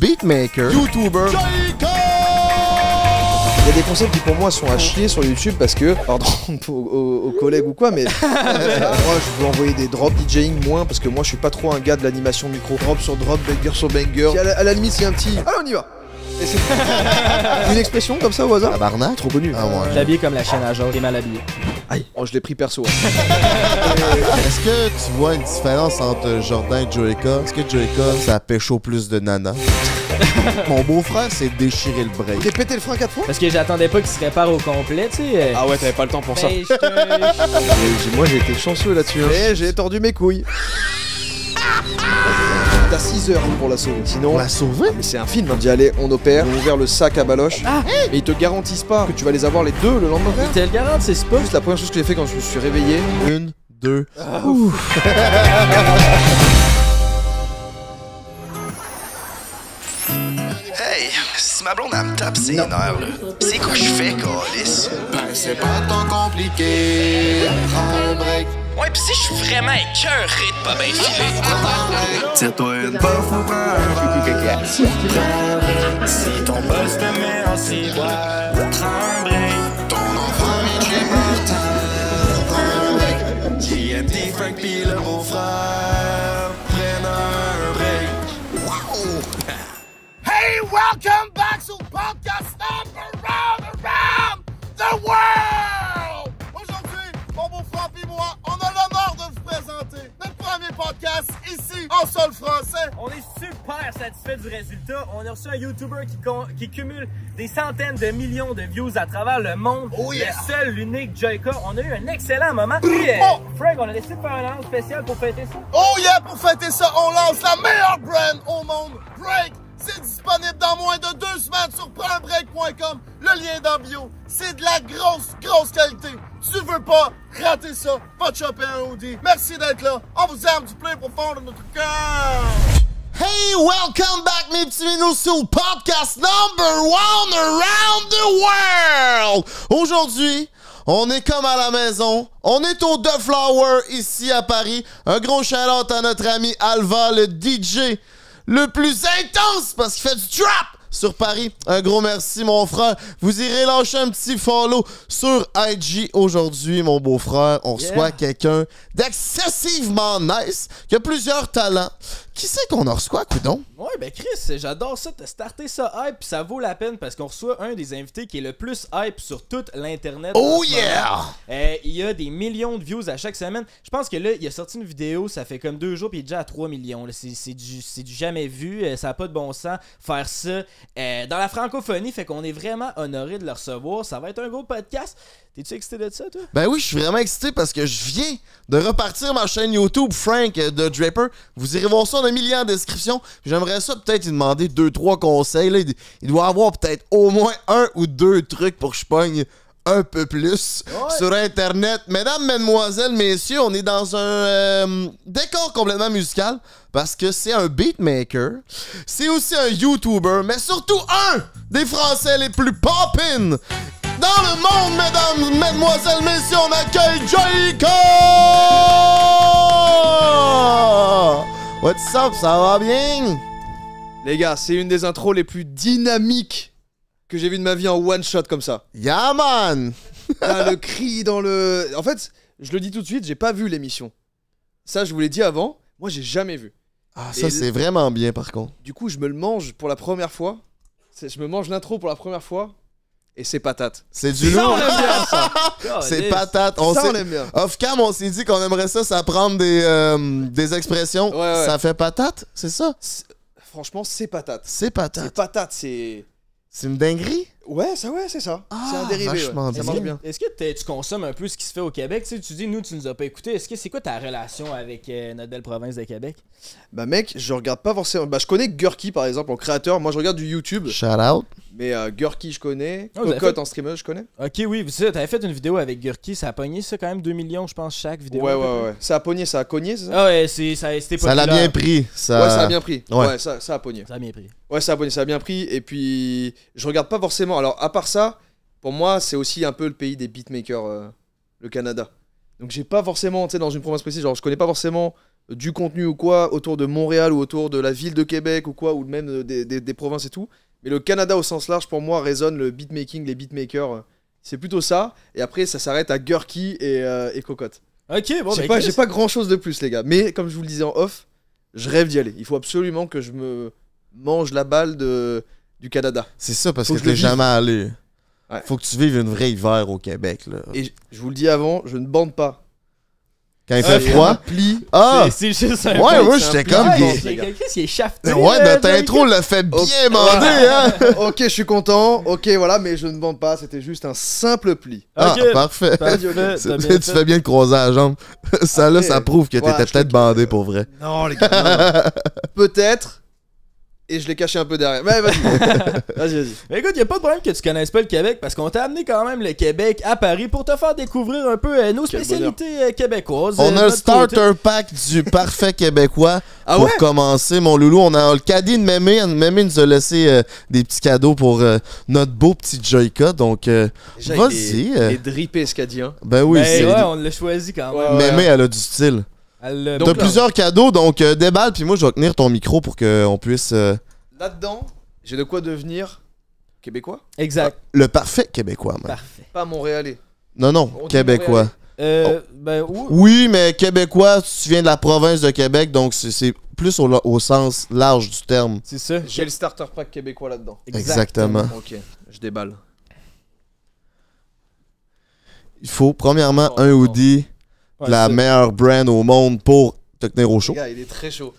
beatmaker, YouTuber, il y a des concepts qui pour moi sont à chier sur YouTube parce que, pardon aux, collègues ou quoi, mais euh, moi je veux envoyer des drops DJing moins parce que moi je suis pas trop un gars de l'animation micro. Drop sur drop, banger sur banger. À la, à la limite c'est un petit. Allez on y va Une expression comme ça au hasard barna Trop connu. Ah, ouais. comme la chaîne à genre, j'ai mal habillé. Aïe. Oh, je l'ai pris perso. Hein. Est-ce que tu vois une différence entre Jordan et Joeka? Est-ce que Joeka, ça pêche au plus de nana Mon beau-frère c'est déchiré le break. pété le frein quatre fois? Parce que j'attendais pas qu'il se répare au complet, tu sais. Ah ouais, t'avais pas le temps pour ça. Ben, moi, j'ai été chanceux là-dessus. Et hein. eh, j'ai tordu mes couilles. À 6 heures pour la sauver. Sinon, la sauver ah, Mais c'est un film. On hein. dit allez, on opère, on ouvre le sac à baloche. Ah Mais ils te garantissent pas que tu vas les avoir les deux le lendemain. T'es le garant, c'est spot. C'est la première chose que j'ai fait quand je me suis réveillé. Une, deux. Ah, ouf. hey, si ma blonde elle me tape c'est c'est quoi je fais, Colis Ben c'est pas tant compliqué. Prends un break. Ouais, pis si je suis vraiment écœuré de pas bien filer. toi une Si ton boss te met en ciboire, Ton enfant est Frank, frère un break. Hey, welcome back to podcast number Around around the world! notre premier podcast ici en sol français. On est super satisfait du résultat. On a reçu un YouTuber qui, cumule des centaines de millions de views à travers le monde. Oh le seul, l'unique Joyka. On a eu un excellent moment. Euh, Frank, on a décidé de faire un lance spécial pour fêter ça. Oh yeah, pour fêter ça, on lance la meilleure brand au monde, Break. C'est disponible dans moins de deux semaines sur prendbreak.com. Le lien est dans bio. C'est de la grosse, grosse qualité. Tu veux pas rater ça. Va te choper un Audi. Merci d'être là. On vous aime du plein profond de notre cœur. Hey, welcome back, mes petits minous, sur podcast number one around the world. Aujourd'hui, on est comme à la maison. On est au The Flower ici à Paris. Un gros shout à notre ami Alva, le DJ le plus intense parce qu'il fait du trap sur Paris. Un gros merci, mon frère. Vous irez lâcher un petit follow sur IG aujourd'hui, mon beau-frère. On reçoit quelqu'un d'excessivement nice, qui a plusieurs talents, qui c'est qu'on en reçoit, coudon? Ouais, ben Chris, j'adore ça, de starter ça hype, ça vaut la peine parce qu'on reçoit un des invités qui est le plus hype sur toute l'Internet. Oh yeah! Eh, il y a des millions de views à chaque semaine. Je pense que là, il a sorti une vidéo, ça fait comme deux jours, puis il est déjà à 3 millions. C'est du, jamais vu, euh, ça n'a pas de bon sens faire ça euh, dans la francophonie, fait qu'on est vraiment honoré de le recevoir. Ça va être un gros podcast tu excité de ça, toi? Ben oui, je suis vraiment excité parce que je viens de repartir ma chaîne YouTube Frank euh, de Draper. Vous irez voir ça, on a le lien en description. J'aimerais ça peut-être lui demander deux, trois conseils. Il doit avoir peut-être au moins un ou deux trucs pour que je pogne un peu plus sur Internet. Mesdames, mesdemoiselles, messieurs, on est dans un euh, décor complètement musical parce que c'est un beatmaker, c'est aussi un YouTuber, mais surtout un des Français les plus poppin' dans le monde, mesdames, mesdemoiselles, messieurs, on accueille Joyco! What's up, ça va bien? Les gars, c'est une des intros les plus dynamiques que j'ai vues de ma vie en one shot comme ça. Yeah, man! Ah, le cri dans le. En fait, je le dis tout de suite, j'ai pas vu l'émission. Ça, je vous l'ai dit avant, moi j'ai jamais vu. Ah, ça, c'est vraiment bien par contre. Du coup, je me le mange pour la première fois. Je me mange l'intro pour la première fois et c'est patate. C'est du lourd. C'est patate. On ça, Off cam, on s'est dit qu'on aimerait ça, ça prendre des, euh, expressions. Ça fait patate, c'est ça? Franchement, c'est patate. C'est patate. C'est patate, c'est. C'est une dinguerie? Ouais, ça, ouais, c'est ça. c'est un ah, dérivé. Vachement bien. Est-ce que tu consommes un peu ce qui se fait au Québec? Tu, tu dis, nous, tu nous as pas écouté. Est-ce que c'est quoi ta relation avec euh, notre belle province de Québec? Bah, mec, je regarde pas forcément. Bah, je connais Gurky, par exemple, en créateur. Moi, je regarde du YouTube. Shout out. Mais euh, Gurky je connais. Ah, Cocotte en streamer, je connais. Ok, oui, tu avais fait une vidéo avec Gurky. Ça a pogné, ça, quand même, 2 millions, je pense, chaque vidéo. Ouais, ouais, ouais, Ça a pogné, ça a cogné, ça? Ah ouais, c'est, ça, c'était pas Ça l'a bien pris. Ça... Ouais, ça a bien pris. Ouais, ça, ça a pogné. Ça a bien pris. Ouais, ça a pogné, ça a bien pris. Et puis, je regarde pas forcément alors à part ça, pour moi, c'est aussi un peu le pays des beatmakers, euh, le Canada. Donc j'ai pas forcément, tu sais, dans une province précise, genre je connais pas forcément euh, du contenu ou quoi autour de Montréal ou autour de la ville de Québec ou quoi, ou même euh, des, provinces et tout. Mais le Canada au sens large, pour moi, résonne le beatmaking, les beatmakers. C'est plutôt ça. Et après, ça s'arrête à Gurky et, Cocotte. Ok, bon, bah, j'ai pas, pas grand chose de plus, les gars. Mais comme je vous le disais en off, je rêve d'y aller. Il faut absolument que je me mange la balle de du Canada. C'est ça, parce que, je t'es jamais allé. Faut que tu vives une vraie hiver au Québec. Là. Et je, vous le dis avant, je ne bande pas. Quand il ah, fait froid. Pli. Ah! C'est juste Ouais, ouais, j'étais comme. quest ouais, qui est Ouais, notre intro l'a fait bien bander, hein! ok, je suis content. Ok, voilà, mais je ne bande pas. C'était juste un simple pli. Ah, ah parfait. tu fais bien de croiser la jambe. ça, là, ça prouve que t'étais peut-être bandé pour vrai. Non, les gars. Peut-être, et je l'ai caché un peu derrière. vas-y, vas-y, vas-y. Mais écoute, y a pas de problème que tu connaisses pas le Québec parce qu'on t'a amené quand même le Québec à Paris pour te faire découvrir un peu euh, nos spécialités euh, québécoises. On euh, a le starter pack du parfait québécois ah pour commencer, mon loulou. On a le caddie de Mémé. Mémé nous a laissé des petits cadeaux pour notre beau petit Joyka. Donc, vas-y. Et drippé ce caddie. Hein. Ben oui, ben c'est. Ouais, on l'a choisi quand même. Mémé, elle a du style. Euh, T'as plusieurs cadeaux, donc euh, déballe, puis moi je vais tenir ton micro pour qu'on puisse. Euh, là-dedans, j'ai de quoi devenir québécois, Exact. Ah, le parfait québécois, Parfait. pas montréalais. Non, non, québécois. Euh, oh. ben, où- Oui, mais québécois, tu viens de la province de Québec, donc c'est- plus au, sens large du terme. C'est ça. J'ai le starter pack québécois là-dedans. Exactement. Ok, je déballe. Il faut premièrement un ou hoodie la meilleure brand au monde pour te tenir au chaud. il est très chaud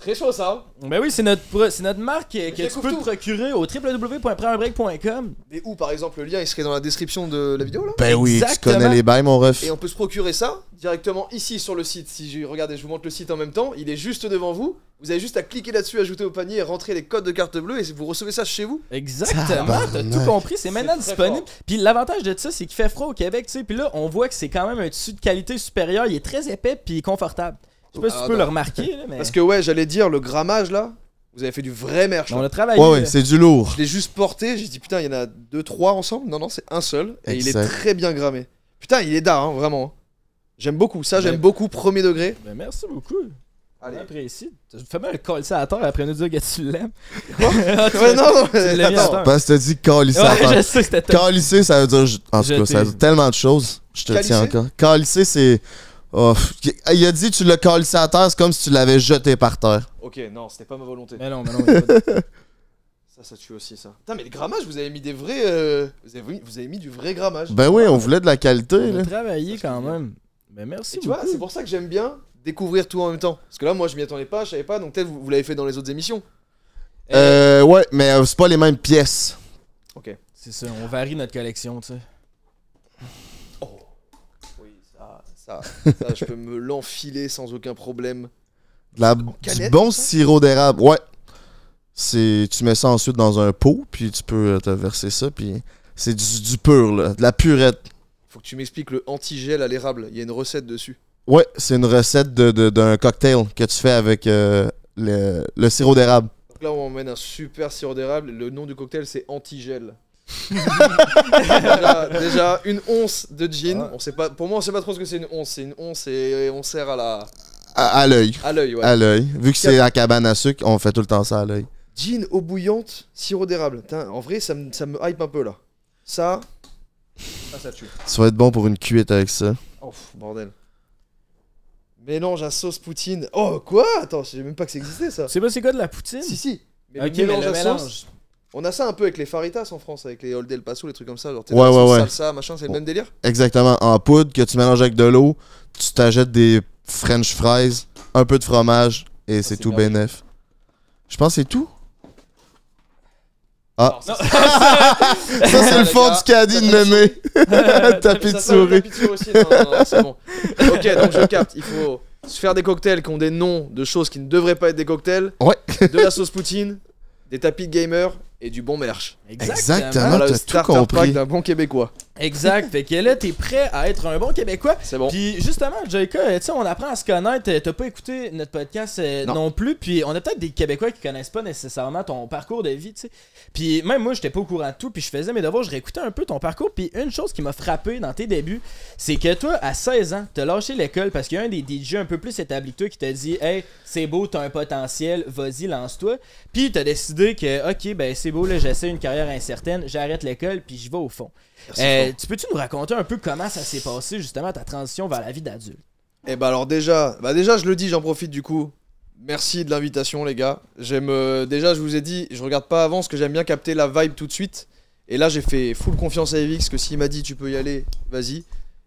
très chaud ça. Ben oui, c'est notre, c'est notre marque que, que tu peux te procurer au www.prendunbreak.com. Et où par exemple le lien il serait dans la description de la vidéo là Ben oui, Exactement. tu connais les bails mon ref. Et on peut se procurer ça directement ici sur le site. Si je regardez, je vous montre le site en même temps, il est juste devant vous. Vous avez juste à cliquer là-dessus, ajouter au panier rentrer les codes de carte bleue et vous recevez ça chez vous. Exactement, t'as tout compris, c'est maintenant disponible. Puis l'avantage de ça, c'est qu'il fait froid au Québec, tu sais. Puis là, on voit que c'est quand même un tissu de qualité supérieure, il est très épais puis confortable. Je sais pas si tu ah, peux le remarquer, mais. Parce que ouais, j'allais dire, le grammage là, vous avez fait du vrai merch. On a travaillé. Ouais, ouais, c'est du lourd. Je l'ai juste porté, j'ai dit putain, il y en a deux, trois ensemble. Non, non, c'est un seul. Et il est très bien grammé. Putain, il est d'art, hein, vraiment. Hein. J'aime beaucoup, ça j'aime beaucoup, premier degré. Ben, merci beaucoup. Allez. Apprécie. Tu fais mal le colissateur après nous dire que tu l'aimes. Ah, non, non, tu t'as dit colissateur. je sais que c'était ça veut dire. En tout cas, ça veut dire tellement de choses. Je te tiens encore. Calisser, c'est Oh, il a dit tu le collé à terre, c'est comme si tu l'avais jeté par terre. Ok, non, c'était pas ma volonté. Mais non, mais non, Ça, ça tue aussi, ça. Putain, mais le grammage, vous avez mis des vrais. Euh, vous, avez... mis du vrai grammage. Ben oui, on voulait de la qualité. On a travaillé quand même. Mais ben, merci. tu vois, c'est pour ça que j'aime bien découvrir tout en même temps. Parce que là, moi, je m'y attendais pas, je savais pas, donc peut-être vous, vous l'avez fait dans les autres émissions. Euh, ouais, mais euh, c'est pas les mêmes pièces. Ok. C'est ça, on varie notre collection, tu sais. Ça, je peux me l'enfiler sans aucun problème. La, du bon sirop d'érable, ouais. C'est, tu mets ça ensuite dans un pot, puis tu peux euh, te verser ça, puis c'est du, pur, de la purette. Faut que tu m'expliques le antigel à l'érable. Il y a une recette dessus. Ouais, c'est une recette d'un de, cocktail que tu fais avec euh, le, sirop d'érable. là, on emmène un super sirop d'érable. Le nom du cocktail, c'est antigel déjà, une once de gin. On sait pas, pour moi, on sait pas trop ce que c'est une once. C'est une once et on sert à la. À, l'œil. À l'œil, À Vu que c'est à cabane à sucre, on fait tout le temps ça à l'œil. Gin, eau bouillante, sirop d'érable. En vrai, ça me, ça me hype un peu là. Ça. Ah, ça, tue. Ça va être bon pour une cuite avec ça. Oh, bordel. Mélange à sauce poutine. Oh, quoi Attends, je même pas que ça existait ça. C'est quoi de la poutine Si, si. Mais mélange à sauce. On a ça un peu avec les faritas en France, avec les Old El Paso, les trucs comme ça. Genre, ouais, ouais, ouais. salsa, machin, c'est le même délire Exactement. En poudre que tu mélanges avec de l'eau, tu t'ajoutes des French fries, un peu de fromage et c'est tout bénef. Je pense que c'est tout. Ah! ça, c'est le fond du caddie de mémé! Tapis de souris! Tapis de souris aussi, non, non, non c'est bon. ok, donc je capte, il faut se faire des cocktails qui ont des noms de choses qui ne devraient pas être des cocktails. Ouais! De la sauce poutine, des tapis de gamer et du bon merch. Exactement, Tu as tout compris. d'un bon québécois. Exact. fait que là, t'es prêt à être un bon Québécois. C'est bon. Puis justement, Jacob, tu sais, on apprend à se connaître. T'as pas écouté notre podcast euh, non. plus. Puis on a peut-être des Québécois qui connaissent pas nécessairement ton parcours de vie, tu sais. Puis même moi, j'étais pas au courant de tout. Puis je faisais mes devoirs, je réécoutais un peu ton parcours. Puis une chose qui m'a frappé dans tes débuts, c'est que toi, à 16 ans, t'as lâché l'école parce qu'il y a un des DJ un peu plus établi que toi qui t'a dit Hey, c'est beau, t'as un potentiel, vas-y, lance-toi. Puis t'as décidé que, ok, ben c'est beau, là, j'essaie une carrière incertaine, j'arrête l'école, puis je vais au fond. Euh, tu peux-tu nous raconter un peu comment ça s'est passé, justement, ta transition vers la vie d'adulte? Eh ben alors déjà, bah déjà je le dis, j'en profite du coup. Merci de l'invitation les gars. J'aime euh, déjà je vous ai dit, je regarde pas avant ce que j'aime bien capter la vibe tout de suite. Et là j'ai fait full confiance à Evix que s'il m'a dit tu peux y aller, vas-y.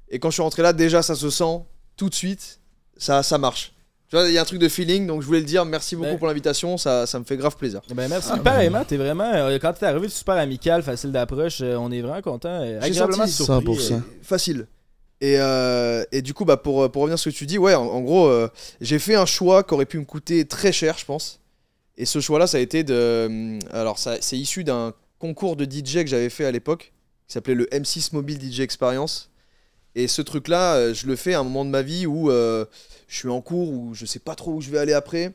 Et quand je suis rentré là déjà ça se sent tout de suite, ça ça marche il y a un truc de feeling, donc je voulais le dire. Merci beaucoup ben. pour l'invitation, ça, ça, me fait grave plaisir. Eh ben merci. Pareillement, super t'es vraiment. Euh, quand t'es arrivé, super amical, facile d'approche. Euh, on est vraiment content. Euh, agréablement 100%. facile. Et, et, du coup, bah, pour, pour revenir à ce que tu dis, ouais, en, en gros, j'ai fait un choix qui aurait pu me coûter très cher, je pense. Et ce choix-là, ça a été de. Alors, c'est issu d'un concours de DJ que j'avais fait à l'époque, qui s'appelait le M6 Mobile DJ Experience. Et ce truc-là, je le fais à un moment de ma vie où je suis en cours où je sais pas trop où je vais aller après,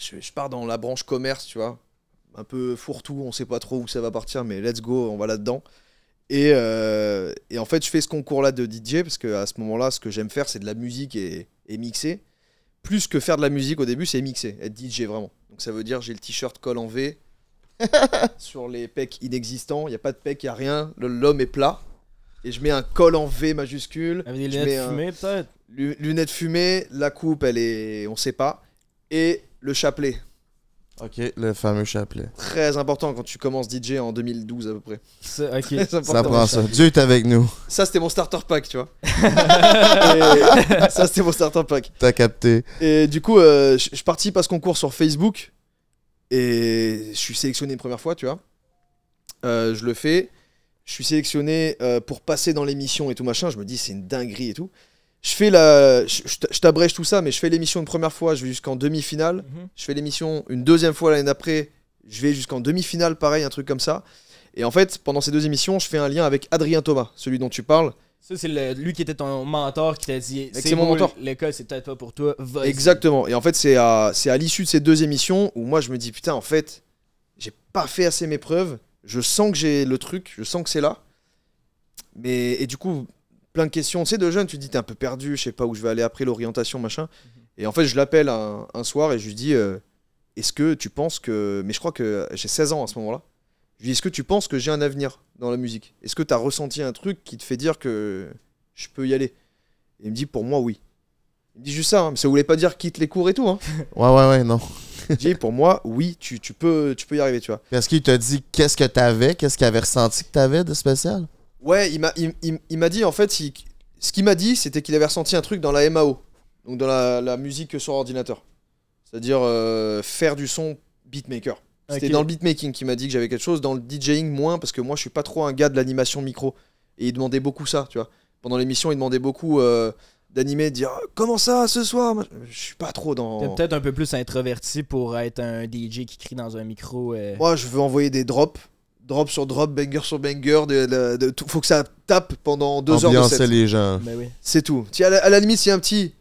je, pars dans la branche commerce, tu vois, un peu fourre-tout, on sait pas trop où ça va partir, mais let's go, on va là-dedans. Et, euh, en fait, je fais ce concours-là de DJ parce qu'à à ce moment-là, ce que j'aime faire, c'est de la musique et, mixer. Plus que faire de la musique au début, c'est mixer, être DJ vraiment. Donc ça veut dire j'ai le t-shirt col en V sur les pecs inexistants, il n'y a pas de pec, il n'y a rien, l'homme est plat et je mets un col en V majuscule. des lunettes fumées peut-être Lunettes fumées, la coupe elle est, on sait pas, et le chapelet. Ok, le fameux chapelet. Très important quand tu commences DJ en 2012 à peu près. Ça prend ça. Dieu est avec nous. Ça c'était mon starter pack, tu vois. ça c'était mon starter pack. T'as capté. Et du coup, euh, je participe à ce concours sur Facebook et je suis sélectionné une première fois, tu vois. Euh, je le fais je suis sélectionné euh, pour passer dans l'émission et tout machin. Je me dis, c'est une dinguerie et tout. Je fais la. Je, je t'abrège tout ça, mais je fais l'émission une première fois, je vais jusqu'en demi-finale. Mhm. Je fais l'émission une deuxième fois l'année d'après, je vais jusqu'en demi-finale, pareil, un truc comme ça. Et en fait, pendant ces deux émissions, je fais un lien avec Adrien Thomas, celui dont tu parles. Ça, c'est lui qui était ton mentor qui t'a dit c'est, mon mentor. L'école, c'est peut-être pas pour toi. Exactement. Et en fait, c'est à, c'est à l'issue de ces deux émissions où moi, je me dis putain, en fait, j'ai pas fait assez mes preuves. Je sens que j'ai le truc, je sens que c'est là. Mais, et du coup, plein de questions. Tu sais, de jeune, tu te dis, t'es un peu perdu, je sais pas où je vais aller après, l'orientation, machin. Mhm. Et en fait, je l'appelle un, soir et je lui dis, euh, est-ce que tu penses que. Mais je crois que j'ai 16 ans à ce moment-là. Je lui dis, est-ce que tu penses que j'ai un avenir dans la musique Est-ce que t'as ressenti un truc qui te fait dire que je peux y aller Et il me dit, pour moi, oui. Il me dit juste ça, hein, mais ça voulait pas dire quitte les cours et tout. Hein. ouais, ouais, ouais, non. DJ, pour moi, oui, tu, peux, tu peux y arriver, tu vois. Est-ce qu'il t'a dit qu'est-ce que tu avais qu'est-ce qu'il avait ressenti que tu avais de spécial? Ouais, il m'a dit, en fait, ce qu'il m'a dit, c'était qu'il avait ressenti un truc dans la MAO, donc dans la, musique sur ordinateur. C'est-à-dire euh, faire du son beatmaker. Ah, c'était dans le beatmaking qu'il m'a dit que j'avais quelque chose, dans le DJing moins, parce que moi je suis pas trop un gars de l'animation micro. Et il demandait beaucoup ça, tu vois. Pendant l'émission, il demandait beaucoup. Euh, d'animer, dire ah, comment ça ce soir Je suis pas trop dans. T'es peut-être un peu plus introverti pour être un DJ qui crie dans un micro. Moi, euh. je veux envoyer des drops. Drop sur drop, banger sur banger, de, faut que ça tape pendant deux heures de set. les gens. Ben oui. C'est tout. Tiens, à, la, à la limite, s'il un petit.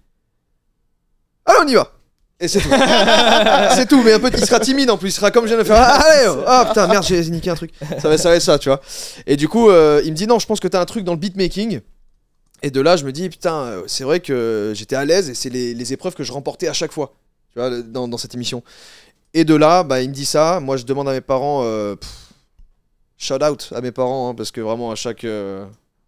Allez, on y va et c'est tout. c'est tout, mais un peu, il sera timide en plus. Il sera comme je viens de faire. allez, oh, oh, putain, merde, j'ai niqué un truc. Ça va, ça ça, tu vois. Et du coup, euh, il me dit non, je pense que t'as un truc dans le beatmaking. Et de là, je me dis, putain, euh, c'est vrai que j'étais à l'aise et c'est les, épreuves que je remportais à chaque fois, tu vois, dans, cette émission. Et de là, bah, il me dit ça. Moi, je demande à mes parents, euh, shout out à mes parents, hein, parce que vraiment, à chaque. Euh,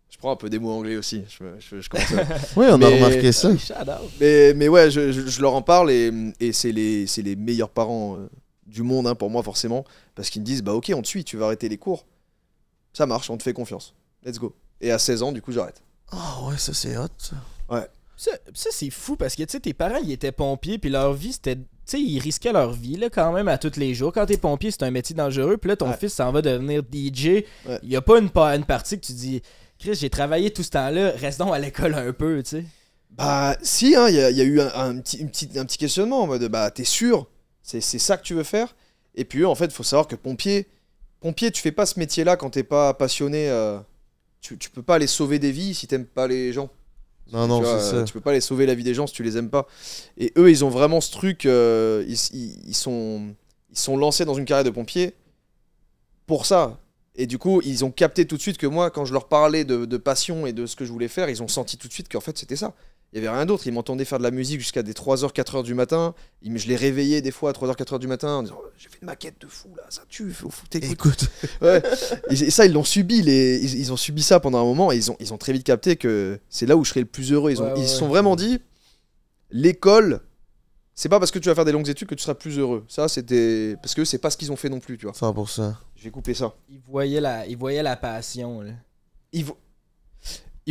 je prends un peu des mots anglais aussi. Je, commence oui, on a remarqué ça. Mais, mais ouais, je, leur en parle et, c'est les, les, meilleurs parents du monde hein, pour moi, forcément, parce qu'ils me disent, bah ok, on te suit, tu vas arrêter les cours. Ça marche, on te fait confiance. Let's go. Et à 16 ans, du coup, j'arrête. Ah ouais, ça c'est hot. Ça. Ouais. Ça, c'est fou parce que tu sais, tes parents ils étaient pompiers puis leur vie c'était. Tu sais, ils risquaient leur vie là, quand même à tous les jours. Quand t'es pompier, c'est un métier dangereux. Puis là, ton fils s'en va devenir DJ. Il a pas une, une partie que tu dis Chris, j'ai travaillé tout ce temps-là, restons à l'école un peu, tu sais. Bah, si, hein, il hein, y, a eu un, petit, petit, petit questionnement en mode Bah, t'es sûr C'est ça que tu veux faire Et puis, en fait, il faut savoir que pompier, pompier, tu fais pas ce métier-là quand t'es pas passionné. Euh, tu, peux pas aller sauver des vies si tu n'aimes pas les gens. Non, non, ça. Tu peux pas les sauver la vie des gens si tu les aimes pas. Et eux, ils ont vraiment ce truc. Euh, ils, sont, ils sont lancés dans une carrière de pompiers pour ça. Et du coup, ils ont capté tout de suite que moi, quand je leur parlais de, de passion et de ce que je voulais faire, ils ont senti tout de suite qu'en fait, c'était ça il n'y avait rien d'autre. Ils m'entendaient faire de la musique jusqu'à des 3h, 4h du matin. je les réveillais des fois à 3h, 4h du matin en disant oh, J'ai fait une maquette de fou là, ça tue, faut foutre, écoute. et, ça, ils l'ont subi, les, ils, ont subi ça pendant un moment et ils ont, ils ont très vite capté que c'est là où je serais le plus heureux. Ils se sont vraiment dit L'école, c'est pas parce que tu vas faire des longues études que tu seras plus heureux. Ça, c'était. Parce que c'est pas ce qu'ils ont fait non plus, tu vois. ça. Je vais couper ça. Ils voyaient la, ils voyaient la passion. ils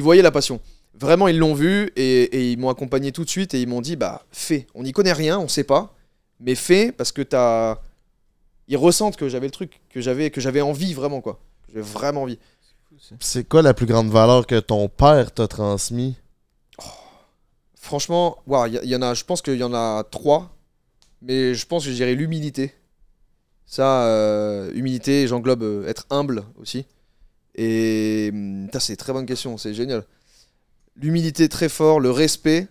voyaient la passion. Vraiment, ils l'ont vu et, ils m'ont accompagné tout de suite et ils m'ont dit bah fais. On n'y connaît rien, on ne sait pas, mais fais parce que as Ils ressentent que j'avais le truc, que j'avais que j'avais envie vraiment quoi. J'ai vraiment envie. C'est quoi la plus grande valeur que ton père t'a transmis oh. Franchement, il y, en a. Je pense qu'il y en a trois, mais je pense que je dirais l'humilité. Ça, euh, humilité, j'englobe euh, être humble aussi. Et hum, t'as, c'est très bonne question, c'est génial l'humilité très fort, le respect,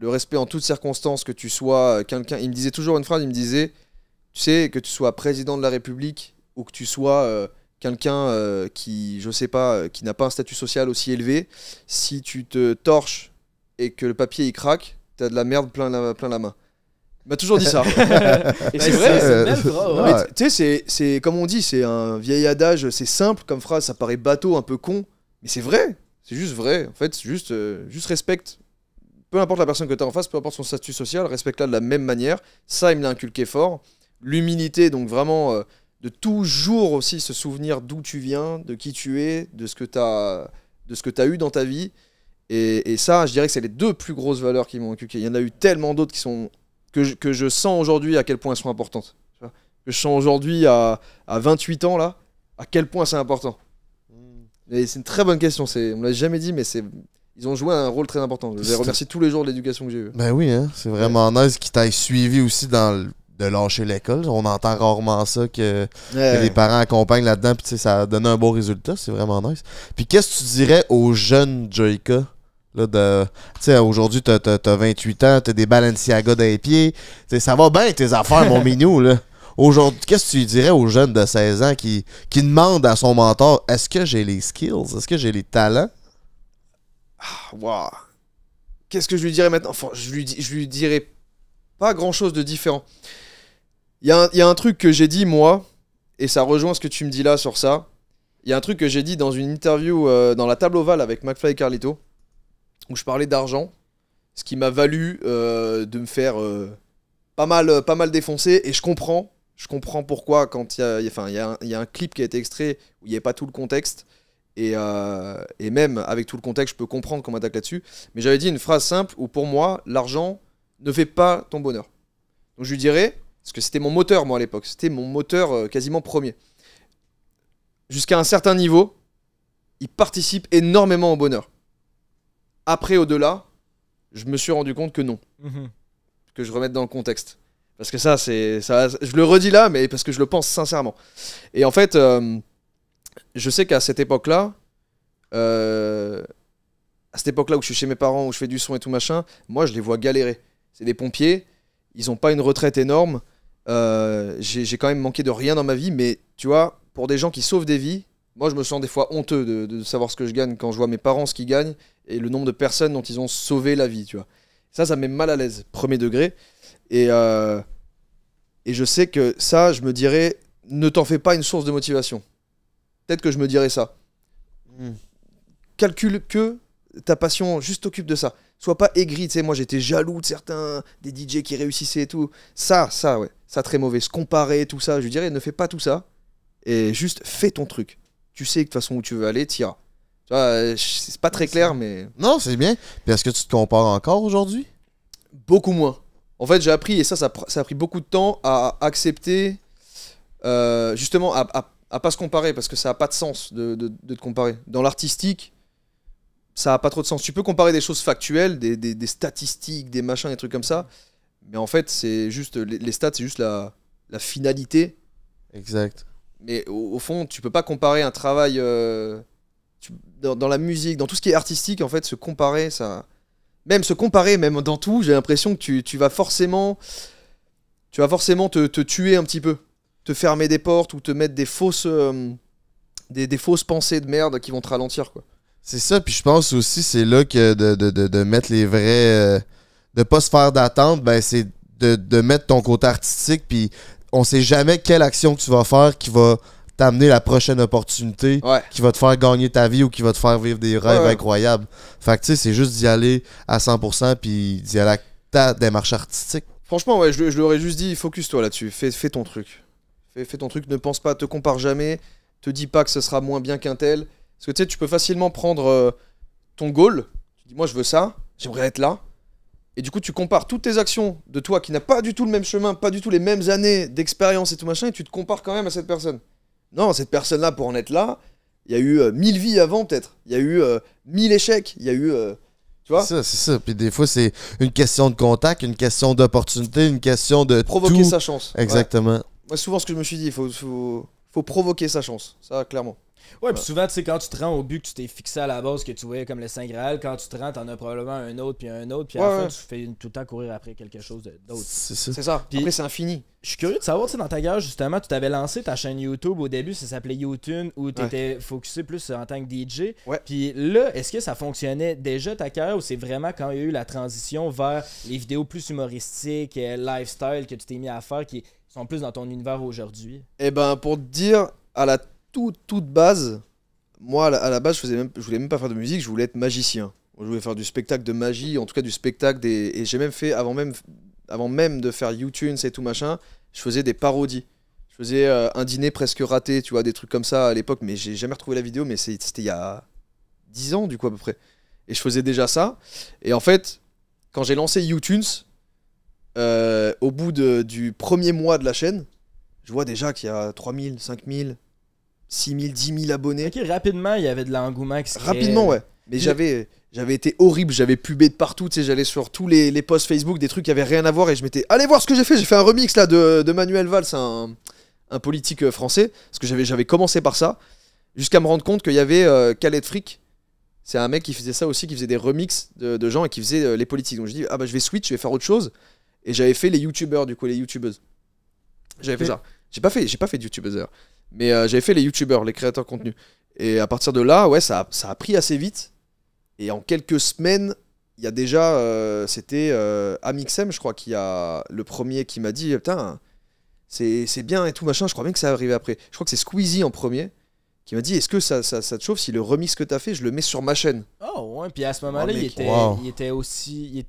le respect en toutes circonstances, que tu sois euh, quelqu'un. Il me disait toujours une phrase, il me disait, tu sais, que tu sois président de la République ou que tu sois euh, quelqu'un euh, qui, je sais pas, qui n'a pas un statut social aussi élevé, si tu te torches et que le papier il craque, t'as de la merde plein la, plein la main. Il m'a toujours dit ça. et c'est vrai, c'est Tu sais, c'est comme on dit, c'est un vieil adage, c'est simple comme phrase, ça paraît bateau, un peu con, mais c'est vrai. C'est juste vrai. En fait, juste, euh, juste respecte. Peu importe la personne que tu as en face, peu importe son statut social, respecte-la de la même manière. Ça, il me l'a inculqué fort. L'humilité, donc vraiment, euh, de toujours aussi se souvenir d'où tu viens, de qui tu es, de ce que tu as, de ce que as eu dans ta vie. Et, ça, je dirais que c'est les deux plus grosses valeurs qui m'ont inculqué. Il y en a eu tellement d'autres qui sont que je, sens aujourd'hui à quel point elles sont importantes. je sens aujourd'hui à, à 28 ans, là, à quel point c'est important. C'est une très bonne question. C'est, on l'a jamais dit, mais c'est ils ont joué un rôle très important. Je les remercie tous les jours de l'éducation que j'ai eue. Ben oui, hein, c'est vraiment nice qu'ils t'aient suivi aussi dans de lâcher l'école. On entend rarement ça que, les parents accompagnent là-dedans, puis ça a donné un bon résultat. C'est vraiment nice. Puis qu'est-ce que tu dirais aux jeunes Joyka? de tu aujourd'hui t'as as, 28 ans t'as des Balenciaga dans les pieds ça va bien tes affaires mon minou là Aujourd'hui, qu'est-ce que tu dirais aux jeunes de 16 ans qui, qui demandent à son mentor est-ce que j'ai les skills Est-ce que j'ai les talents ah, Qu'est-ce que je lui dirais maintenant enfin, je, lui, je lui dirais pas grand-chose de différent. Il y, y, a un truc que j'ai dit, moi, et ça rejoint ce que tu me dis là sur ça. Il y a un truc que j'ai dit dans une interview euh, dans la table ovale avec McFly et Carlito, où je parlais d'argent, ce qui m'a valu euh, de me faire euh, pas, mal, pas mal défoncer, et je comprends je comprends pourquoi quand il y a, enfin, il y, a, un clip qui a été extrait où il n'y avait pas tout le contexte. Euh, et, même avec tout le contexte, je peux comprendre qu'on m'attaque là-dessus. Mais j'avais dit une phrase simple où pour moi, l'argent ne fait pas ton bonheur. Donc je lui dirais, parce que c'était mon moteur moi à l'époque, c'était mon moteur euh, quasiment premier. Jusqu'à un certain niveau, il participe énormément au bonheur. Après, au-delà, je me suis rendu compte que non. Mhm. Que je remette dans le contexte. Parce que ça, c'est je le redis là, mais parce que je le pense sincèrement. Et en fait, euh, je sais qu'à cette époque-là, euh, à cette époque-là où je suis chez mes parents, où je fais du son et tout machin, moi, je les vois galérer. C'est des pompiers, ils n'ont pas une retraite énorme. Euh, j'ai quand même manqué de rien dans ma vie, mais tu vois, pour des gens qui sauvent des vies, moi, je me sens des fois honteux de, savoir ce que je gagne quand je vois mes parents ce qu'ils gagnent et le nombre de personnes dont ils ont sauvé la vie, tu vois. Ça, ça me met mal à l'aise, premier degré. Et, euh, et je sais que ça, je me dirais, ne t'en fais pas une source de motivation. Peut-être que je me dirais ça. Hmm. Calcule que ta passion, juste t'occupe de ça. Sois pas aigri, tu sais, moi j'étais jaloux de certains, des DJ qui réussissaient et tout. Ça, ça, ouais, ça très mauvais. Se comparer, tout ça, je dirais, ne fais pas tout ça. Et juste fais ton truc. Tu sais que de toute façon où tu veux aller, t'y Tu euh, c'est pas très clair, mais. Non, c'est bien. est-ce que tu te compares encore aujourd'hui Beaucoup moins. En fait, j'ai appris, et ça, ça, a pris beaucoup de temps à accepter, euh, justement, à, à, pas se comparer, parce que ça a pas de sens de, te comparer. Dans l'artistique, ça a pas trop de sens. Tu peux comparer des choses factuelles, des, statistiques, des machins, des trucs comme ça, mais en fait, c'est juste les, stats, c'est juste la, finalité. Exact. Mais au, fond, tu peux pas comparer un travail euh, dans la musique, dans tout ce qui est artistique, en fait, se comparer, ça même se comparer, même dans tout, j'ai l'impression que tu, vas forcément, tu vas forcément te, te, tuer un petit peu, te fermer des portes ou te mettre des fausses, euh, des, fausses pensées de merde qui vont te ralentir, quoi. C'est ça, puis je pense aussi, c'est là que de, de, mettre les vrais. Euh, de pas se faire d'attente, ben c'est de, mettre ton côté artistique, puis on sait jamais quelle action tu vas faire qui va t'amener la prochaine opportunité qui va te faire gagner ta vie ou qui va te faire vivre des rêves incroyables. Fait que tu sais, c'est juste d'y aller à 100% puis d'y aller à ta démarche artistique. Franchement, ouais, je, leur ai juste dit, focus-toi là-dessus, fais, fais, ton truc. Fais, fais, ton truc, ne pense pas, te compare jamais, te dis pas que ce sera moins bien qu'un tel. Parce que tu sais, tu peux facilement prendre euh, ton goal, tu dis, moi je veux ça, j'aimerais être là. Et du coup, tu compares toutes tes actions de toi qui n'a pas du tout le même chemin, pas du tout les mêmes années d'expérience et tout machin, et tu te compares quand même à cette personne. Non, cette personne-là, pour en être là, il y a eu euh, mille vies avant, peut-être. Il y a eu euh, mille échecs. Il y a eu. Euh, tu vois C'est ça, c'est ça. Puis des fois, c'est une question de contact, une question d'opportunité, une question de Provoquer sa chance. Exactement. souvent, ce que je me suis dit, il faut provoquer sa chance. Ça, clairement. Ouais, puis souvent, tu sais, quand tu te rends au but que tu t'es fixé à la base, que tu voyais comme le Saint Graal, quand tu te rends, t'en as probablement un autre, puis un autre, puis à la fin, tu fais tout le temps courir après quelque chose d'autre. C'est ça. C'est ça. Après, c'est infini. Je suis curieux de savoir, tu sais, dans ta guerre, justement, tu t'avais lancé ta chaîne YouTube au début, ça s'appelait YouTube, où tu étais focusé plus en tant que DJ. Ouais. Puis là, est-ce que ça fonctionnait déjà ta carrière ou c'est vraiment quand il y a eu la transition vers les vidéos plus humoristiques, euh, lifestyle que tu t'es mis à faire qui sont plus dans ton univers aujourd'hui? Eh ben, pour te dire, à la toute, toute base, moi, à la base, je, faisais voulais même pas faire de musique, je voulais être magicien. Je voulais faire du spectacle de magie, en tout cas du spectacle Et j'ai même fait, avant même, avant même de faire YouTube et tout machin, je faisais des parodies. Je faisais euh, un dîner presque raté, tu vois, des trucs comme ça à l'époque, mais j'ai jamais retrouvé la vidéo, mais c'était il y a 10 ans, du coup, à peu près. Et je faisais déjà ça. Et en fait, quand j'ai lancé YouTube, euh, au bout du premier mois de la chaîne, je vois déjà qu'il y a 3000, 5000, 6 000, 10 000 abonnés. Ok, rapidement, il y avait de l'engouement max Rapidement, ouais. Mais j'avais j'avais été horrible, j'avais pubé de partout, tu sais, j'allais sur tous les, les, posts Facebook, des trucs qui avaient rien à voir et je m'étais. Allez voir ce que j'ai fait, j'ai fait un remix là de, Manuel Valls, un, un, politique euh, français, parce que j'avais commencé par ça, jusqu'à me rendre compte qu'il y avait euh, Khaled Frick. C'est un mec qui faisait ça aussi, qui faisait des remixes de, gens et qui faisait euh, les politiques. Donc je dis, ah bah je vais switch, je vais faire autre chose. Et j'avais fait les youtubeurs, du coup, les youtubeuses. J'avais fait ça. J'ai pas fait, j'ai pas fait de youtubeuse mais euh, j'avais fait les youtubeurs, les créateurs de contenu. Et à partir de là, ouais, ça, a pris assez vite. Et en quelques semaines, il y a déjà, euh, c'était euh, Amixem, je crois, qui a le premier qui m'a dit, eh, putain, c'est bien et tout machin. Je crois bien que ça arrivé après. Je crois que c'est Squeezie en premier qui m'a dit, est-ce que ça, ça, te chauffe si le remix que tu as fait, je le mets sur ma chaîne Oh ouais, puis à ce moment-là, oh, il, était, était aussi,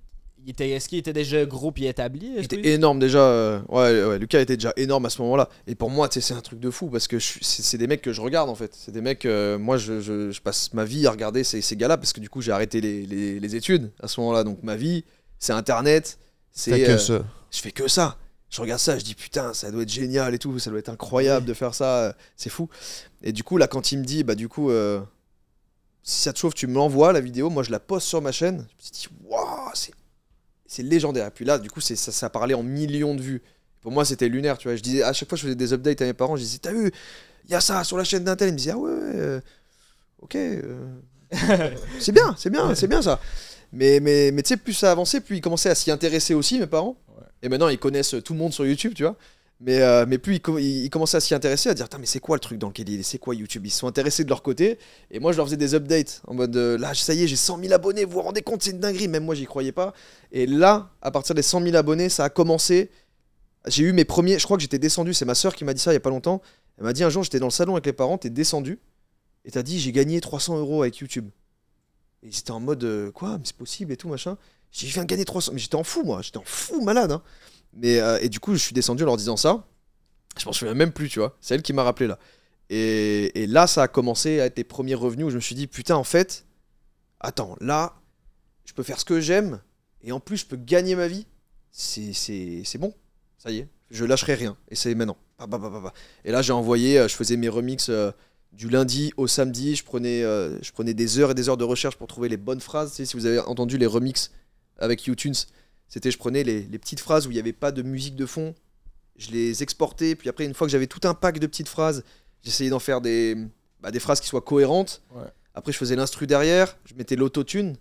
était, est-ce qu'il était déjà groupe y établi? Il était énorme déjà. Euh, ouais, ouais, Lucas était déjà énorme à ce moment-là. Et pour moi, c'est un truc de fou parce que c'est des mecs que je regarde en fait. C'est des mecs, euh, moi, je, passe ma vie à regarder ces, ces gars-là parce que du coup, j'ai arrêté les, les- études à ce moment-là. Donc ma vie, c'est Internet. C'est euh, je fais que ça. Je regarde ça, je dis putain, ça doit être génial et tout, ça doit être incroyable de faire ça, c'est fou. Et du coup, là, quand il me dit, bah du coup, si ça te chauffe, tu me l'envoies la vidéo, moi je la poste sur ma chaîne, je me dis waouh, c'est légendaire. Puis là, du coup, ça, ça parlait en millions de vues. Pour moi, c'était lunaire, tu vois. Je disais, à chaque fois, je faisais des updates à mes parents. Je disais, t'as vu, il y a ça sur la chaîne d'Intel. Ils me disaient, ah ouais, euh, ok. Euh. c'est bien, c'est bien, c'est bien ça. Mais, mais, tu sais, plus ça avançait, plus ils commençaient à s'y intéresser aussi, mes parents. Et maintenant, ils connaissent tout le monde sur YouTube, tu vois. Mais, euh, mais plus ils, commençaient à s'y intéresser, à dire mais c'est quoi le truc dans lequel il C'est quoi YouTube Ils sont intéressés de leur côté. Et moi, je leur faisais des updates en mode euh, là, ça y est, j'ai 100 000 abonnés, vous vous rendez compte, c'est une dinguerie. Même moi, j'y croyais pas. Et là, à partir des 100 000 abonnés, ça a commencé. J'ai eu mes premiers. Je crois que j'étais descendu. C'est ma soeur qui m'a dit ça il y a pas longtemps. Elle m'a dit un jour, j'étais dans le salon avec les parents, t'es descendu et t'as dit j'ai gagné 300 euros avec YouTube. Et ils en mode euh, quoi, mais c'est possible et tout machin. J'ai viens gagner 300. Mais j'étais en fou moi, j'étais en fou malade. Hein. Mais, euh, et du coup, je suis descendu en leur disant ça. Je m'en souviens même plus, tu vois. C'est elle qui m'a rappelé là. Et, là, ça a commencé à être les premiers revenus où je me suis dit, putain, en fait, attends, là, je peux faire ce que j'aime et en plus, je peux gagner ma vie. C'est bon. Ça y est, je lâcherai rien. Et c'est maintenant. Et là, j'ai envoyé, euh, je faisais mes remixes euh, du lundi au samedi. Je prenais, je prenais des heures et des heures de recherche pour trouver les bonnes phrases. si vous avez entendu les remixes avec YouTunes, c'était, je prenais les, petites phrases où il n'y avait pas de musique de fond, je les exportais, puis après, une fois que j'avais tout un pack de petites phrases, j'essayais d'en faire des, bah, des phrases qui soient cohérentes. Après, je faisais l'instru derrière, je mettais l'autotune.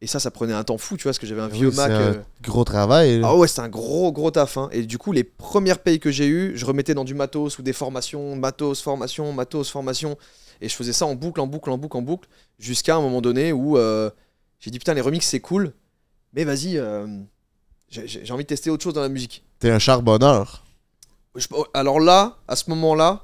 Et ça, ça prenait un temps fou, tu vois, parce que j'avais un ah vieux Mac. Euh, gros travail. Ah ouais, c'est un gros, gros taf. Hein. Et du coup, les premières payes que j'ai eues, je remettais dans du matos ou des formations, matos, formation, matos, formation. Et je faisais ça en boucle, en boucle, en boucle, en boucle, jusqu'à un moment donné où euh, j'ai dit putain, les remix, c'est cool, mais vas-y, euh, j'ai envie de tester autre chose dans la musique. T'es un charbonneur. alors là, à ce moment-là,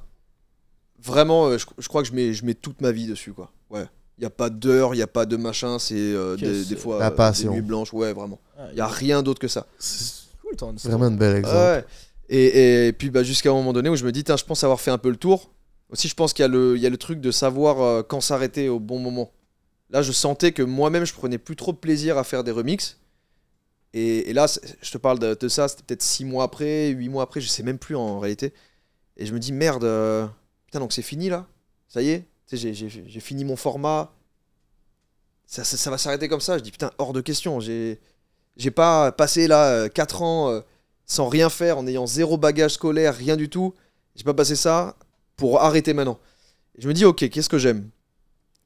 vraiment, euh, je, crois que je mets, je mets toute ma vie dessus, quoi. Ouais. Il n'y a pas d'heure, il n'y a pas de machin, c'est euh, des, fois des nuits blanches, ouais, vraiment. Ah, il y n'y a rien d'autre que ça. C'est vraiment un bel exemple. Et, puis bah, jusqu'à un moment donné où je me dis, je pense avoir fait un peu le tour. Aussi, je pense qu'il y, a le truc de savoir quand s'arrêter au bon moment. Là, je sentais que moi-même, je prenais plus trop de plaisir à faire des remixes. Et, là, je te parle de, ça, c'était peut-être 6 mois après, 8 mois après, je sais même plus en réalité. Et je me dis, merde, euh, putain, donc c'est fini là Ça y est J'ai fini mon format. Ça, va s'arrêter comme ça. Je dis, putain, hors de question. J'ai pas passé là 4 euh, ans euh, sans rien faire, en ayant zéro bagage scolaire, rien du tout. J'ai pas passé ça pour arrêter maintenant. je me dis, ok, qu'est-ce que j'aime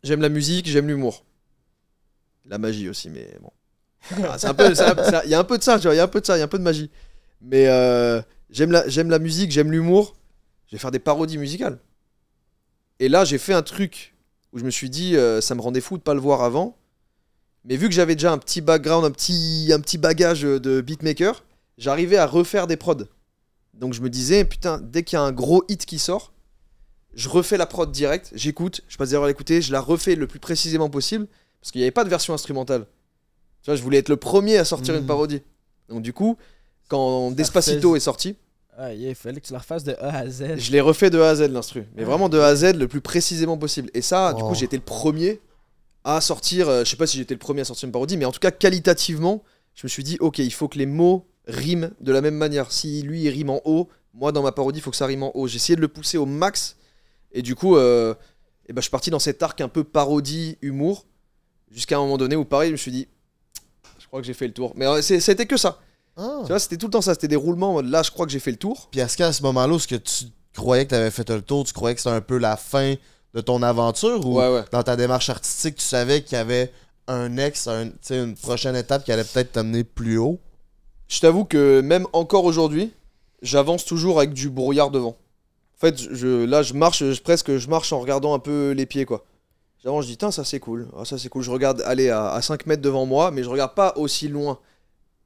J'aime la musique, j'aime l'humour. La magie aussi, mais bon il y a un peu de ça, il y a un peu de ça, il un peu de magie. Mais euh, j'aime la, la musique, j'aime l'humour. Je vais faire des parodies musicales. Et là, j'ai fait un truc où je me suis dit, euh, ça me rendait fou de pas le voir avant. Mais vu que j'avais déjà un petit background, un petit, un petit bagage de beatmaker, j'arrivais à refaire des prods. Donc je me disais, putain, dès qu'il y a un gros hit qui sort, je refais la prod direct, j'écoute, je passe à l'écouter, je la refais le plus précisément possible, parce qu'il n'y avait pas de version instrumentale je voulais être le premier à sortir une mhm. parodie. Donc du coup, quand Despacito est sorti, il fallait que tu la refasses de A à Z. Je l'ai refait de A à Z l'instru, mais ah. vraiment de A à Z le plus précisément possible. Et ça, du coup, oh. j'ai été le premier à sortir. Je euh, je sais pas si j'ai été le premier à sortir une parodie, mais en tout cas qualitativement, je me suis dit, ok, il faut que les mots riment de la même manière. Si lui il rime en haut, moi dans ma parodie, il faut que ça rime en haut. J'ai essayé de le pousser au max, et du coup, euh, eh ben, je suis parti dans cet arc un peu parodie humour, jusqu'à un moment donné où pareil, je me suis dit, crois que j'ai fait le tour. Mais euh, c'était que ça. Ah. Tu vois, c'était tout le temps ça. C'était des roulements. Là, je crois que j'ai fait le tour. Puis à ce qu'à ce moment-là, est-ce que tu croyais que tu avais fait le tour, tu croyais que c'était un peu la fin de ton aventure ou dans ta démarche artistique, tu savais qu'il y avait un ex, une prochaine étape qui allait peut-être t'amener plus haut? Je t'avoue que même encore aujourd'hui, j'avance toujours avec du brouillard devant. En fait, là, je marche, presque, je marche en regardant un peu les pieds, quoi. D'abord, je dis, ça c'est cool. Ah, ça c'est cool. Je regarde aller à, 5 mètres devant moi, mais je regarde pas aussi loin.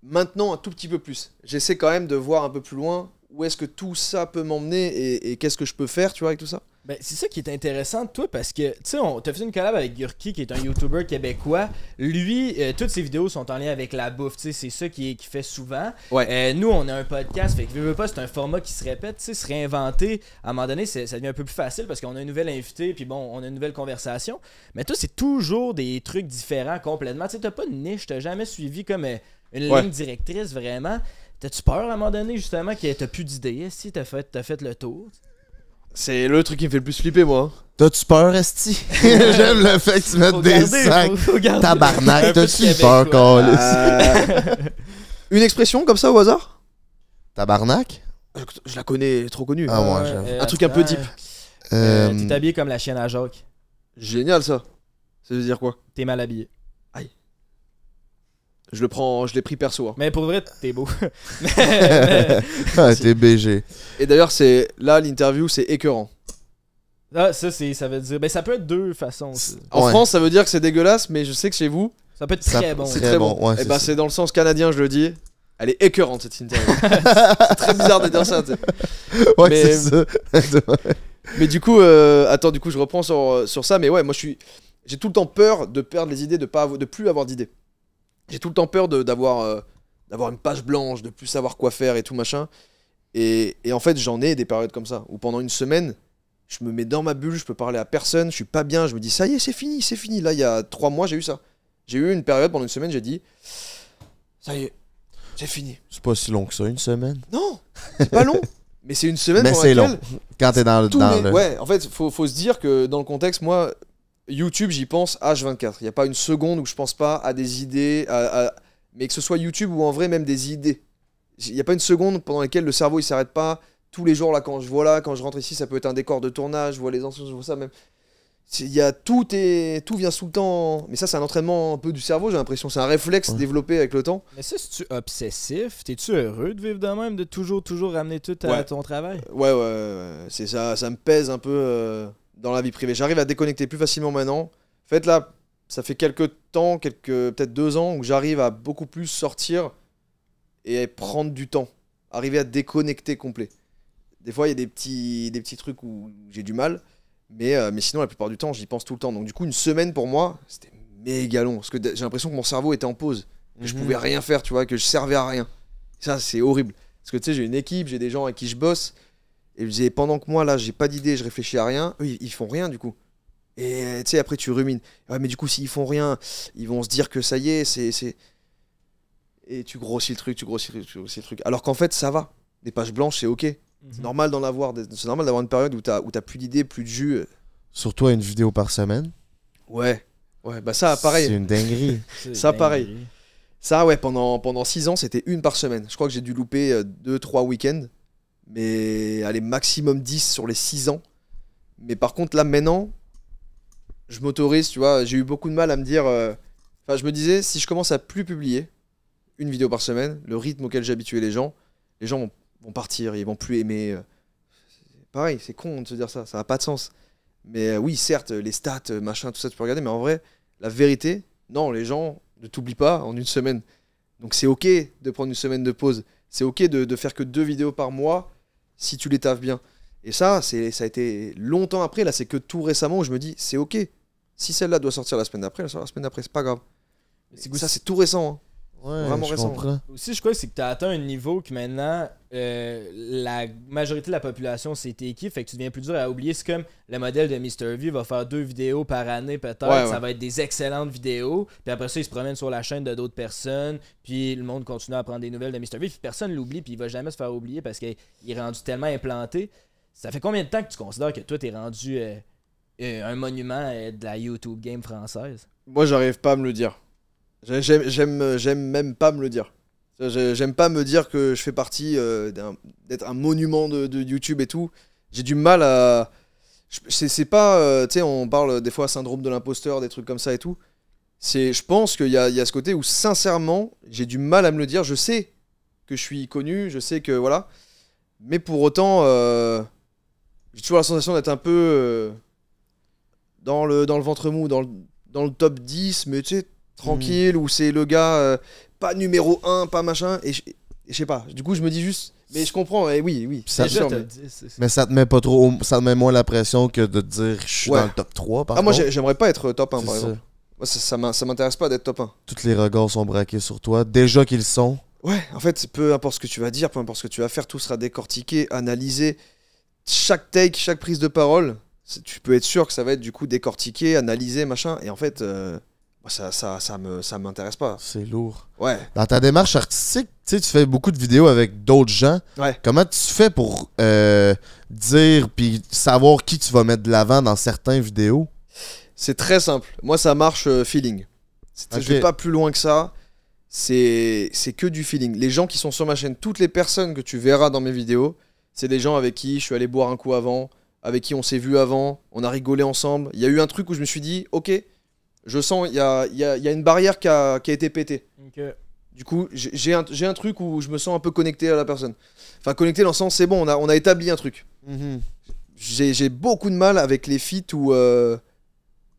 Maintenant, un tout petit peu plus. J'essaie quand même de voir un peu plus loin où est-ce que tout ça peut m'emmener et, qu'est-ce que je peux faire, tu avec tout ça. Ben, c'est ça qui est intéressant toi parce que, tu sais, on fait une collab avec Gurki qui est un YouTuber québécois. Lui, euh, toutes ses vidéos sont en lien avec la bouffe, tu c'est ça qui, fait souvent. Euh, nous, on a un podcast, fait que veux, veux pas, c'est un format qui se répète, tu sais, se réinventer. À un moment donné, ça devient un peu plus facile parce qu'on a une nouvelle invitée, puis bon, on a une nouvelle conversation. Mais toi, c'est toujours des trucs différents complètement. Tu sais, t'as pas de niche, t'as jamais suivi comme euh, une ligne directrice vraiment. T'as-tu peur à un moment donné, justement, que t'as plus d'idées? Si t'as fait, as fait le tour? C'est le truc qui me fait le plus flipper, moi. Hein. T'as-tu peur, Esti? J'aime le fait que tu mettes des sacs. Tabarnak, t'as-tu peur, quand euh, Une expression comme ça au hasard? Tabarnak? Je la connais, trop connue. Ah, euh, Un truc un peu deep. Euh, T'es habillé comme la chienne à Jacques. Génial, ça. Ça veut dire quoi? T'es mal habillé. Je le prends, je l'ai pris perso. Hein. Mais pour vrai, t'es beau. t'es BG. Et d'ailleurs, c'est là l'interview, c'est écœurant. Ah, ça, ça veut dire. Ben, ça peut être deux façons. En France, ça veut dire que c'est dégueulasse, mais je sais que chez vous, Ça peut être très bon. Eh c'est très bon. et c'est c'est dans le sens canadien, je le dis. Elle est écœurante cette interview. c'est très bizarre de dire ça. Ouais, Mais- c'est ça. Mais du coup, euh, attends, du coup, je reprends sur, sur ça. Mais ouais, moi, je suis, j'ai tout le temps peur de perdre les idées, de pas, de plus avoir d'idées j'ai tout le temps peur d'avoir euh, d'avoir une page blanche, de plus savoir quoi faire et tout machin. Et, et en fait, j'en ai des périodes comme ça où pendant une semaine, je me mets dans ma bulle, je peux parler à personne, je suis pas bien, je me dis ça y est, c'est fini, c'est fini. Là, il y a trois mois, j'ai eu ça. J'ai eu une période pendant une semaine, j'ai dit ça y est, c'est fini. C'est pas si long que ça, une semaine. Non, c'est pas long. mais c'est une semaine. Mais c'est long. Quand t'es dans, dans le. Ouais, en fait, faut, faut se dire que dans le contexte, moi, YouTube, j'y pense H24. Il n'y a pas une seconde où je pense pas à des idées, à, mais que ce soit YouTube ou en vrai même des idées. Il n'y a pas une seconde pendant laquelle le cerveau il s'arrête pas. Tous les jours là, quand je vois là, quand je rentre ici, ça peut être un décor de tournage. Je vois les anciens, je vois ça même. Il y a tout et tout vient sous le temps. Mais ça, c'est un entraînement un peu du cerveau. J'ai l'impression, c'est un réflexe développé avec le temps. Mais ça, c'est tu obsessif. T'es-tu heureux de vivre de même, de toujours toujours ramener tout à ton travail Ouais, ouais, c'est ça. Ça me pèse un peu. Euh, dans la vie privée. J'arrive à déconnecter plus facilement maintenant. En fait, là, ça fait quelques temps, quelques, peut-être deux ans, où j'arrive à beaucoup plus sortir et prendre du temps. Arriver à déconnecter complet. Des fois, il y a des petits, des petits trucs où j'ai du mal. Mais, euh, mais sinon, la plupart du temps, j'y pense tout le temps. Donc, du coup, une semaine pour moi, c'était méga long. Parce que j'ai l'impression que mon cerveau était en pause. Que je mhm. pouvais rien faire, tu vois, que je servais à rien. Ça, c'est horrible. Parce que tu sais, j'ai une équipe, j'ai des gens à qui je bosse. Et je pendant que moi, là, j'ai pas d'idée, je réfléchis à rien, eux, ils, font rien du coup. Et euh, tu sais, après, tu rumines. ouais ah, mais du coup, s'ils font rien, ils vont se dire que ça y est, c'est. Et tu grossis le truc, tu grossis, tu grossis le truc. Alors qu'en fait, ça va. Des pages blanches, c'est OK. C'est mhm. normal d'en avoir. C'est normal d'avoir une période où t'as as plus d'idées, plus de jus. Euh. Surtout toi une vidéo par semaine. Ouais. Ouais, bah ça, pareil. C'est une dinguerie. ça, pareil. Ça, ouais, pendant, pendant six ans, c'était une par semaine. Je crois que j'ai dû louper euh, deux, trois week-ends mais allez, maximum 10 sur les 6 ans. Mais par contre, là, maintenant, je m'autorise, tu vois, j'ai eu beaucoup de mal à me dire... Euh, enfin, je me disais, si je commence à plus publier une vidéo par semaine, le rythme auquel j'habituais les gens, les gens vont, partir, ils vont plus aimer. Euh, pareil, c'est con de se dire ça, ça n'a pas de sens. Mais euh, oui, certes, les stats, machin, tout ça, tu peux regarder, mais en vrai, la vérité, non, les gens ne t'oublient pas en une semaine. Donc c'est ok de prendre une semaine de pause, c'est ok de, de faire que deux vidéos par mois, si tu les taffes bien. Et ça, c'est, ça a été longtemps après. Là, c'est que tout récemment, où je me dis, c'est ok. Si celle-là doit sortir la semaine d'après, elle la semaine d'après, c'est pas grave. C'est ça, c'est tout récent. Hein. Ouais, vraiment je Aussi, je crois que c'est que tu as atteint un niveau que maintenant, euh, la majorité de la population, c'est qui fait que tu deviens plus dur à oublier. C'est comme le modèle de Mr. V va faire deux vidéos par année, peut-être. ça va être des excellentes vidéos. Puis après ça, il se promène sur la chaîne de d'autres personnes. Puis le monde continue à prendre des nouvelles de Mr. V. Puis personne l'oublie, puis il va jamais se faire oublier parce qu'il est rendu tellement implanté. Ça fait combien de temps que tu considères que toi, t'es rendu euh, euh, un monument de la YouTube game française Moi, j'arrive pas à me le dire. J'aime, j'aime même pas me le dire. J'aime pas me dire que je fais partie euh, d'être un monument de, YouTube et tout. J'ai du mal à. C'est pas. Euh, tu sais, on parle des fois syndrome de l'imposteur, des trucs comme ça et tout. C'est, je pense qu'il y, y a, ce côté où, sincèrement, j'ai du mal à me le dire. Je sais que je suis connu, je sais que. Voilà. Mais pour autant, euh, j'ai toujours la sensation d'être un peu. dans, le, dans le ventre mou, dans le, dans le top 10, mais tu tranquille, hmm. ou c'est le gars euh, pas numéro un pas machin, et je sais pas. Du coup, je me dis juste, mais je comprends, et oui, oui. Ça mais... ça te met pas trop, ça met moins la pression que de dire je suis dans le top 3. Par ah, moi j'aimerais pas être euh, top 1 par exemple. ça, m'intéresse pas d'être top 1. Toutes les regards sont braqués sur toi, déjà qu'ils sont. Ouais, en fait, peu importe ce que tu vas dire, peu importe ce que tu vas faire, tout sera décortiqué, analysé. Chaque take, chaque prise de parole, tu peux être sûr que ça va être du coup décortiqué, analysé, machin. Et en fait, euh, ça, ça, me, ça m'intéresse pas. C'est lourd. Ouais. Dans ta démarche artistique, tu fais beaucoup de vidéos avec d'autres gens. Comment tu fais pour euh, dire puis savoir qui tu vas mettre de l'avant dans certaines vidéos? C'est très simple. Moi, ça marche euh, feeling. Je Je vais pas plus loin que ça. C'est, c'est que du feeling. Les gens qui sont sur ma chaîne, toutes les personnes que tu verras dans mes vidéos, c'est des gens avec qui je suis allé boire un coup avant, avec qui on s'est vu avant, on a rigolé ensemble. Il y a eu un truc où je me suis dit, ok, je sens, il y a, y a, une barrière qui a, été pétée. Du coup, j'ai un, un, truc où je me sens un peu connecté à la personne. Enfin, connecté dans le sens, c'est bon, on a, établi un truc. Mm-hmm. J'ai beaucoup de mal avec les feats ou euh,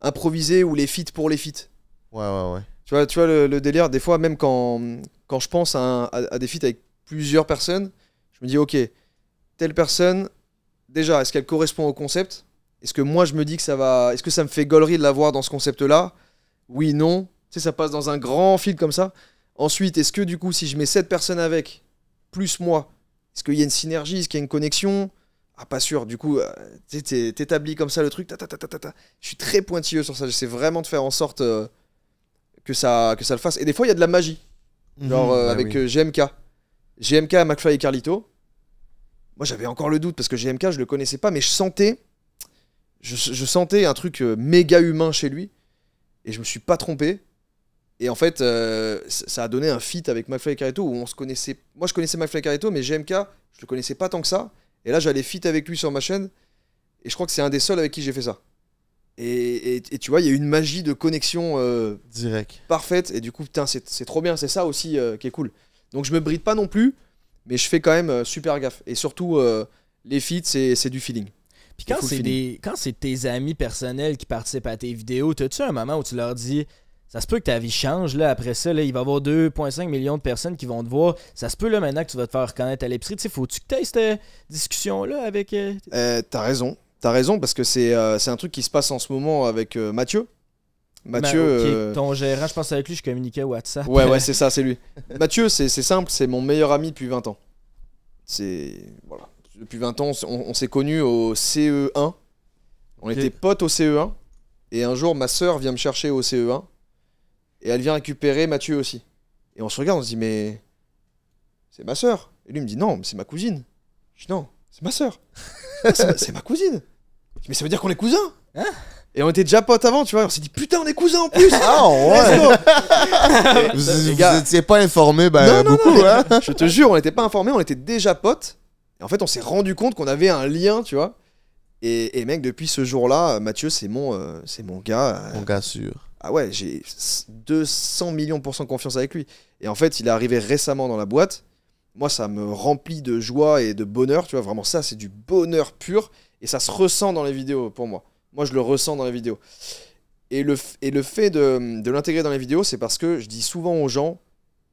improvisés ou les feats pour les feats. Ouais, ouais, ouais. Tu vois, tu vois le, délire, des fois, même quand, quand je pense à, des feats avec plusieurs personnes, je me dis, ok, telle personne, déjà, est-ce qu'elle correspond au concept est-ce que moi je me dis que ça va. Est-ce que ça me fait gaulerie de l'avoir dans ce concept-là Oui, non. Tu sais, ça passe dans un grand fil comme ça. Ensuite, est-ce que du coup, si je mets cette personne avec, plus moi, est-ce qu'il y a une synergie Est-ce qu'il y a une connexion Ah, pas sûr. Du coup, euh, t'établis comme ça le truc. Ta, ta, ta, je suis très pointilleux sur ça. J'essaie vraiment de faire en sorte euh, que, ça, que ça le fasse. Et des fois, il y a de la magie. Mhm. Genre euh, bah avec GMK. GMK, McFly et Carlito. Moi, j'avais encore le doute parce que GMK, je le connaissais pas, mais je sentais je, sentais un truc euh, méga humain chez lui. Et je me suis pas trompé. Et en fait, euh, ça a donné un fit avec McFly et Carito où on se connaissait. Moi, je connaissais McFly et Carito, mais GMK, je le connaissais pas tant que ça. Et là, j'allais fit avec lui sur ma chaîne. Et je crois que c'est un des seuls avec qui j'ai fait ça. Et, et, tu vois, il y a une magie de connexion euh, parfaite. Et du coup, c'est trop bien. C'est ça aussi qui est cool. Donc, je me bride pas non plus, mais je fais quand même super gaffe. Et surtout, les feats, c'est du feeling. Puis quand c'est des... quand c'est tes amis personnels qui participent à tes vidéos, as tu un moment où tu leur dis ça se peut que ta vie change là après ça il va y avoir 2.5 millions de personnes qui vont te voir. Ça se peut là maintenant que tu vas te faire connaître à l'épicerie, faut-tu que tu aies cette discussion là avec euh, euh, t'as raison. T'as raison parce que euh, c'est un truc qui se passe en ce moment avec Mathieu. Mathieu, ben, ton gérant, je pense avec lui, je communiquais WhatsApp. Ouais, ouais, c'est ça, c'est lui. Mathieu, c'est simple, c'est mon meilleur ami depuis 20 ans. C'est voilà, depuis 20 ans, on, s'est connus au CE1. On était potes au CE1. Et un jour, ma sœur vient me chercher au CE1. Et elle vient récupérer Mathieu aussi. Et on se regarde, on se dit, mais c'est ma sœur. Et lui me dit, non, mais c'est ma cousine. Je dis, non, c'est ma sœur. c'est ma, cousine. mais ça veut dire qu'on est cousins hein et on était déjà potes avant, tu vois. On s'est dit putain, on est cousins en plus. ah ouais. vous, n'étiez pas informés, bah, beaucoup. Hein. Je te jure, on n'était pas informés, on était déjà potes en fait, on s'est rendu compte qu'on avait un lien, tu vois. Et, mec, depuis ce jour-là, Mathieu, c'est mon, euh, c'est mon gars. Euh, mon gars sûr. Ah ouais, j'ai 200 millions pour confiance avec lui. Et en fait, il est arrivé récemment dans la boîte. Moi, ça me remplit de joie et de bonheur, tu vois. Vraiment, ça, c'est du bonheur pur. Et ça se ressent dans les vidéos pour moi. Moi, je le ressens dans les vidéos. Et le, et le fait de, l'intégrer dans les vidéos, c'est parce que je dis souvent aux gens,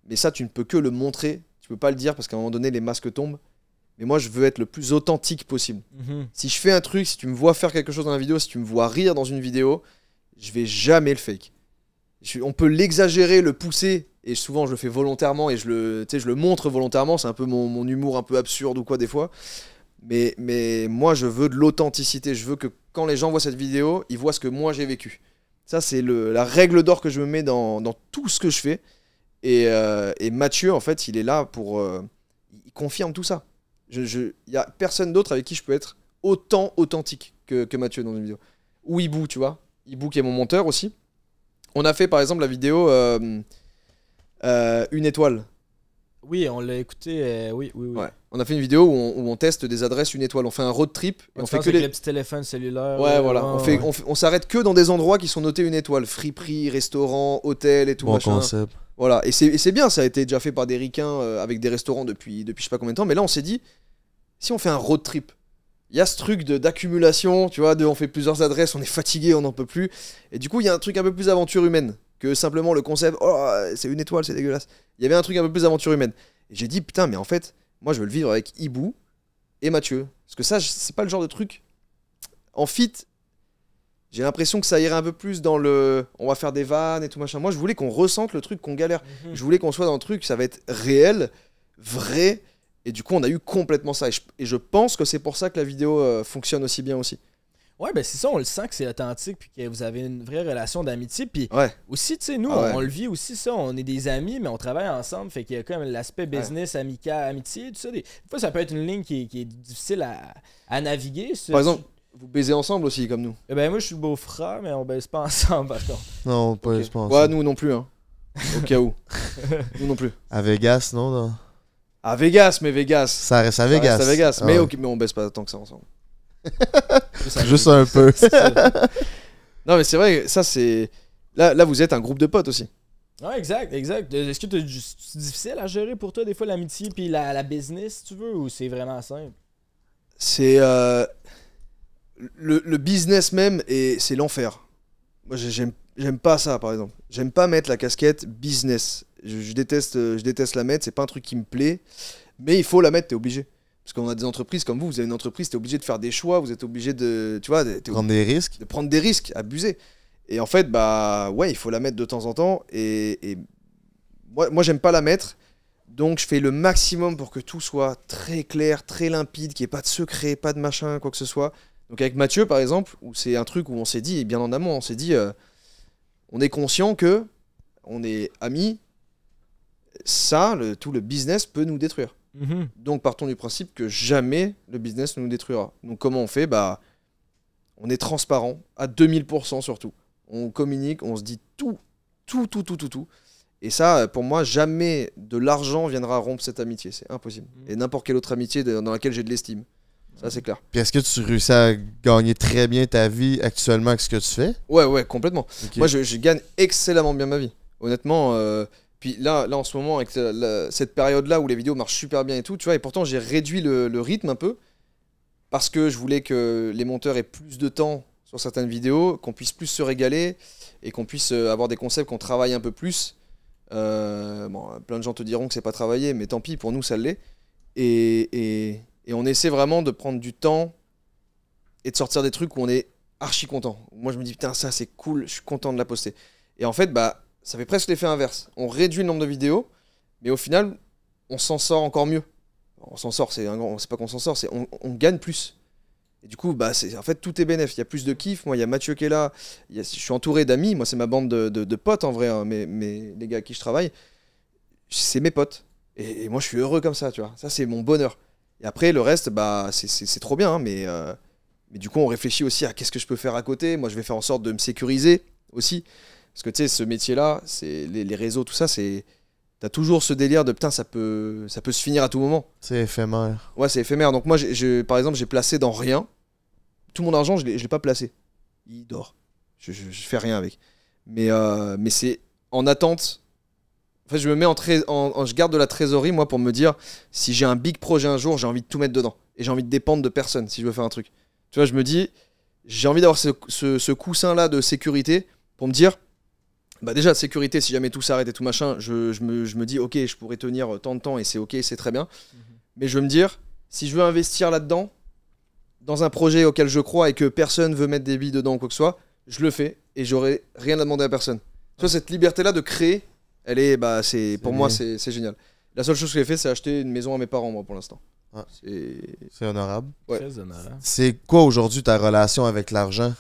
mais ça, tu ne peux que le montrer. Tu peux pas le dire parce qu'à un moment donné, les masques tombent mais moi je veux être le plus authentique possible. Mhm. Si je fais un truc, si tu me vois faire quelque chose dans la vidéo, si tu me vois rire dans une vidéo, je vais jamais le fake. on peut l'exagérer, le pousser, et souvent je le fais volontairement et je le, je le montre volontairement, c'est un peu mon, humour un peu absurde ou quoi des fois. Mais, mais moi je veux de l'authenticité, je veux que quand les gens voient cette vidéo, ils voient ce que moi j'ai vécu. Ça c'est la règle d'or que je me mets dans, dans, tout ce que je fais. Et, euh, et, Mathieu en fait il est là pour... Euh, il confirme tout ça. Il n'y a personne d'autre avec qui je peux être autant authentique que, que Mathieu dans une vidéo. Ou Ibu, tu vois. Ibu qui est mon monteur aussi. On a fait par exemple la vidéo euh, euh, Une étoile. Oui, on l'a écouté. Euh, oui, oui, oui. On a fait une vidéo où on, où on, teste des adresses une étoile. On fait un road trip. on, fait que les... petits téléphones cellulaires. Ouais, voilà. on fait, on, s'arrête que dans des endroits qui sont notés une étoile. Friperie, restaurant, hôtel et tout. Bon machin. concept. Voilà, et c'est bien, ça a été déjà fait par des ricains euh, avec des restaurants depuis, depuis je sais pas combien de temps, mais là on s'est dit, si on fait un road trip, il y a ce truc d'accumulation, tu vois, de on fait plusieurs adresses, on est fatigué, on n'en peut plus, et du coup il y a un truc un peu plus aventure humaine que simplement le concept, oh c'est une étoile, c'est dégueulasse. Il y avait un truc un peu plus aventure humaine. Et j'ai dit, putain, mais en fait, moi je veux le vivre avec Hibou et Mathieu, parce que ça, c'est pas le genre de truc. En fit, j'ai l'impression que ça irait un peu plus dans le on va faire des vannes et tout machin. Moi, je voulais qu'on ressente le truc, qu'on galère. Mhm. Je voulais qu'on soit dans le truc, ça va être réel, vrai. Et du coup, on a eu complètement ça. Et je, pense que c'est pour ça que la vidéo euh, fonctionne aussi bien aussi. Ouais, ben c'est ça, on le sent que c'est authentique puis que vous avez une vraie relation d'amitié. Puis aussi, tu sais, nous, ah on, le vit aussi, ça. On est des amis, mais on travaille ensemble. Fait qu'il y a même l'aspect business, amica, amitié, tout ça. Des, fois, ça peut être une ligne qui, est difficile à, à naviguer. Par exemple, baiser ensemble aussi, comme nous. Eh ben moi je suis beau frère, mais on baise pas ensemble Non, on pas ensemble. Ouais, nous non plus, hein. Au cas où. nous non plus. À Vegas, non, non. À Vegas, mais Vegas. Ça reste à Vegas. à Vegas, ah mais, on baisse pas tant que ça ensemble. Juste, un peu. non, mais c'est vrai, ça c'est. Là, là, vous êtes un groupe de potes aussi. Ouais, ah, exact, exact. Est-ce que c'est difficile à gérer pour toi des fois l'amitié puis la, la business, tu veux, ou c'est vraiment simple? C'est. Euh, le, business même, et c'est l'enfer. Moi, j'aime, j'aime pas ça, par exemple. J'aime pas mettre la casquette business. Je, déteste, euh, je déteste la mettre, c'est pas un truc qui me plaît. Mais il faut la mettre, t'es obligé. Parce qu'on a des entreprises comme vous, vous avez une entreprise, t'es obligé de faire des choix, vous êtes obligé de, tu vois, prendre des risques. De prendre des risques, abuser. Et en fait, bah ouais, il faut la mettre de temps en temps. Et, moi, moi j'aime pas la mettre. Donc, je fais le maximum pour que tout soit très clair, très limpide, qu'il n'y ait pas de secret, pas de machin, quoi que ce soit. Donc avec Mathieu, par exemple, où c'est un truc où on s'est dit, bien en amont, on s'est dit, euh, on est conscient que on est amis, ça, le, tout le business peut nous détruire. Mhm. Donc partons du principe que jamais le business ne nous détruira. Donc comment on fait bah, On est transparent, à 2000% surtout. On communique, on se dit tout, tout, tout, tout, tout, tout. Et ça, euh, pour moi, jamais de l'argent viendra rompre cette amitié. C'est impossible. Mhm. Et n'importe quelle autre amitié dans laquelle j'ai de l'estime. Ça, c'est clair. Puis est-ce que tu réussis à gagner très bien ta vie actuellement avec ce que tu fais? Ouais, ouais, complètement. Moi, je, gagne excellemment bien ma vie. Honnêtement, euh, puis là, là, en ce moment, avec cette période-là où les vidéos marchent super bien et tout, tu vois, et pourtant, j'ai réduit le, rythme un peu parce que je voulais que les monteurs aient plus de temps sur certaines vidéos, qu'on puisse plus se régaler et qu'on puisse euh, avoir des concepts qu'on travaille un peu plus. Euh, bon, plein de gens te diront que c'est pas travaillé, mais tant pis, pour nous, ça l'est. et, et on essaie vraiment de prendre du temps et de sortir des trucs où on est archi content. Moi, je me dis, putain, ça c'est cool, je suis content de la poster. Et en fait, bah, ça fait presque l'effet inverse. On réduit le nombre de vidéos, mais au final, on s'en sort encore mieux. On s'en sort, c'est sait pas qu'on s'en sort, c'est on, gagne plus. Et du coup, bah, en fait, tout est bénéf. Il y a plus de kiff. Moi, il y a Mathieu qui est là. je suis entouré d'amis. Moi, c'est ma bande de, potes en vrai, hein, mais, les gars avec qui je travaille. C'est mes potes. Et, et moi, je suis heureux comme ça, tu vois. Ça, c'est mon bonheur. Et après, le reste, bah, c'est trop bien, hein, mais, euh, mais du coup, on réfléchit aussi à qu'est-ce que je peux faire à côté. Moi, je vais faire en sorte de me sécuriser aussi. Parce que tu sais, ce métier-là, les, les réseaux, tout ça, c'est. T'as toujours ce délire de putain, ça peut, ça peut se finir à tout moment. C'est éphémère. Ouais, c'est éphémère. Donc, moi, je, par exemple, j'ai placé dans rien. Tout mon argent, je ne l'ai pas placé. Il dort. Je, je, fais rien avec. Mais, euh, mais c'est en attente en je me mets en, Je garde de la trésorerie, moi, pour me dire si j'ai un big projet un jour, j'ai envie de tout mettre dedans. Et j'ai envie de dépendre de personne si je veux faire un truc. Tu vois, je me dis j'ai envie d'avoir ce, coussin-là de sécurité pour me dire bah déjà, sécurité, si jamais tout s'arrête et tout machin, je, me, dis, ok, je pourrais tenir euh, tant de temps et c'est ok, c'est très bien. Mhm. Mais je veux me dire, si je veux investir là-dedans, dans un projet auquel je crois et que personne veut mettre des billes dedans ou quoi que ce soit, je le fais et j'aurai rien à demander à personne. Tu vois, cette liberté-là de créer bah, c'est, pour moi, c'est, génial. La seule chose que j'ai fait, c'est acheter une maison à mes parents, moi, pour l'instant. ah. C'est... honorable. C'est quoi aujourd'hui ta relation avec l'argent?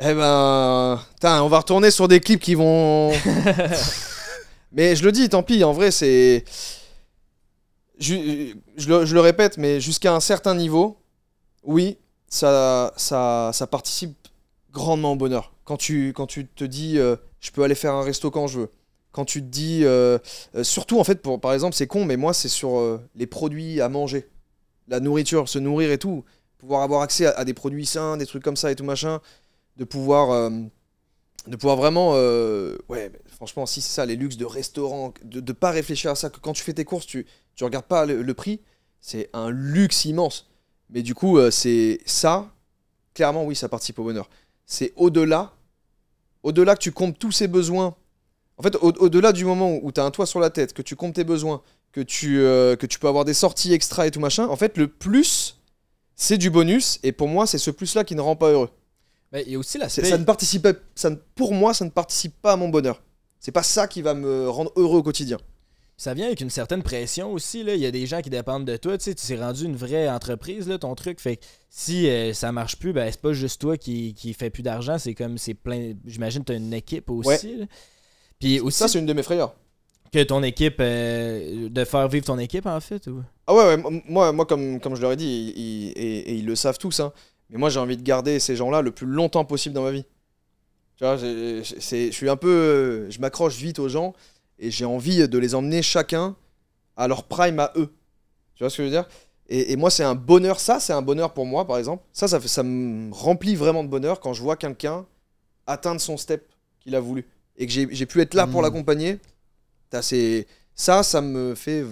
Eh ben, on va retourner sur des clips qui vont. mais je le dis, tant pis. En vrai, c'est. Je, le, répète, mais jusqu'à un certain niveau, oui, ça, ça, ça participe grandement au bonheur. Quand tu, quand tu te dis, euh, je peux aller faire un resto quand je veux, quand tu te dis, euh, euh, surtout en fait, pour, par exemple, c'est con, mais moi c'est sur euh, les produits à manger, la nourriture, se nourrir et tout, pouvoir avoir accès à, des produits sains, des trucs comme ça et tout machin, de pouvoir, de pouvoir vraiment, ouais, franchement, si c'est ça, les luxes de restaurant, de ne pas réfléchir à ça, que quand tu fais tes courses, tu tu regardes pas le, prix, c'est un luxe immense. Mais du coup, c'est ça, clairement, oui, ça participe au bonheur. C'est au-delà, au-delà que tu comptes tous ces besoins en fait, au-delà du moment où tu as un toit sur la tête, que tu comptes tes besoins, que tu, euh, que tu peux avoir des sorties extra et tout machin, en fait, le plus, c'est du bonus. Et pour moi, c'est ce plus-là qui ne rend pas heureux. Mais il y a aussi la Ça ne participe ça pour moi, ça ne participe pas à mon bonheur. C'est pas ça qui va me rendre heureux au quotidien. Ça vient avec une certaine pression aussi. Là. Il y a des gens qui dépendent de toi. Tu sais, tu t'es rendu une vraie entreprise, là, ton truc. Fait si euh, ça marche plus, ben, c'est pas juste toi qui, qui fait plus d'argent. C'est comme c'est plein. J'imagine tu as une équipe aussi. Puis ça, c'est une de mes frayeurs. Que ton équipe, euh, de faire vivre ton équipe en fait Ah ouais, moi, moi comme, comme je leur ai dit, et, ils le savent tous, hein, mais moi j'ai envie de garder ces gens-là le plus longtemps possible dans ma vie. Tu vois, je suis un peu. Euh, je m'accroche vite aux gens et j'ai envie de les emmener chacun à leur prime à eux. Tu vois ce que je veux dire et, moi, c'est un bonheur, ça, c'est un bonheur pour moi, par exemple. Ça, ça, ça me remplit vraiment de bonheur quand je vois quelqu'un atteindre son step qu'il a voulu et que j'ai pu être là pour hmm. l'accompagner, ça, ça me fait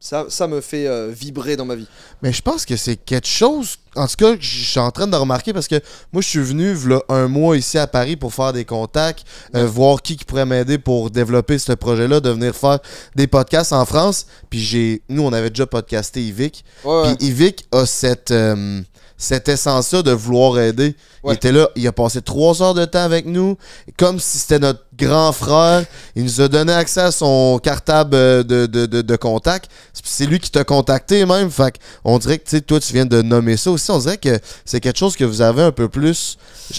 ça, ça, me fait euh, vibrer dans ma vie. Mais je pense que c'est quelque chose, en tout cas, je suis en train de remarquer parce que moi, je suis venu un mois ici à Paris pour faire des contacts, euh, voir qui, qui pourrait m'aider pour développer ce projet-là, de venir faire des podcasts en France. Puis j'ai, nous, on avait déjà podcasté Yvick. Puis Yvick a cette. Euh, c'était sans là de vouloir aider. Il était là, il a passé trois heures de temps avec nous, comme si c'était notre grand frère. Il nous a donné accès à son cartable euh, de, contact. C'est lui qui t'a contacté même. Fait on dirait que toi, tu viens de nommer ça aussi. On dirait que c'est quelque chose que vous avez un peu plus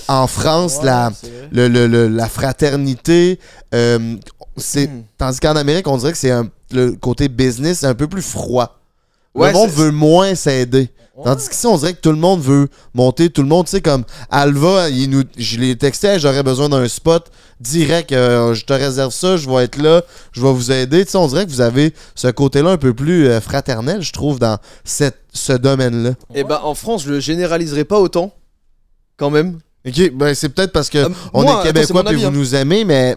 en France, la, fraternité. Euh, mm. Tandis qu'en Amérique, on dirait que c'est le côté business, un peu plus froid. Tout le monde veut moins s'aider. Tandis qu'ici, on dirait que tout le monde veut monter. Tout le monde, tu sais, comme Alva, nous, je l'ai texté, j'aurais besoin d'un spot direct. Euh, je te réserve ça, je vais être là, je vais vous aider. Tu sais, on dirait que vous avez ce côté-là un peu plus euh, fraternel, je trouve, dans cette, ce domaine-là. Eh Et ben, en France, je le généraliserai pas autant, quand même. Ok, ben, c'est peut-être parce que euh, on est québécois et vous hein. nous aimez, mais.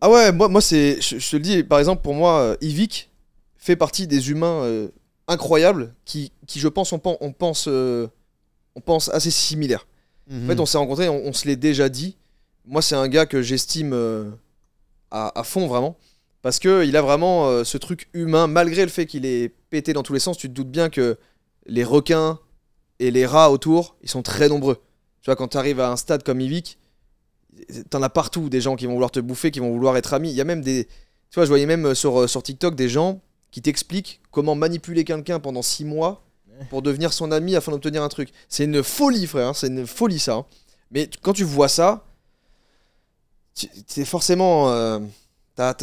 Ah ouais, moi, moi c'est. Je, je, te le dis, par exemple, pour moi, Yvick fait partie des humains incroyable, qui, je pense, on, on pense, euh, on pense assez similaire, En fait, mhm. on s'est rencontré on, se l'est déjà dit. Moi, c'est un gars que j'estime euh, à, fond, vraiment. Parce qu'il a vraiment euh, ce truc humain, malgré le fait qu'il est pété dans tous les sens. Tu te doutes bien que les requins et les rats autour, ils sont très nombreux. Tu vois, quand tu arrives à un stade comme Ivic, t'en as partout des gens qui vont vouloir te bouffer, qui vont vouloir être amis. Il y a même des. Tu vois, je voyais même sur, sur TikTok des gens qui t'explique comment manipuler quelqu'un pendant 6 mois pour devenir son ami afin d'obtenir un truc. C'est une folie, frère. Hein, c'est une folie, ça. Hein. Mais quand tu vois ça, c'est forcément. Euh,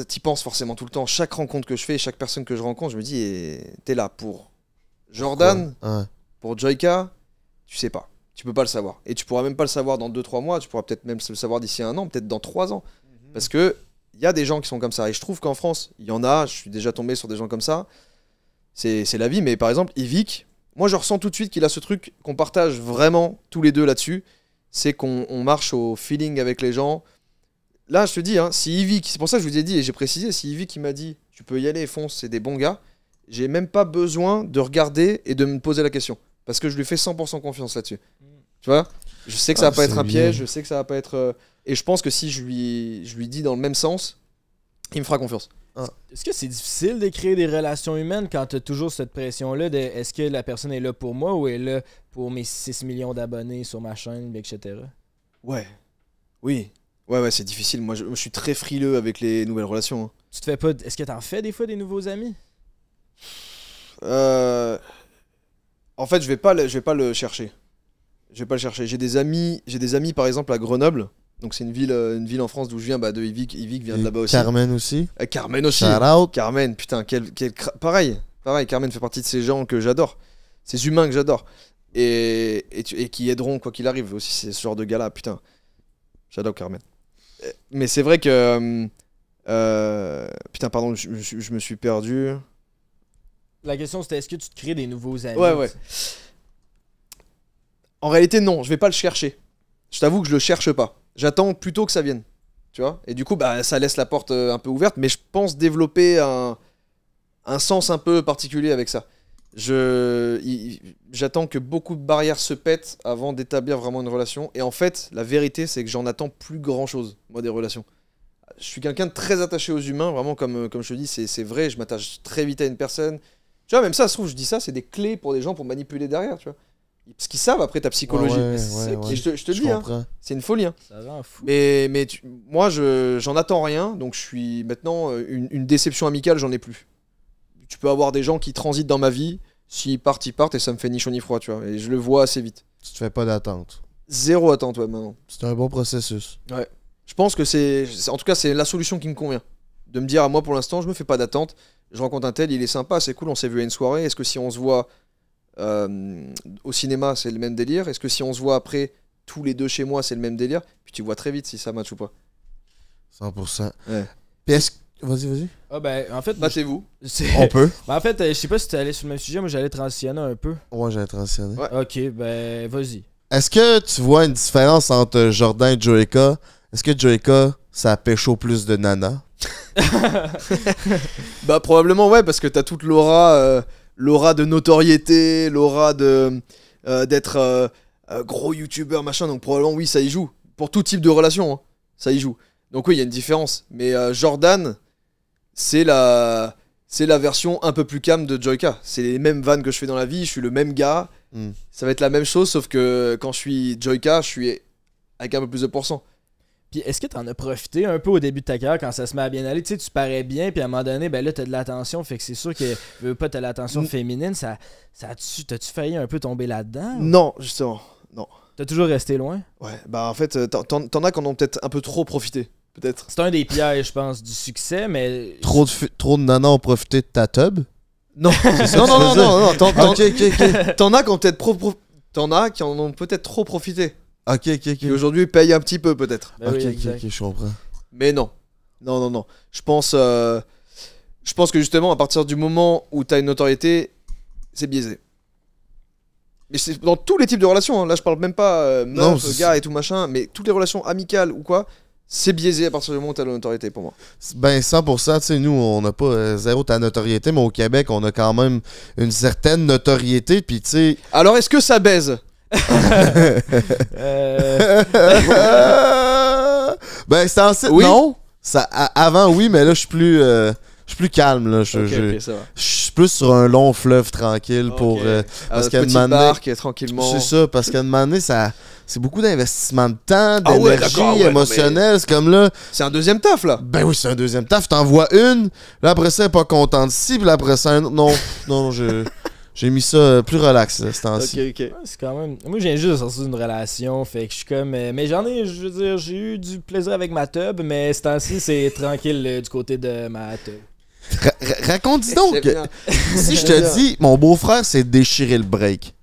T'y penses forcément tout le temps. Chaque rencontre que je fais, chaque personne que je rencontre, je me dis, eh, t'es là pour Jordan, pour Joyka, tu sais pas. Tu peux pas le savoir. Et tu pourras même pas le savoir dans 2-3 mois. Tu pourras peut-être même le savoir d'ici un an, peut-être dans 3 ans. Mhm. Parce que il y a des gens qui sont comme ça. Et je trouve qu'en France, il y en a, je suis déjà tombé sur des gens comme ça. C'est la vie, mais par exemple, Yvick, moi je ressens tout de suite qu'il a ce truc qu'on partage vraiment tous les deux là-dessus. C'est qu'on marche au feeling avec les gens. Là, je te dis, hein, si Yvick, c'est pour ça que je vous ai dit et j'ai précisé, si Yvick m'a dit tu peux y aller, fonce, c'est des bons gars, j'ai même pas besoin de regarder et de me poser la question. Parce que je lui fais 100% confiance là-dessus. Mm. Tu vois Je sais que ça ne va ah, pas être un piège, je sais que ça va pas être. Euh, et je pense que si je lui, je lui dis dans le même sens, il me fera confiance. Ah. Est-ce que c'est difficile de créer des relations humaines quand tu as toujours cette pression-là de est-ce que la personne est là pour moi ou est là pour mes 6 millions d'abonnés sur ma chaîne, etc. Ouais. Oui. Ouais, ouais, c'est difficile. Moi je, suis très frileux avec les nouvelles relations. Hein. Tu te fais pas. Est-ce que en fais des fois des nouveaux amis euh... En fait, je vais pas, je vais pas le chercher. Je vais pas le chercher. J'ai des amis, j'ai des amis par exemple à Grenoble donc c'est une ville, euh, une ville en France d'où je viens, bah de Yvick, Yvick vient de là-bas aussi. Carmen aussi. Euh, Carmen aussi. Carmen, putain, quel, quel pareil, pareil. Carmen fait partie de ces gens que j'adore, ces humains que j'adore. Et, et, qui aideront quoi qu'il arrive aussi c'est ce genre de gars là putain j'adore Carmen euh, mais c'est vrai que putain pardon je, je, me suis perdu la question c'était est-ce que tu te crées des nouveaux amis ouais ouais en réalité non je vais pas le chercher je t'avoue que je le cherche pas j'attends plutôt que ça vienne. Tu vois Et du coup, bah, ça laisse la porte euh, un peu ouverte, mais je pense développer un, sens un peu particulier avec ça. J'attends que beaucoup de barrières se pètent avant d'établir vraiment une relation. Et en fait, la vérité, c'est que j'en attends plus grand chose, moi, des relations. Je suis quelqu'un de très attaché aux humains, vraiment, comme, euh, comme je te dis, c'est vrai, je m'attache très vite à une personne. Tu vois, même ça, se je dis ça, c'est des clés pour des gens pour manipuler derrière, tu vois. Parce qu'ils savent après ta psychologie. je, te, dis, hein, c'est une folie. Hein. Ça va, fou. Mais, moi, je j'en attends rien. Donc, je suis maintenant euh, une, déception amicale, j'en ai plus. Tu peux avoir des gens qui transitent dans ma vie. S'ils partent, ils partent et ça me fait ni chaud ni froid, Et je le vois assez vite. Tu te fais pas d'attente. Zéro attente, ouais, maintenant. C'est un bon processus. Ouais. Je pense que c'est. En tout cas, c'est la solution qui me convient. De me dire, à ah, moi, pour l'instant, je me fais pas d'attente. Je rencontre un tel, il est sympa, c'est cool, on s'est vu à une soirée. Est-ce que si on se voit euh, au cinéma, c'est le même délire. Est-ce que si on se voit après, tous les deux chez moi, c'est le même délire Puis tu vois très vite si ça match ou pas. 100%. Ouais. que Vas-y, vas-y. Ah ben, en fait, battez-vous. On peut. Ben, en fait, euh, je sais pas si t'es allé sur le même sujet, moi j'allais transitionner un peu. Ouais, j'allais transitionner. Ouais. Ok, ben, vas-y. Est-ce que tu vois une différence entre Jordan et Joeka Est-ce que Joeka, ça pêche au plus de nana Bah, probablement, ouais, parce que t'as toute l'aura. Euh, l'aura de notoriété, l'aura de euh, d'être euh, euh, gros youtubeur, machin. Donc probablement oui, ça y joue. Pour tout type de relation, hein, ça y joue. Donc oui, il y a une différence. Mais Jordan, c'est la c'est la version un peu plus calme de Joyka. C'est les mêmes vannes que je fais dans la vie. Je suis le même gars. Hmm. Ça va être la même chose, sauf que quand je suis Joyka, je suis avec un peu plus de pourcent. Puis est-ce que tu en as profité un peu au début de ta carrière quand ça se met à bien aller? Tu sais, tu parais bien, puis à un moment donné, ben là, t'as de l'attention, fait que c'est sûr que veut pas, t'as l'attention féminine. Ça, ça t'as-tu failli un peu tomber là-dedans? Non, justement, non. T'as toujours resté loin? Ouais, bah en fait, t'en as qu'on en ont peut-être un peu trop profité. Peut-être. C'est un des pièges, je pense, du succès, mais. Trop de, trop de nanas ont profité de ta tub? Non, non, non, non, non, non, t'en as qui ont peut-être trop profité. Ah, ok, ok, ok. Qui aujourd'hui paye un petit peu peut-être. Bah ok, ok, ok, je comprends. Mais non. Non, non, non. Je pense, euh, je pense que justement, à partir du moment où tu as une notoriété, c'est biaisé. Mais c'est dans tous les types de relations. Hein. Là, je parle même pas euh, gars et tout machin, mais toutes les relations amicales ou quoi, c'est biaisé à partir du moment où tu as la notoriété pour moi. Ben 100%, tu sais, nous, on n'a pas euh, zéro ta notoriété, mais au Québec, on a quand même une certaine notoriété, puis tu sais, Alors, est-ce que ça baise euh. ben, c'est en non? Ça, avant, oui, mais là, je suis plus. Euh, je suis plus calme là, je, suis plus sur un long fleuve tranquille pour euh, ah, parce qu'à un tranquillement. C'est ça parce qu'à un moment donné ça c'est beaucoup d'investissement de temps, ah d'énergie émotionnelle, c'est comme là. C'est un deuxième taf là. Ben oui, c'est un deuxième taf, vois une, là après ça elle est pas contente si, puis après ça non, non je j'ai mis ça euh, plus relax ce temps-ci. Ok, ok. quand même. Moi, j'ai juste sorti d'une relation, fait que je suis comme. Euh, mais j'en ai, je veux dire, j'ai eu du plaisir avec ma tub, mais ce temps-ci, c'est tranquille euh, du côté de ma tub. Raconte-y donc, si je te dis, mon beau-frère s'est déchiré le break.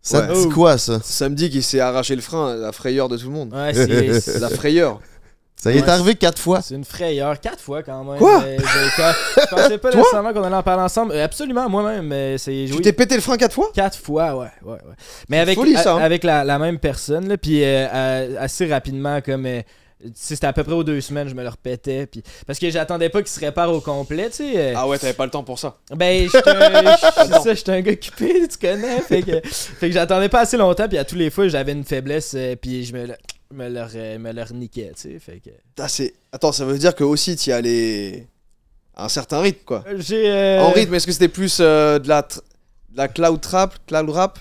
Ça te dit quoi, ça Ça me dit qu'il s'est arraché le frein, la frayeur de tout le monde. Ouais, c'est. la frayeur. Ça y est arrivé quatre fois. C'est une frayeur, quatre fois quand même. Quoi? Euh, je pensais pas nécessairement qu'on allait en parler ensemble. Euh, absolument, moi-même. Mais Tu t'es pété le frein quatre fois? Quatre fois, ouais. ouais, ouais. Mais avec, hein. avec la, même personne, là, puis euh, assez rapidement, comme. c'était à peu près aux deux semaines, je me le répétais. Puis... Parce que j'attendais pas qu'il se répare au complet, tu sais. Ah ouais, t'avais pas le temps pour ça. Ben, j'étais un, un gars occupé, tu connais. Fait que, j'attendais pas assez longtemps, puis à tous les fois, j'avais une faiblesse, puis je me. Mais leur, euh, leur niquait, tu sais. Attends, ça veut dire que aussi tu y allais à un certain rythme, quoi. Euh, en rythme, est-ce que c'était plus euh, de la. De la cloud cloud rap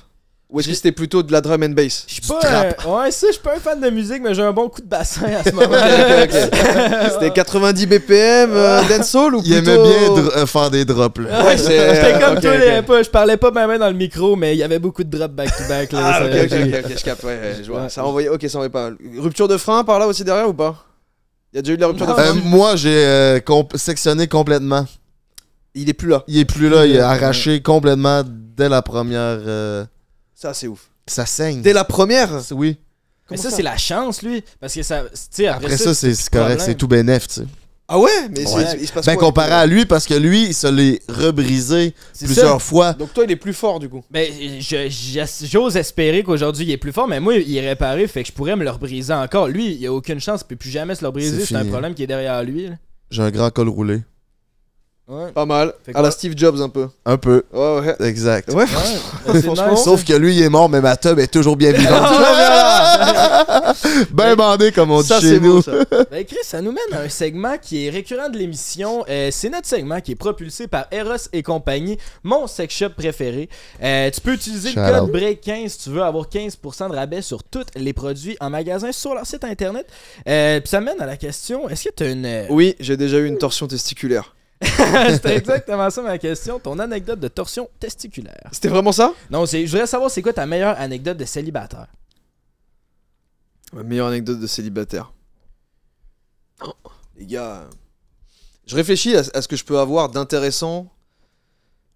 ou est-ce que c'était plutôt de la drum and bass? Je suis pas. ouais, ça, je suis pas un fan de musique, mais j'ai un bon coup de bassin à ce moment là C'était 90 BPM, euh, dancehall ou Il aimait bien euh, faire des drops. Ouais, c'était comme tous les les... je parlais pas ma main dans le micro, mais il y avait beaucoup de drops back-to-back. Ah, ok, ok, ok, je capte, je vois. Ça envoyait, ok, ça envoyait pas Rupture de frein par là aussi derrière ou pas? Il y a déjà eu de la rupture de frein? Euh, moi, j'ai euh, sectionné complètement. Il est plus là. Il est plus là, il est arraché complètement dès la première. Ça, c'est ouf. Ça saigne. Dès la première Oui. mais ça, c'est la chance, lui. Parce que ça. Après, ça, c'est correct, c'est tout bénef, tu sais. Ah ouais, mais il Ben, comparé à lui, parce que lui, il se l'est rebrisé plusieurs fois. Donc toi, il est plus fort du coup. Ben, j'ose espérer qu'aujourd'hui il est plus fort, mais moi il est réparé, fait que je pourrais me le rebriser encore. Lui, il a aucune chance, il peut plus jamais se le briser, C'est un problème qui est derrière lui. J'ai un grand col roulé. Pas mal. Alors, la Steve Jobs un peu. Un peu. Ouais, ouais. Exact. Ouais. Sauf hein. que lui, il est mort, mais ma tub est toujours bien vivante. ben bandé, comme on dit ça, chez nous. Ben, Chris, ça nous mène à un segment qui est récurrent de l'émission. Euh, c'est notre segment qui est propulsé par Eros et compagnie, mon sex shop préféré. Euh, tu peux utiliser le code BREAK15 si tu veux avoir 15% de rabais sur tous les produits en magasin sur leur site internet. Euh, puis ça mène à la question est-ce que tu as une. Oui, j'ai déjà eu une torsion testiculaire. C'était exactement ça ma question. Ton anecdote de torsion testiculaire. C'était vraiment ça Non, je voudrais savoir c'est quoi ta meilleure anecdote de célibataire. Ma meilleure anecdote de célibataire. les gars, je réfléchis à, ce que je peux avoir d'intéressant.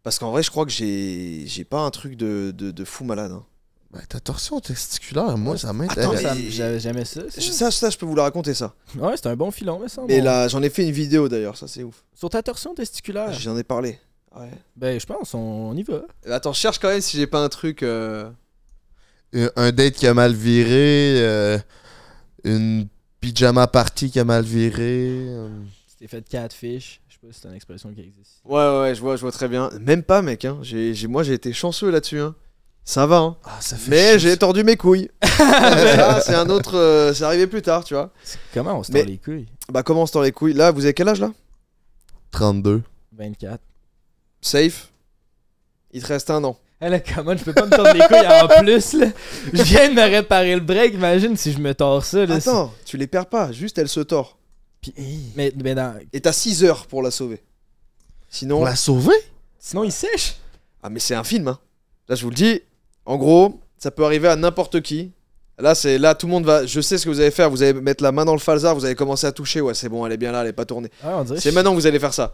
Parce qu'en vrai, je crois que j'ai pas un truc de, fou malade. Hein. Bah, ta torsion testiculaire, moi, ça m'intéresse. Attends, eh, eh, J'avais jamais ça. ça. Je- peux vous le raconter, ça. Ouais, c'est un bon filon, mais ça. Et là, j'en ai fait une vidéo d'ailleurs, ça c'est ouf. Sur ta torsion testiculaire. J'en ai parlé. Ouais. Ben, je pense, on, y va. Euh, attends, cherche quand même si j'ai pas un truc. Euh, euh, un- date qui a mal viré, une pyjama party qui a mal viré. t'es fait fiches Je sais pas si c'est une expression qui existe. Ouais, ouais, je vois, je vois très bien. Même pas, mec. Hein. moi, j'ai été chanceux là-dessus. Hein ça va, hein. Ah, mais j'ai tordu mes couilles. Ah, c'est un autre, euh, c'est arrivé plus tard, tu vois. Comment on se tord les couilles? Bah comment on se tord les couilles Là, vous avez quel âge là 32. 24. Safe. Il te reste un an. elle eh, là, comment je peux pas me tordre les couilles en plus, Je viens de me réparer le break, imagine si je me tords ça, Attends, tu les perds pas, juste elle se tord. Puis- mais, mais Et t'as 6 heures pour la sauver. Sinon, Pour l'a sauver Sinon, il sèche. ah mais c'est un film, hein. Là, je vous le dis, en gros, ça peut arriver à n'importe qui. Là, c'est là, tout le monde va. Je sais ce que vous allez faire. Vous allez mettre la main dans le falzar, vous allez commencer à toucher. Ouais, c'est bon, elle est bien là, elle est pas tournée. Ah, c'est maintenant que vous allez faire ça.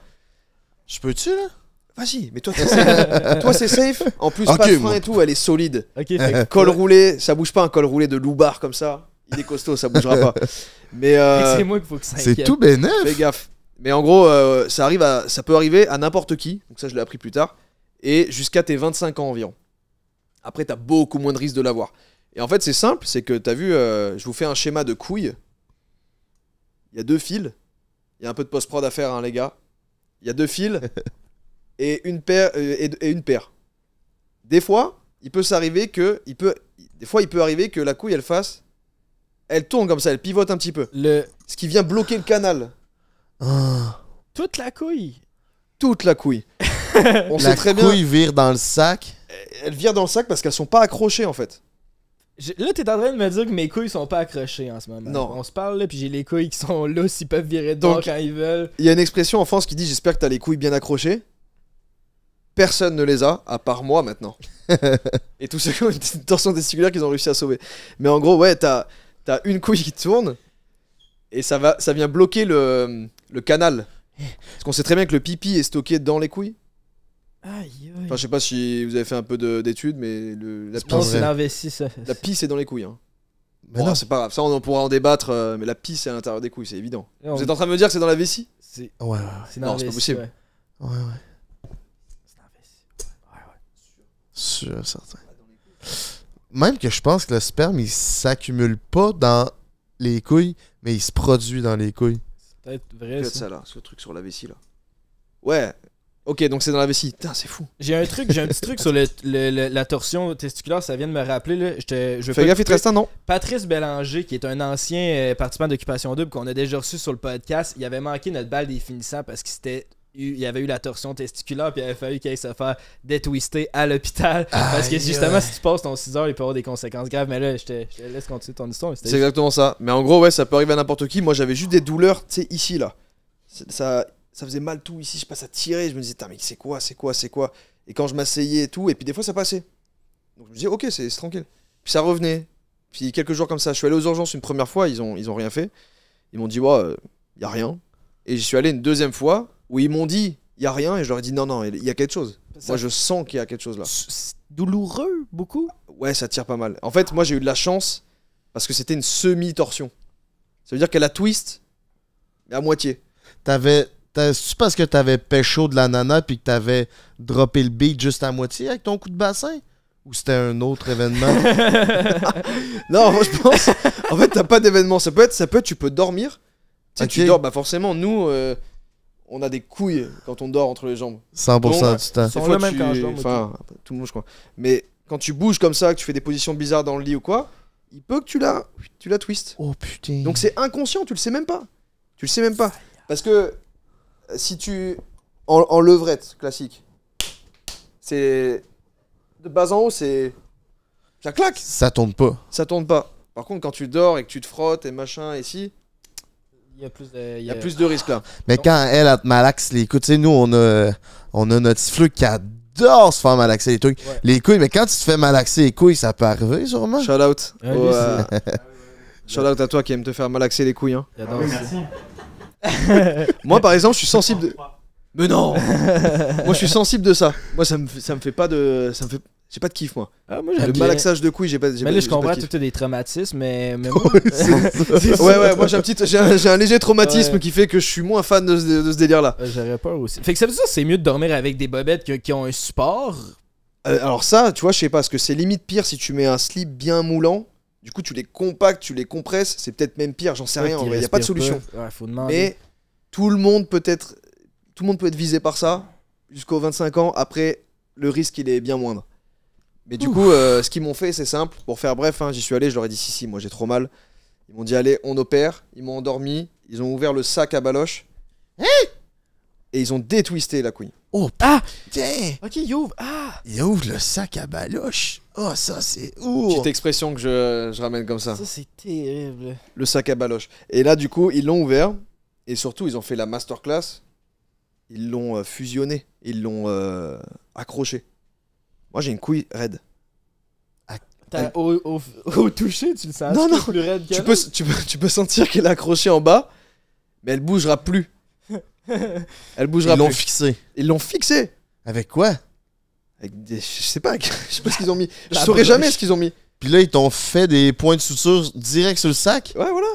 Je peux-tu là Vas-y, mais toi, toi c'est safe. En plus, pas de frein et tout, elle est solide. Okay, col roulé, ça bouge pas un col roulé de loubar comme ça. Il est costaud, ça bougera pas. Mais euh, c'est moi qu'il faut que ça. C'est tout bénef. Fais gaffe. Mais en gros, euh, ça arrive, à... ça peut arriver à n'importe qui. Donc ça, je l'ai appris plus tard. Et jusqu'à tes 25 ans environ. Après, tu as beaucoup moins de risques de l'avoir. Et en fait, c'est simple, c'est que tu as vu, euh, je vous fais un schéma de couilles. Il y a deux fils. Il y a un peu de post-prod à faire, hein, les gars. Il y a deux fils et une paire. Euh, et, une paire. Des fois, il peut s'arriver que. Il peut, des fois, il peut arriver que la couille, elle fasse. Elle tourne comme ça, elle pivote un petit peu. Le... Ce qui vient bloquer le canal. Toute la couille. Toute la couille. On la sait très couille bien. vire dans le sac elles virent dans le sac parce qu'elles sont pas accrochées en fait. Je, là, t'es en train de me dire que mes couilles sont pas accrochées en ce moment. Non. On se parle là, puis j'ai les couilles qui sont là s'ils peuvent virer dedans quand ils veulent. Il y a une expression en France qui dit J'espère que t'as les couilles bien accrochées. Personne ne les a, à part moi maintenant. Et tous ceux qui ont une torsion testiculaire qu'ils ont réussi à sauver. Mais en gros, ouais, t'as as une couille qui tourne et ça, va, ça vient bloquer le, le canal. Parce qu'on sait très bien que le pipi est stocké dans les couilles. Enfin, je sais pas si vous avez fait un peu d'études, mais le, la, pisse, c'est la pisse est dans les couilles. Hein. Mais non, c'est pas grave, ça on pourra en débattre, euh, mais la pisse est à l'intérieur des couilles, c'est évident. Vous êtes en train de me dire que c'est dans la vessie C'est ouais, ouais, c'est Non, c'est pas possible. ouais. ouais, C'est C'est Ouais, ouais. Sûr, certain. Même que je pense que le sperme, il s'accumule pas dans les couilles, mais il se produit dans les couilles. C'est peut-être vrai. ça. ça là, ce truc sur la vessie là. Ouais, Ok, donc c'est dans la vessie. Putain, c'est fou. J'ai un truc, j'ai un petit truc sur le, la torsion testiculaire, ça vient de me rappeler. Là. Je te- je Fais gaffe, il te un nom. Patrice Bélanger, qui est un ancien euh, participant d'Occupation Double qu'on a déjà reçu sur le podcast, il avait manqué notre balle des finissants parce qu'il s'était avait eu la torsion testiculaire puis il avait fallu qu'il se faire détwister à l'hôpital parce que justement si tu passes ton 6 heures il peut avoir des conséquences graves mais là je te, je laisse continuer ton histoire C'est exactement ça. Mais en gros, ouais, ça peut arriver à n'importe qui. Moi, j'avais juste des douleurs, tu sais, ici, là. Ça, ça faisait mal tout ici, je passe à tirer, je me disais, mais c'est quoi, c'est quoi, c'est quoi Et quand je m'asseyais et tout, et puis des fois ça passait. Donc je me disais, ok, c'est tranquille. Puis ça revenait. Puis quelques jours comme ça, je suis allé aux urgences une première fois, ils ont, ils ont rien fait. Ils m'ont dit, ouais, il euh, n'y y a rien. Et je suis allé une deuxième fois où ils m'ont dit, il y a rien, et je leur ai dit, non, non, il y a quelque chose. Moi, je sens qu'il y a quelque chose là. C'est douloureux, beaucoup Ouais, ça tire pas mal. En fait, moi, j'ai eu de la chance parce que c'était une semi-torsion. Ça veut dire qu'elle a twist, à moitié. T'avais c'est-tu parce que t'avais pécho de la nana puis que t'avais droppé le beat juste à moitié avec ton coup de bassin? Ou c'était un autre événement? non, je pense. En fait, t'as pas d'événement. Ça peut être, ça peut tu peux dormir. si tu dors, bah forcément, nous, euh, on a des couilles quand on dort entre les jambes. 100% du même tout le monde, je crois. Mais quand tu bouges comme ça, que tu fais des positions bizarres dans le lit ou quoi, il peut que tu la, tu la twistes. Oh putain. Donc c'est inconscient, tu le sais même pas. Tu le sais même pas. Parce que si tu. En, levrette classique, c'est. De bas en haut, c'est. Ça claque Ça tourne pas. Ça tourne pas. Par contre, quand tu dors et que tu te frottes et machin, ici, Il y a plus de, risques là. Mais quand elle a malaxe les couilles, nous, on a, on a notre flux qui adore se faire malaxer les trucs. Les couilles, mais quand tu te fais malaxer les couilles, ça peut arriver sûrement. Shout out. Euh, shout out à toi qui aime te faire malaxer les couilles. Hein. Moi, par exemple, je suis sensible. De... Mais non Moi, je suis sensible de ça. Moi, ça me, fait- pas de. Ça J'ai pas de kiff, moi. Ah, moi, Le de couilles, j'ai pas, j'ai Mais je comprends des traumatismes, mais, Ouais, ouais, moi, j'ai un, petit... j'ai un, léger traumatisme qui fait que je suis moins fan de ce, délire-là. j'aurais peur aussi. Fait que ça veut dire que c'est mieux de dormir avec des bobettes qui ont un support. Euh, alors, ça, tu vois, je sais pas, parce que c'est limite pire si tu mets un slip bien moulant du coup, tu les compactes, tu les compresses, c'est peut-être même pire, j'en sais rien, il n'y hein, a pas de solution. mais tout le monde peut être tout le monde peut être visé par ça jusqu'aux 25 ans, après le risque il est bien moindre. Mais du coup, euh, ce qu'ils m'ont fait, c'est simple, pour faire bref, hein, j'y suis allé, je leur ai dit si si, moi j'ai trop mal. Ils m'ont dit allez, on opère, ils m'ont endormi, ils ont ouvert le sac à baloche. Hein et ils ont détwisté la couille. Oh, ah! Tiens! Ok, il ouvre. Ah! Il ouvre le sac à baloche. Oh, ça, c'est ouf! Petite expression que je, je ramène comme ça. Ça, c'est terrible. Le sac à baloche. Et là, du coup, ils l'ont ouvert. Et surtout, ils ont fait la masterclass. Ils l'ont euh, fusionné. Ils l'ont euh, accroché. Moi, j'ai une couille raide. Ah, au, au, toucher, tu le sens. Non, non. tu, peux, hein tu, peux, tu peux sentir qu'elle est accrochée en bas, mais elle bougera plus. Elle bougera Ils l'ont fixé. Ils l'ont fixé. Avec quoi? Avec des- je sais pas, je sais pas ce qu'ils ont mis. Bah, je saurais bah, jamais bah, ce qu'ils ont mis. Puis là, ils t'ont fait des points de suture direct sur le sac. Ouais, voilà.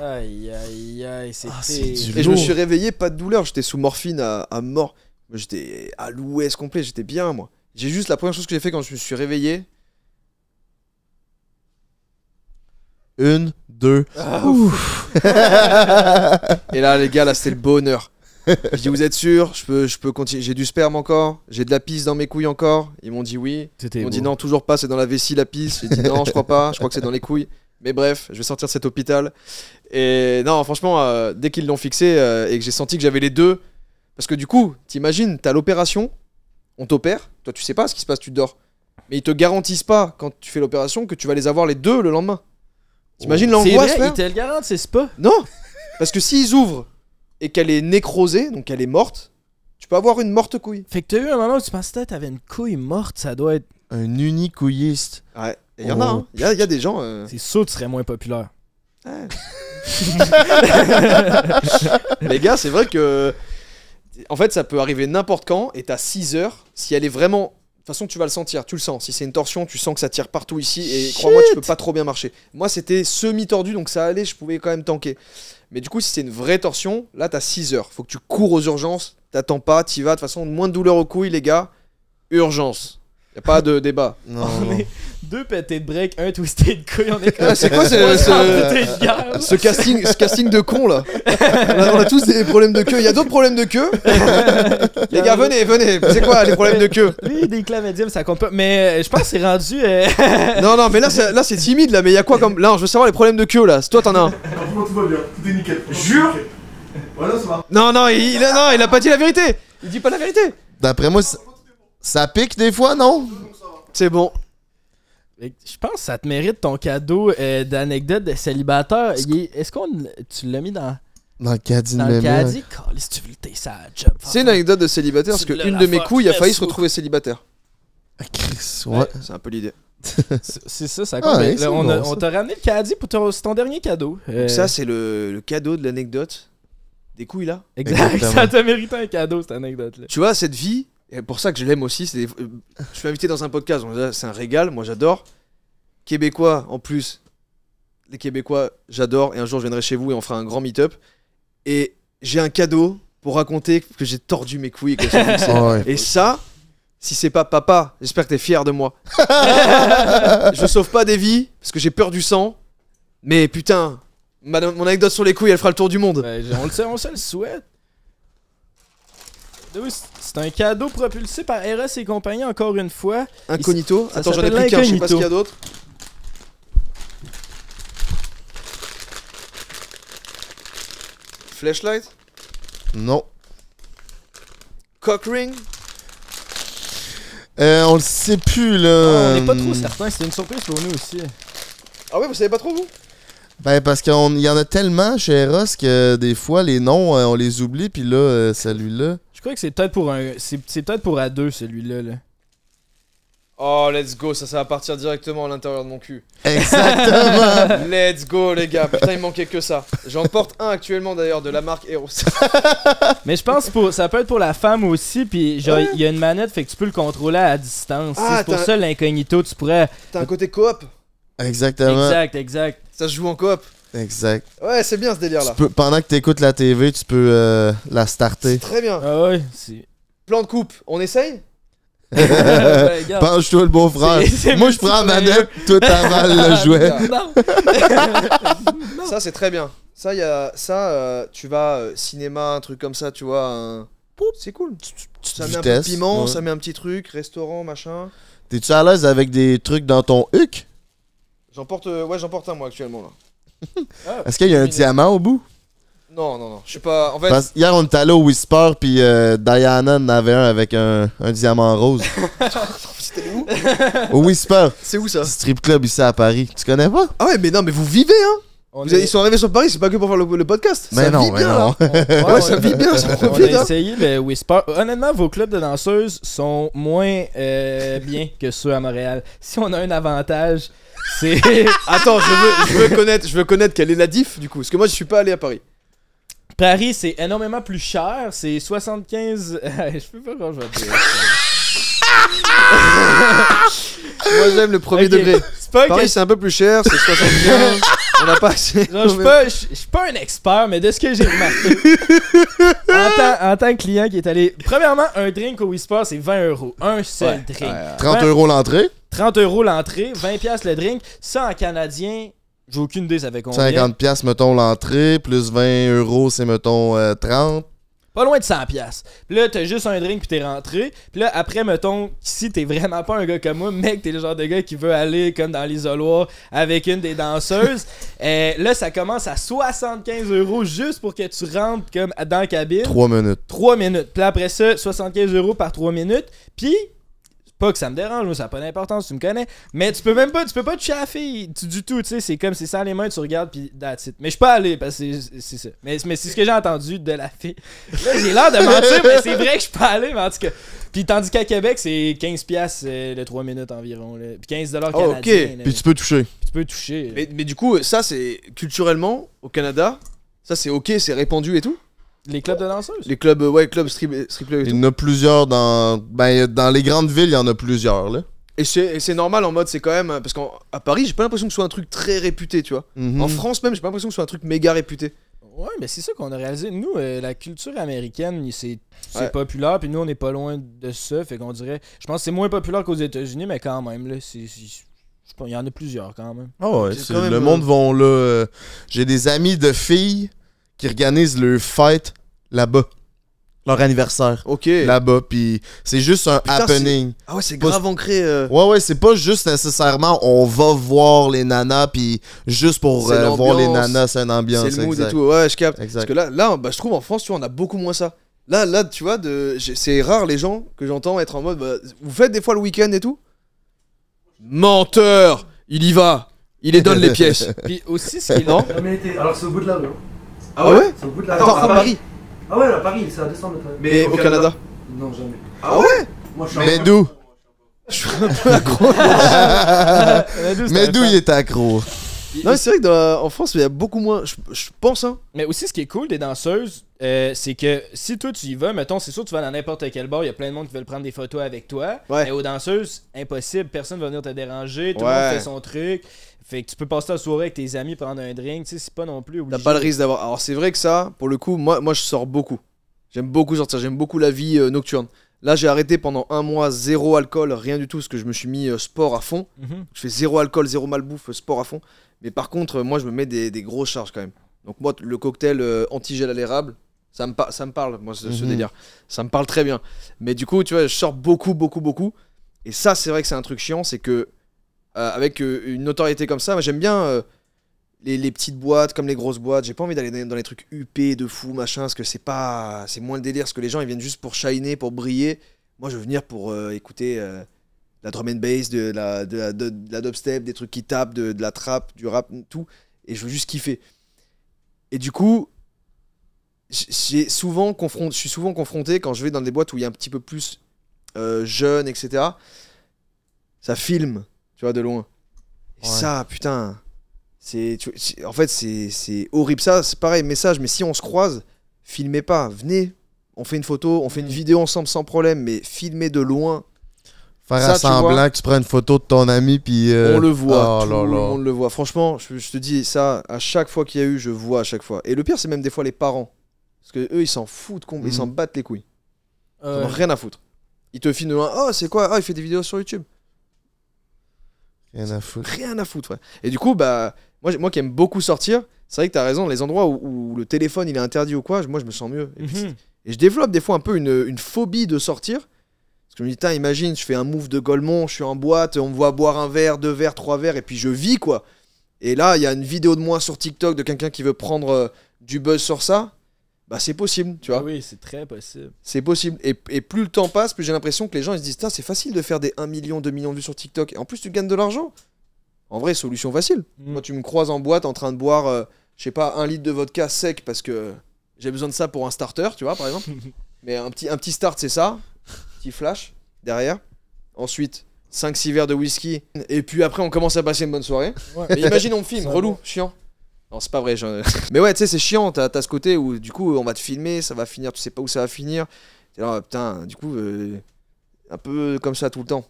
Aïe, aïe, aïe, c'était. Ah, c'est Et je me suis réveillé, pas de douleur. J'étais sous morphine à, à mort. J'étais à l'ouest complet. J'étais bien, moi. J'ai juste la première chose que j'ai fait quand je me suis réveillé, Une, deux. Ah, et là, les gars, là, c'était le bonheur. Je dis, vous êtes sûr Je peux, je peux continuer. J'ai du sperme encore J'ai de la pisse dans mes couilles encore Ils m'ont dit oui. Ils m'ont dit non, toujours pas, c'est dans la vessie la pisse. J'ai dit non, je crois pas, je crois que c'est dans les couilles. Mais bref, je vais sortir de cet hôpital. Et non, franchement, euh, dès qu'ils l'ont fixé euh, et que j'ai senti que j'avais les deux. Parce que du coup, t'imagines, t'as l'opération, on t'opère, toi tu sais pas ce qui se passe, tu dors. Mais ils te garantissent pas, quand tu fais l'opération, que tu vas les avoir les deux le lendemain. T'imagines oh. l'angoisse C'est vrai, il c'est Spa. Non Parce que s'ils ouvrent et qu'elle est nécrosée, donc elle est morte, tu peux avoir une morte couille. Fait que t'as eu un moment où tu pensais que t'avais une couille morte, ça doit être. Un unicouilliste. Ouais, il y en a, un. Oh. Hein. Il y, a des gens. Ces euh, C'est sûr moins populaire. Les gars, c'est vrai que. En fait, ça peut arriver n'importe quand et t'as 6 heures. Si elle est vraiment toute façon, tu vas le sentir, tu le sens. Si c'est une torsion, tu sens que ça tire partout ici et crois-moi, tu peux pas trop bien marcher. Moi, c'était semi-tordu donc ça allait, je pouvais quand même tanker. Mais du coup, si c'est une vraie torsion, là, t'as 6 heures. Faut que tu cours aux urgences, t'attends pas, t'y vas. De toute façon, moins de douleur aux couilles, les gars. Urgence. Y a pas de débat. Non. On deux pétés de break, un twisté de couille, on est ah, C'est quoi ce, casting, ce casting de con là on a, tous des problèmes de queue. Il y a d'autres problèmes de queue Les gars, venez, venez. C'est quoi les problèmes de queue Oui, des ça compte Mais euh, je pense que c'est rendu. Euh, non, non, mais là, c'est timide là. Mais il y a quoi comme. Là, je veux savoir les problèmes de queue là. Toi, t'en as un. Jure Voilà, ça va. Non, non, il, non, il a pas dit la vérité. Il dit pas la vérité. D'après moi, ça pique des fois, non? C'est bon. Je pense que ça te mérite ton cadeau euh, d'anecdote de célibataire. Est-ce qu'on. Tu l'as mis dans. Dans le caddie Dans le caddie, tu veux ça C'est une anecdote de célibataire parce qu'une de mes couilles a failli se retrouver célibataire. Ah, c'est un peu l'idée. c'est ça, ça ah, compte. on, t'a ramené le caddie pour ton, dernier cadeau. Euh, Donc ça, c'est le, cadeau de l'anecdote. Des couilles là. Exact, Exactement. ça te mérite un cadeau cette anecdote là. Tu vois, cette vie, et pour ça que je l'aime aussi. Euh, je suis invité dans un podcast, c'est un régal, moi j'adore. Québécois en plus, les Québécois, j'adore. Et un jour, je viendrai chez vous et on fera un grand meet-up. Et j'ai un cadeau pour raconter que j'ai tordu mes couilles. Et, ça, si c'est pas papa, j'espère que t'es fier de moi. je sauve pas des vies parce que j'ai peur du sang. Mais putain, mon anecdote sur les couilles, elle fera le tour du monde. on, le sait, on le souhaite c'est un cadeau propulsé par RS et compagnie, encore une fois. Incognito. Attends, j'en ai plus qu'un, je sais pas ce qu'il y a d'autres. Flashlight Non. Cockring euh, On le sait plus là. on n'est pas trop hmm. certain, c'est une surprise pour nous aussi. Ah ouais, vous savez pas trop vous ben, parce qu'il y en a tellement chez Eros que des fois, les noms, euh, on les oublie, puis là, euh, celui-là. Je crois que c'est peut-être pour un. C'est peut-être pour A2, celui-là. Oh, let's go, ça, ça va partir directement à l'intérieur de mon cul. Exactement! let's go, les gars. Putain, il manquait que ça. J'en porte un actuellement, d'ailleurs, de la marque Eros. Mais je pense que ça peut être pour la femme aussi, puis genre, il y a une manette, fait que tu peux le contrôler à distance. Ah, c'est pour ça l'incognito, tu pourrais... T'as un côté coop? Exactement. Exact, exact. Ça se joue en coop. Exact. Ouais, c'est bien ce délire-là. pendant que t'écoutes la TV, tu peux euh, la starter. Très bien. Ah ouais, Plan de coupe, on essaye Ouais, toi le beau frère. Moi, je prends la manette, toi, t'avales le jouet. Ça, c'est très bien. Ça, y a, ça euh, tu vas euh, cinéma, un truc comme ça, tu vois. C'est cool. Ça met un peu piment, ça met un petit truc, restaurant, machin. T'es-tu à l'aise avec des trucs dans ton huc? J'en porte, euh, ouais, j'en porte un moi actuellement là. Ah, Est-ce qu'il y a un diamant au bout? Non, non, non. Je sais pas. hier, on était allé au Whisper, puis euh, Diana en avait un avec un, diamant rose. C'était où? au Whisper. C'est où ça? Strip club ici à Paris. Tu connais pas? Ah ouais, mais non, mais vous vivez, hein? Ils sont arrivés sur Paris, c'est pas que pour faire le, podcast. Mais ça non, vit mais bien, non. Là. On... Ouais, ça vit bien, ça On a essayé mais Whisper. Honnêtement, vos clubs de danseuses sont moins euh, bien que ceux à Montréal. Si on a un avantage, c'est. Attends, je veux, connaître, je veux connaître quelle est la diff du coup, parce que moi je suis pas allé à Paris. Paris, c'est énormément plus cher. C'est 75. Ah, je peux pas quand je vais dire. Moi, j'aime le premier degré. Paris, c'est un peu plus cher, c'est 75. On a pas je suis suis- pas un expert, mais de ce que j'ai remarqué, en, tant, que client qui est allé. Premièrement, un drink au Whisper, c'est 20 euros. Un seul drink. 30 euros l'entrée. 30 euros l'entrée, 20 pièces le drink. Ça, en canadien, j'ai aucune idée, ça fait combien. 50 pièces mettons, l'entrée, plus 20 euros, c'est, mettons, 30. Euh, pas loin de 100 pièces. Puis là, t'as juste un drink, puis t'es rentré. Puis là, après, mettons, si t'es vraiment pas un gars comme moi, mec, t'es le genre de gars qui veut aller, comme dans l'isoloir, avec une des danseuses. Euh, là, ça commence à 75 euros juste pour que tu rentres, comme, dans la cabine. 3 minutes. 3 minutes. Puis après ça, 75 euros par 3 minutes. Puis pas que ça me dérange, moi, ça n'a pas d'importance, tu me connais. Mais tu peux même pas, tu peux pas te chaffer, du tout, tu sais. C'est comme, c'est sans les mains, tu regardes, puis Mais je peux pas allé, parce que c'est ça. Mais, c'est ce que j'ai entendu de la fille. Là, j'ai l'air de mentir, mais c'est vrai que je peux pas allé, mais en tout cas. Puis tandis qu'à Québec, c'est 15$ pièces de 3 minutes environ. Puis 15$ ah, canadiens. ok. puis tu peux toucher. tu peux toucher. Mais, mais du coup, ça, c'est culturellement, au Canada, ça, c'est ok, c'est répandu et tout les clubs de danseuses? Les clubs, euh, ouais, clubs strip, club Il y en a plusieurs dans. Ben, dans les grandes villes, il y en a plusieurs, là. Et c'est normal en mode, c'est quand même. Parce qu'à Paris, j'ai pas l'impression que ce soit un truc très réputé, tu vois. Mhm. En France même, j'ai pas l'impression que ce soit un truc méga réputé. Ouais, mais c'est ça qu'on a réalisé. Nous, euh, la culture américaine, c'est populaire, puis nous, on n'est pas loin de ça. Fait qu'on dirait. Je pense que c'est moins populaire qu'aux États-Unis, mais quand même, là. C'est. Il y en a plusieurs quand même. Ah ouais, le monde euh, vont là. j'ai des amis de filles qui organisent le fête là-bas. Leur anniversaire. OK. Là-bas. Puis c'est juste un happening. Ah ouais, c'est grave ancré. Euh. Ouais, ouais, c'est pas juste nécessairement on va voir les nanas, puis juste pour euh, voir les nanas, c'est une ambiance. C'est le mood et tout. Ouais, je capte. Parce que là, là bah, je trouve en France, tu vois, on a beaucoup moins ça. Là, là, tu vois, de... c'est rare les gens que j'entends être en mode bah, Vous faites des fois le week-end et tout Menteur Il y va Il les donne les pièces. Puis aussi, ce qu'il en. Alors, c'est au bout de la ah ouais C'est ah au bout de la Attends, à Paris. Ah ouais, à Paris, c'est à descendre. Mais au Canada Non, jamais. Ah ouais Moi, je suis Mais d'où je suis un peu accro. mais d'où il est accro Non, c'est vrai que France, il y a beaucoup moins. Je, pense, hein. Mais aussi, ce qui est cool des danseuses, euh, c'est que si toi tu y vas, mettons, c'est sûr, tu vas dans n'importe quel bar, il y a plein de monde qui veulent prendre des photos avec toi. Ouais. Mais aux danseuses, impossible, personne va venir te déranger, tout le monde fait son truc. Fait que tu peux passer la soirée avec tes amis, prendre un drink, tu sais, c'est pas non plus obligé. T'as pas le risque d'avoir. Alors c'est vrai que ça, pour le coup, moi, moi je sors beaucoup. J'aime beaucoup sortir, j'aime beaucoup la vie euh, nocturne. Là, j'ai arrêté pendant un mois, zéro alcool, rien du tout, parce que je me suis mis euh, sport à fond. Mhm. Je fais zéro alcool, zéro malbouffe, euh, sport à fond. Mais par contre, moi, je me mets des, des grosses charges quand même. Donc, moi, le cocktail anti antigel à l'érable, ça me, ça me parle, moi, ce, ce, mhm. délire. Ça me parle très bien. Mais du coup, tu vois, je sors beaucoup, beaucoup, beaucoup. Et ça, c'est vrai que c'est un truc chiant, c'est que euh, avec euh, une notoriété comme ça, moi j'aime bien euh, les, petites boîtes comme les grosses boîtes. J'ai pas envie d'aller dans les trucs huppés de fou, machin, parce que c'est pas. C'est moins le délire, parce que les gens ils viennent juste pour shiner, pour briller. Moi je veux venir pour écouter la drum and bass, de la, de, dubstep, des trucs qui tapent, de, la trap, du rap, tout. Et je veux juste kiffer. Et du coup, j'ai souvent confronté, je suis souvent confronté quand je vais dans des boîtes où il y a un petit peu plus jeune, etc. Ça filme tu vois, de loin. ça, putain, c'est, en fait, c'est horrible. Ça, c'est pareil, message, mais si on se croise, filmez pas, venez, on fait une photo, on fait une mm. vidéo ensemble sans problème, mais filmez de loin. Faire ça, semblant vois, que tu prends une photo de ton ami, puis. Euh, on le voit, oh tout le monde le voit. Franchement, je, te dis, ça, à chaque fois qu'il y a eu, je vois à chaque fois. Et le pire, c'est même des fois les parents. Parce que eux, ils s'en foutent, ils mm. s'en battent les couilles. rien à foutre. Ils te filment de loin, oh, c'est quoi oh il fait des vidéos sur YouTube. Rien à foutre. Rien à foutre, ouais. Et du coup, bah, moi, moi qui aime beaucoup sortir, c'est vrai que t'as raison, les endroits où, le téléphone il est interdit ou quoi, moi je me sens mieux. Et, mhm. je développe des fois un peu une, phobie de sortir. Parce que je me dis, imagine, je fais un move de Golemont, je suis en boîte, on me voit boire un verre, deux verres, trois verres, et puis je vis quoi. Et là, il y a une vidéo de moi sur TikTok de quelqu'un qui veut prendre euh, du buzz sur ça bah c'est possible, tu vois. Oui, c'est très possible. C'est possible. Et, plus le temps passe, plus j'ai l'impression que les gens ils se disent, c'est facile de faire des 1 million, 2 millions de vues sur TikTok. Et en plus, tu gagnes de l'argent. En vrai, solution facile. Moi, mm. tu me croises en boîte en train de boire, euh, je sais pas, un litre de vodka sec parce que j'ai besoin de ça pour un starter, tu vois, par exemple. Mais un petit, un petit start, c'est ça. Petit flash derrière. Ensuite, 5-6 verres de whisky. Et puis après, on commence à passer une bonne soirée. Mais imagine, on filme, relou, chiant c'est pas vrai. Mais ouais, tu sais, c'est chiant. T'as ce côté où, du coup, on va te filmer, ça va finir, tu sais pas où ça va finir. Alors, oh, putain, du coup, euh, un peu comme ça tout le temps.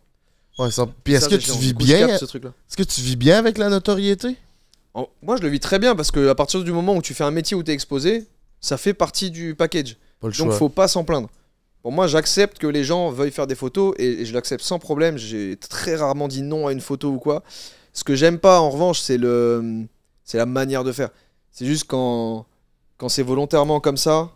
Ouais, Puis est-ce que, vis tu vis truc bien Est-ce que tu vis bien avec la notoriété Moi, je le vis très bien parce que à partir du moment où tu fais un métier où tu es exposé, ça fait partie du package. Donc, faut pas s'en plaindre. Pour moi, j'accepte que les gens veuillent faire des photos et je l'accepte sans problème. J'ai très rarement dit non à une photo ou quoi. Ce que j'aime pas, en revanche, c'est le c'est la manière de faire. C'est juste quand, quand c'est volontairement comme ça.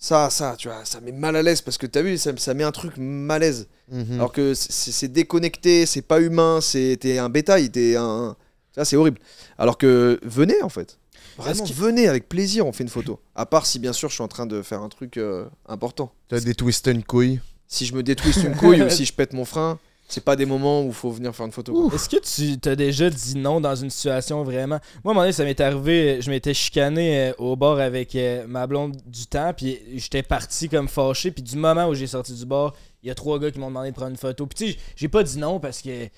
Ça, ça, tu vois, ça met mal à l'aise parce que t'as vu, ça, ça, met un truc malaise. Mhm. Alors que c'est déconnecté, c'est pas humain, t'es un bétail, t'es un. Ça, c'est horrible. Alors que venez en fait. Vraiment, venez avec plaisir, on fait une photo. À part si, bien sûr, je suis en train de faire un truc important. Euh, important. T'as détwisté une couille Si je me détwiste une couille ou si je pète mon frein, c'est pas des moments où il faut venir faire une photo. Est-ce que tu t'as déjà dit non dans une situation vraiment Moi, à un moment donné, ça m'est arrivé, je m'étais chicané euh, au bord avec euh, ma blonde du temps, puis j'étais parti comme fâché, puis du moment où j'ai sorti du bord, il y a trois gars qui m'ont demandé de prendre une photo. Puis tu sais, j'ai pas dit non parce que.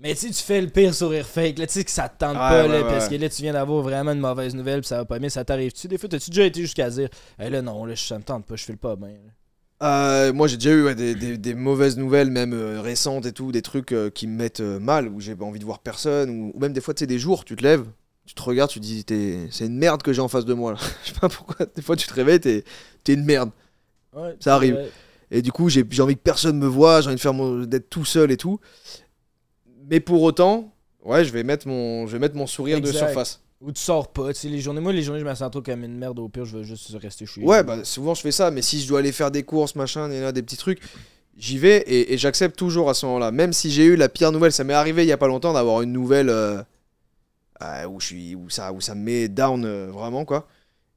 Mais tu sais, tu fais le pire sourire fake, là, tu sais que ça te tente pas, là, parce que là, tu viens d'avoir vraiment une mauvaise nouvelle, puis ça va pas bien, ça t'arrive-tu? Des fois, t'as-tu déjà été jusqu'à dire, eh là, non, là, ça me tente pas, je fais le pas bien. Euh, moi, j'ai déjà eu des, mauvaises nouvelles, même euh, récentes et tout, des trucs euh, qui me mettent mal, où j'ai pas envie de voir personne, ou, même des fois, tu sais, des jours, tu te lèves, tu te regardes, tu te dis, c'est une merde que j'ai en face de moi. Je sais pas pourquoi, des fois, tu te réveilles, t'es une merde. Ça arrive. Et du coup, j'ai envie que personne me voit, j'ai envie de d'être tout seul et tout. Mais pour autant, ouais, je vais mettre mon, je vais mettre mon sourire de surface. Ou tu sors pas, les journées. Moi, les journées, je me sens trop comme une merde. Au pire, je veux juste rester chez Ouais, bah, souvent, je fais ça. Mais si je dois aller faire des courses, machin, et là, des petits trucs, j'y vais et, j'accepte toujours à ce moment-là. Même si j'ai eu la pire nouvelle, ça m'est arrivé il y a pas longtemps d'avoir une nouvelle euh, ah, où, je suis, où, ça, où ça me met down euh, vraiment, quoi.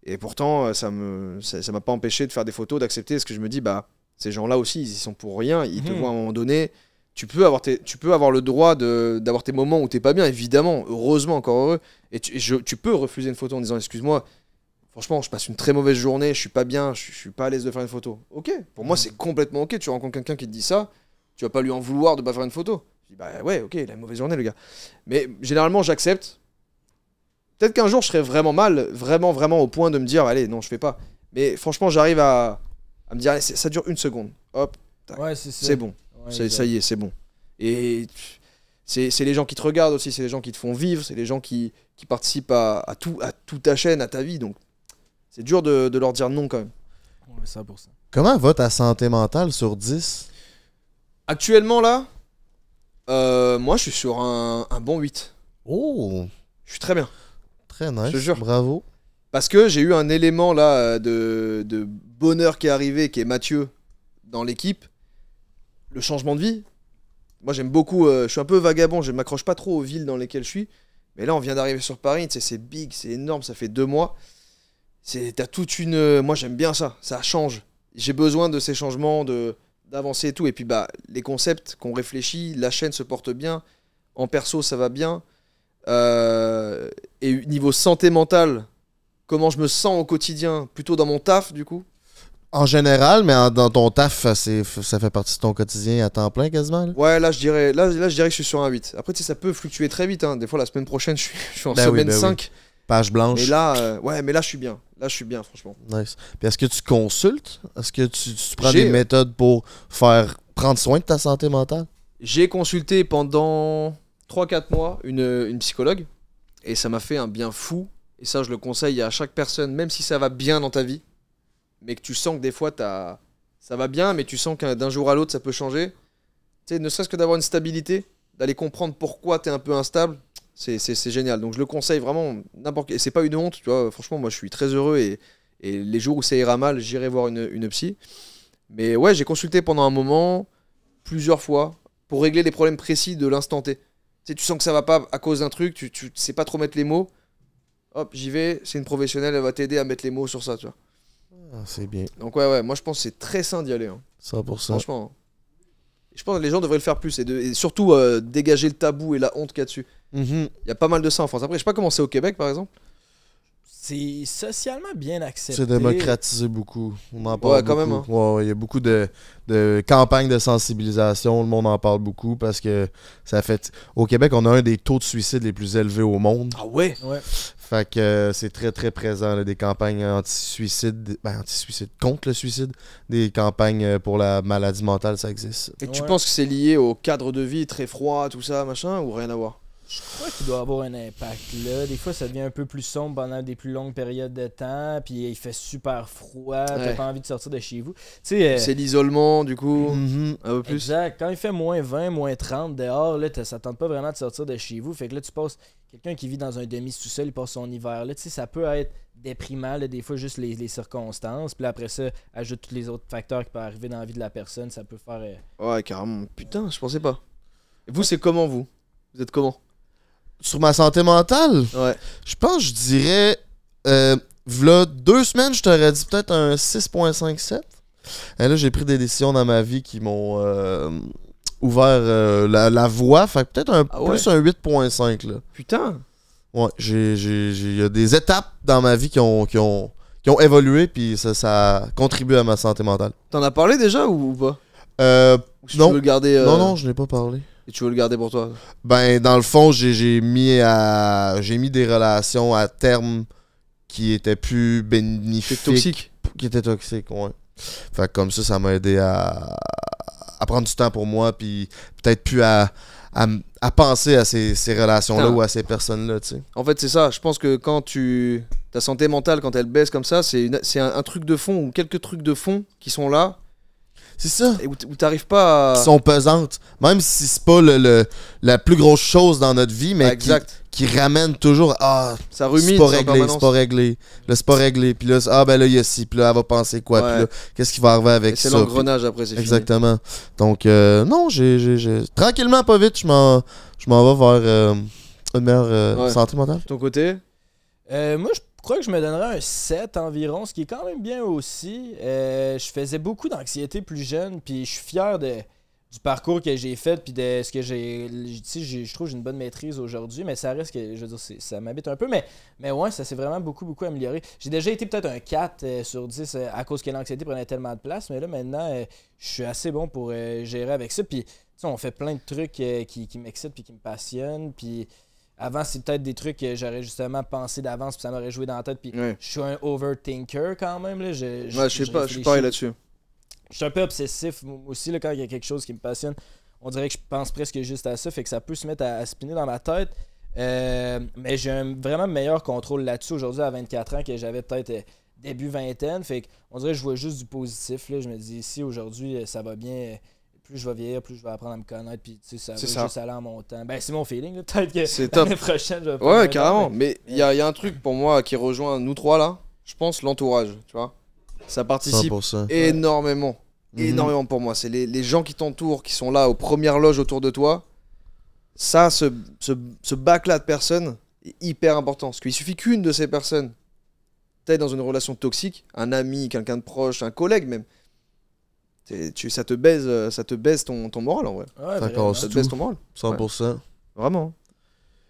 Et pourtant, euh, ça me ça, m'a pas empêché de faire des photos, d'accepter. ce que je me dis, bah, ces gens-là aussi, ils sont pour rien. Ils te mhm. voient à un moment donné tu peux avoir, tu peux avoir le droit d'avoir tes moments où t'es pas bien, évidemment, heureusement, encore heureux. Et tu, peux refuser une photo en disant excuse-moi, franchement, je passe une très mauvaise journée, je suis pas bien, je, suis pas à l'aise de faire une photo. Ok, pour moi, c'est complètement ok. Tu rencontres quelqu'un qui te dit ça, tu vas pas lui en vouloir de pas faire une photo. Je dis bah ouais, ok, il a une mauvaise journée, le gars. Mais généralement, j'accepte. Peut-être qu'un jour, je serai vraiment mal, vraiment, vraiment au point de me dire allez, non, je fais pas. Mais franchement, j'arrive à, me dire ça dure une seconde. Hop, c'est bon ça, y est, c'est bon. Et c'est les gens qui te regardent aussi, c'est les gens qui te font vivre, c'est les gens qui, participent à, tout, à toute ta chaîne, à ta vie. Donc, c'est dur de, leur dire non quand même. Comment va ta santé mentale sur 10 Actuellement, là, euh, moi, je suis sur un, bon 8. Oh Je suis très bien. Très nice. Je te jure. Bravo. Parce que j'ai eu un élément là de bonheur qui est arrivé, qui est Mathieu dans l'équipe, le changement de vie. Moi, j'aime beaucoup, euh, je suis un peu vagabond, je m'accroche pas trop aux villes dans lesquelles je suis. Mais là, on vient d'arriver sur Paris, c'est big, c'est énorme, ça fait deux mois. C'est T'as toute une. Euh, moi, j'aime bien ça, ça change. J'ai besoin de ces changements, de d'avancer et tout. Et puis, bah, les concepts qu'on réfléchit, la chaîne se porte bien, en perso, ça va bien. Euh, et niveau santé mentale, comment je me sens au quotidien, plutôt dans mon taf, du coup, en général, mais dans ton taf, ça fait partie de ton quotidien à temps plein quasiment. Ouais, là je dirais là, je dirais que je suis sur un 8. Après, ça peut fluctuer très vite. Hein. Des fois, la semaine prochaine, je suis, en ben semaine 5. Ben Page blanche. Et là, euh, ouais, mais là, je suis bien. Là, je suis bien, franchement. Nice. Puis est-ce que tu consultes Est-ce que tu, prends des euh, méthodes pour faire prendre soin de ta santé mentale J'ai consulté pendant 3-4 mois une psychologue et ça m'a fait un bien fou. Et ça, je le conseille à chaque personne, même si ça va bien dans ta vie mais que tu sens que des fois, as... ça va bien, mais tu sens qu'un d'un jour à l'autre, ça peut changer. Tu ne serait-ce que d'avoir une stabilité, d'aller comprendre pourquoi tu es un peu instable, c'est génial. Donc je le conseille vraiment, n'importe c'est pas une honte, tu vois. Franchement, moi, je suis très heureux et, les jours où ça ira mal, j'irai voir une, psy. Mais ouais, j'ai consulté pendant un moment, plusieurs fois, pour régler les problèmes précis de l'instant T. Tu, sens que ça va pas à cause d'un truc, tu, tu sais pas trop mettre les mots. Hop, j'y vais, c'est une professionnelle, elle va t'aider à mettre les mots sur ça, tu vois. Ah, c'est bien. Donc ouais, ouais, moi je pense que c'est très sain d'y aller. Hein. 100%. Franchement. Hein. Je pense que les gens devraient le faire plus et, de, surtout euh, dégager le tabou et la honte qu'il y a dessus. Mhm. Il y a pas mal de ça en France. Après, je sais pas comment c'est au Québec par exemple. C'est socialement bien accepté. C'est démocratisé beaucoup. On en parle ouais, quand même. Hein. ouais. il y a beaucoup de, de, campagnes de sensibilisation. Le monde en parle beaucoup parce que ça fait. Au Québec, on a un des taux de suicide les plus élevés au monde. Ah ouais? ouais. Fait que euh, c'est très très présent des campagnes anti-suicide, ben, anti-suicide contre le suicide, des campagnes euh, pour la maladie mentale, ça existe. Et tu penses que c'est lié au cadre de vie très froid, tout ça, machin, ou rien à voir Je crois qu'il doit avoir un impact là. Des fois, ça devient un peu plus sombre pendant des plus longues périodes de temps, puis il fait super froid, t'as pas envie de sortir de chez vous. Euh, c'est l'isolement du coup, mhm. un peu plus. Exact. Quand il fait moins 20, moins 30 dehors, là, ça tente pas vraiment de sortir de chez vous. Fait que là, tu passes quelqu'un qui vit dans un demi sous sol il passe son hiver là, tu sais, ça peut être déprimant, là, des fois juste les, circonstances, puis après ça, ajoute tous les autres facteurs qui peuvent arriver dans la vie de la personne, ça peut faire... Euh, ouais, carrément. Putain, je pensais pas. vous, c'est comment, vous? Vous êtes comment? Sur ma santé mentale? Ouais. Je pense, je dirais... Euh, deux semaines, je t'aurais dit peut-être un 6.57. Et là, j'ai pris des décisions dans ma vie qui m'ont... Euh, ouvert euh, la, la, voie. Fait peut-être un, ah plus un 8.5. Là. Putain! Ouais, il y a des étapes dans ma vie qui ont, qui ont, évolué, puis ça, ça contribue à ma santé mentale. T'en as parlé déjà ou, pas? non. non, je n'ai pas parlé. Et tu veux le garder pour toi? Ben, dans le fond, j'ai mis, mis des relations à terme qui étaient plus bénéfiques. Toxiques. Qui étaient toxiques, ouais. Fait comme ça, ça m'a aidé à, à prendre du temps pour moi, puis peut-être plus à, à, penser à ces, relations-là ah. ou à ces personnes-là. En fait, c'est ça. Je pense que quand tu. Ta santé mentale, quand elle baisse comme ça, c'est un, un truc de fond ou quelques trucs de fond qui sont là c'est ça. Et où t'arrives pas Qui sont pesantes. Même si c'est pas le, la plus grosse chose dans notre vie, mais Qui, ramène toujours. Ah, ça rumine. C'est pas réglé, c'est pas réglé. Là, c'est pas réglé. Puis là, ah, ben là, il y a ci. Puis là, elle va penser quoi. Puis là, qu'est-ce qui va arriver avec ça. C'est l'engrenage après, c'est Exactement. Donc, euh, non, j'ai, Tranquillement, pas vite, je m'en, je m'en vais vers euh, une meilleure euh, santé mentale. Ton côté moi, je je crois que je me donnerais un 7 environ, ce qui est quand même bien aussi. Euh, je faisais beaucoup d'anxiété plus jeune, puis je suis fier du parcours que j'ai fait, puis de ce que j'ai. Tu Je trouve que j'ai une bonne maîtrise aujourd'hui, mais ça reste que. Je veux dire, ça m'habite un peu, mais, mais ouais, ça s'est vraiment beaucoup, beaucoup amélioré. J'ai déjà été peut-être un 4 euh, sur 10 euh, à cause que l'anxiété prenait tellement de place, mais là, maintenant, je suis assez bon pour gérer avec ça. Puis, on fait plein de trucs qui, qui m'excitent, puis qui me passionnent, puis. Avant, c'est peut-être des trucs que j'aurais justement pensé d'avance, puis ça m'aurait joué dans la tête. Puis je suis un overthinker quand même. Je, je, sais pas, je suis pas là-dessus. Je suis un peu obsessif aussi là, quand il y a quelque chose qui me passionne. On dirait que je pense presque juste à ça, fait que ça peut se mettre à, spinner dans ma tête. Euh, mais j'ai vraiment meilleur contrôle là-dessus aujourd'hui à 24 ans que j'avais peut-être euh, début vingtaine. Fait que on dirait que je vois juste du positif. Là. Je me dis, si aujourd'hui euh, ça va bien plus je vais vieillir, plus je vais apprendre à me connaître, puis tu sais, ça va aller Ben, c'est mon feeling, peut-être que l'année prochaine, je vais Ouais, carrément. mais il y, a, un truc pour moi qui rejoint nous trois là, je pense, l'entourage, tu vois. Ça participe énormément. Énormément pour moi. C'est les, gens qui t'entourent, qui sont là aux premières loges autour de toi. Ça, ce, bac-là de personnes est hyper important. Parce qu'il suffit qu'une de ces personnes es dans une relation toxique, un ami, quelqu'un de proche, un collègue même ça te baise, euh, ça te ton, ton moral en vrai. ça, te baise ton moral. 100%. Vraiment.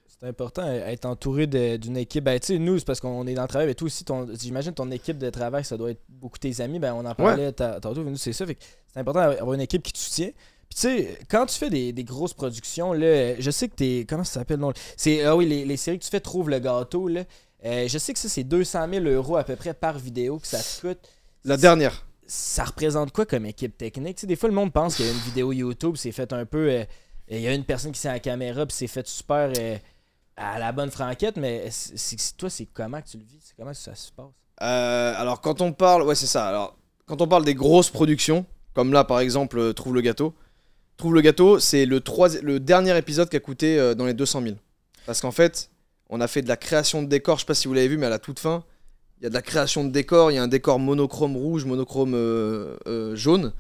C'est important, d'être euh, entouré d'une équipe. Ben, tu sais, nous, c'est parce qu'on est dans le travail, mais toi aussi, j'imagine ton équipe de travail, ça doit être beaucoup tes amis. Ben, on en parlait tantôt, nous, c'est ça. C'est important d'avoir une équipe qui te soutient. Puis, tu sais, quand tu fais des, grosses productions, là, je sais que tu es Comment ça s'appelle C'est. Ah oui, les, séries que tu fais, Trouve le gâteau, là. Euh, je sais que ça, c'est 200 000 euros à peu près par vidéo que ça coûte. La dernière ça représente quoi comme équipe technique? des fois, le monde pense qu'il y a une vidéo YouTube, c'est fait un peu. et euh, il y a une personne qui s'est à la caméra, puis c'est fait super euh, à la bonne franquette, mais toi, c'est comment que tu le vis? Comment ça se passe? Euh, alors, quand on parle. Ouais, c'est ça. Alors, quand on parle des grosses productions, comme là, par exemple, Trouve le gâteau. Trouve le gâteau, c'est le, le dernier épisode qui a coûté dans les 200 000. Parce qu'en fait, on a fait de la création de décor. je sais pas si vous l'avez vu, mais à la toute fin il y a de la création de décor, il y a un décor monochrome rouge, monochrome euh, euh, jaune.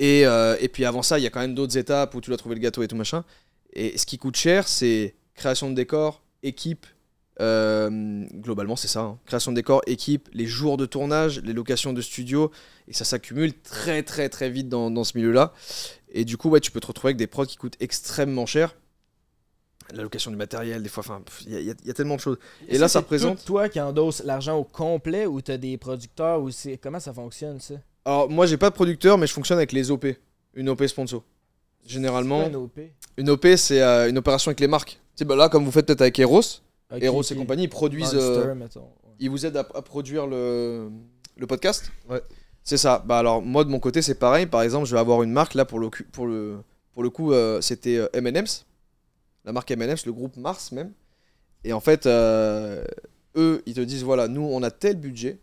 Euh, et, puis avant ça, il y a quand même d'autres étapes où tu dois trouver le gâteau et tout machin. Et ce qui coûte cher, c'est création de décor, équipe. globalement, c'est ça. Hein. Création de décor, équipe, les jours de tournage, les locations de studio. Et ça s'accumule très, très, très vite dans, ce milieu-là. Et du coup, ouais, tu peux te retrouver avec des prods qui coûtent extrêmement cher l'allocation du matériel, des fois, enfin, il y, a tellement de choses. Et, là, ça représente. toi qui endosse l'argent au complet ou tu as des producteurs ou c'est comment ça fonctionne ça Alors moi, j'ai pas de producteur, mais je fonctionne avec les OP, une OP sponsor. Généralement. Une OP. Une OP, c'est euh, une opération avec les marques. Tu ben là, comme vous faites peut-être avec Eros, Eros et compagnie, ils produisent. Euh, ils vous aident à, produire le, le podcast. Ouais. C'est ça. Bah alors moi de mon côté c'est pareil. Par exemple je vais avoir une marque là pour le pour le pour le coup euh, c'était M&M's la marque c'est le groupe Mars même. Et en fait, euh, eux, ils te disent voilà, nous, on a tel budget.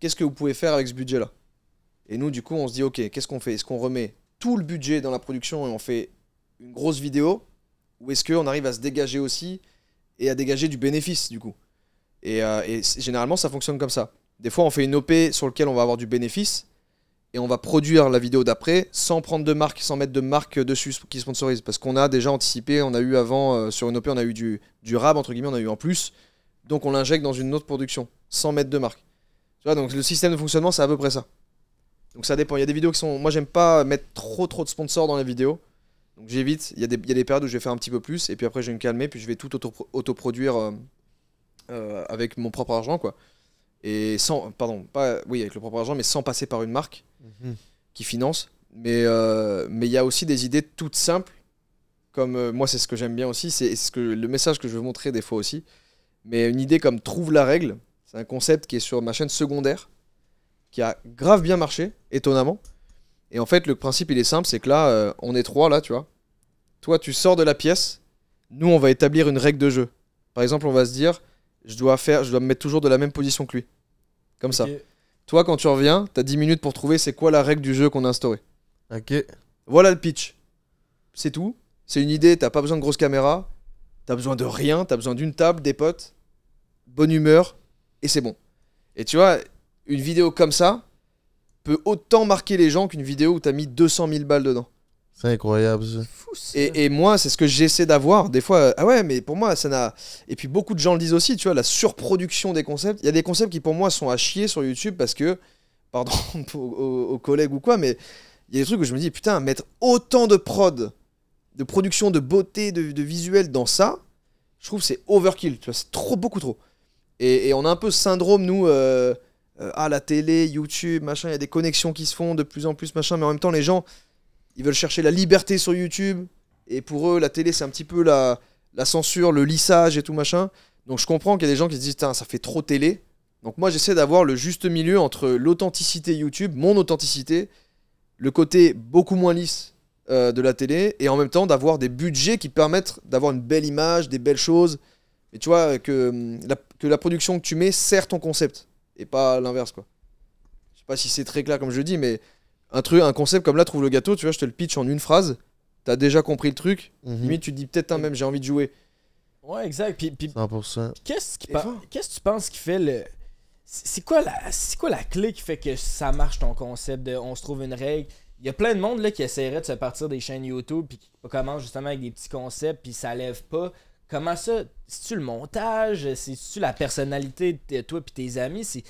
Qu'est-ce que vous pouvez faire avec ce budget-là Et nous, du coup, on se dit ok, qu'est-ce qu'on fait Est-ce qu'on remet tout le budget dans la production et on fait une grosse vidéo Ou est-ce qu'on arrive à se dégager aussi et à dégager du bénéfice du coup et, euh, et généralement, ça fonctionne comme ça. Des fois, on fait une OP sur laquelle on va avoir du bénéfice et on va produire la vidéo d'après sans prendre de marque, sans mettre de marque dessus qui sponsorise. Parce qu'on a déjà anticipé, on a eu avant, euh, sur une OP, on a eu du, rab, entre guillemets, on a eu en plus. Donc on l'injecte dans une autre production, sans mettre de marque. Tu vois, donc le système de fonctionnement, c'est à peu près ça. Donc ça dépend. Il y a des vidéos qui sont. Moi, j'aime pas mettre trop trop de sponsors dans la vidéo. Donc j'évite. Il y, a des, il périodes où je vais faire un petit peu plus, et puis après, je vais me calmer, puis je vais tout autoproduire euh, euh, avec mon propre argent, quoi et sans, pardon, pas, oui, avec le propre argent, mais sans passer par une marque mhm. qui finance. Mais euh, mais il y a aussi des idées toutes simples, comme euh, moi c'est ce que j'aime bien aussi, c'est ce que le message que je veux montrer des fois aussi. Mais une idée comme trouve la règle, c'est un concept qui est sur ma chaîne secondaire, qui a grave bien marché, étonnamment. Et en fait, le principe il est simple, c'est que là, euh, on est trois là, tu vois. Toi, tu sors de la pièce, nous on va établir une règle de jeu. Par exemple, on va se dire, je dois faire, je dois me mettre toujours de la même position que lui. Comme ça. Toi, quand tu reviens, t'as 10 minutes pour trouver c'est quoi la règle du jeu qu'on a instauré. Ok. Voilà le pitch. C'est tout. C'est une idée, t'as pas besoin de grosse caméra, t'as besoin de rien, t'as besoin d'une table, des potes, bonne humeur, et c'est bon. Et tu vois, une vidéo comme ça peut autant marquer les gens qu'une vidéo où t'as mis 200 000 balles dedans. C'est incroyable. Et, moi, c'est ce que j'essaie d'avoir. Des fois, euh, ah ouais, mais pour moi, ça n'a. Et puis beaucoup de gens le disent aussi, tu vois, la surproduction des concepts. Il y a des concepts qui pour moi sont à chier sur YouTube parce que, pardon aux, collègues ou quoi, mais il y a des trucs où je me dis, putain, mettre autant de prod, de production, de beauté, de, visuel dans ça, je trouve c'est overkill, tu vois, c'est trop, beaucoup trop. Et, on a un peu ce syndrome, nous. à euh, euh, ah, la télé, YouTube, machin, il y a des connexions qui se font de plus en plus, machin, mais en même temps, les gens, ils veulent chercher la liberté sur YouTube. Et pour eux, la télé, c'est un petit peu la, la censure, le lissage et tout machin. Donc je comprends qu'il y a des gens qui se disent, ça fait trop télé. Donc moi, j'essaie d'avoir le juste milieu entre l'authenticité YouTube, mon authenticité, le côté beaucoup moins lisse euh, de la télé, et en même temps d'avoir des budgets qui permettent d'avoir une belle image, des belles choses. Et tu vois, que hum, la, que la production que tu mets sert ton concept, et pas l'inverse, quoi. Je sais pas si c'est très clair comme je dis, mais un truc, un concept comme là, trouve le gâteau, tu vois, je te le pitch en une phrase, t'as déjà compris le truc, mm tu te dis peut-être quand hein, même, j'ai envie de jouer. Ouais, exact. Puis, ça Qu'est-ce quest qu que tu penses qui fait le. C'est quoi, la... quoi la clé qui fait que ça marche ton concept de on se trouve une règle Il y a plein de monde là, qui essaierait de se partir des chaînes YouTube puis qui commence justement avec des petits concepts puis ça lève pas. Comment ça C'est-tu le montage C'est-tu la personnalité de toi puis tes amis C'est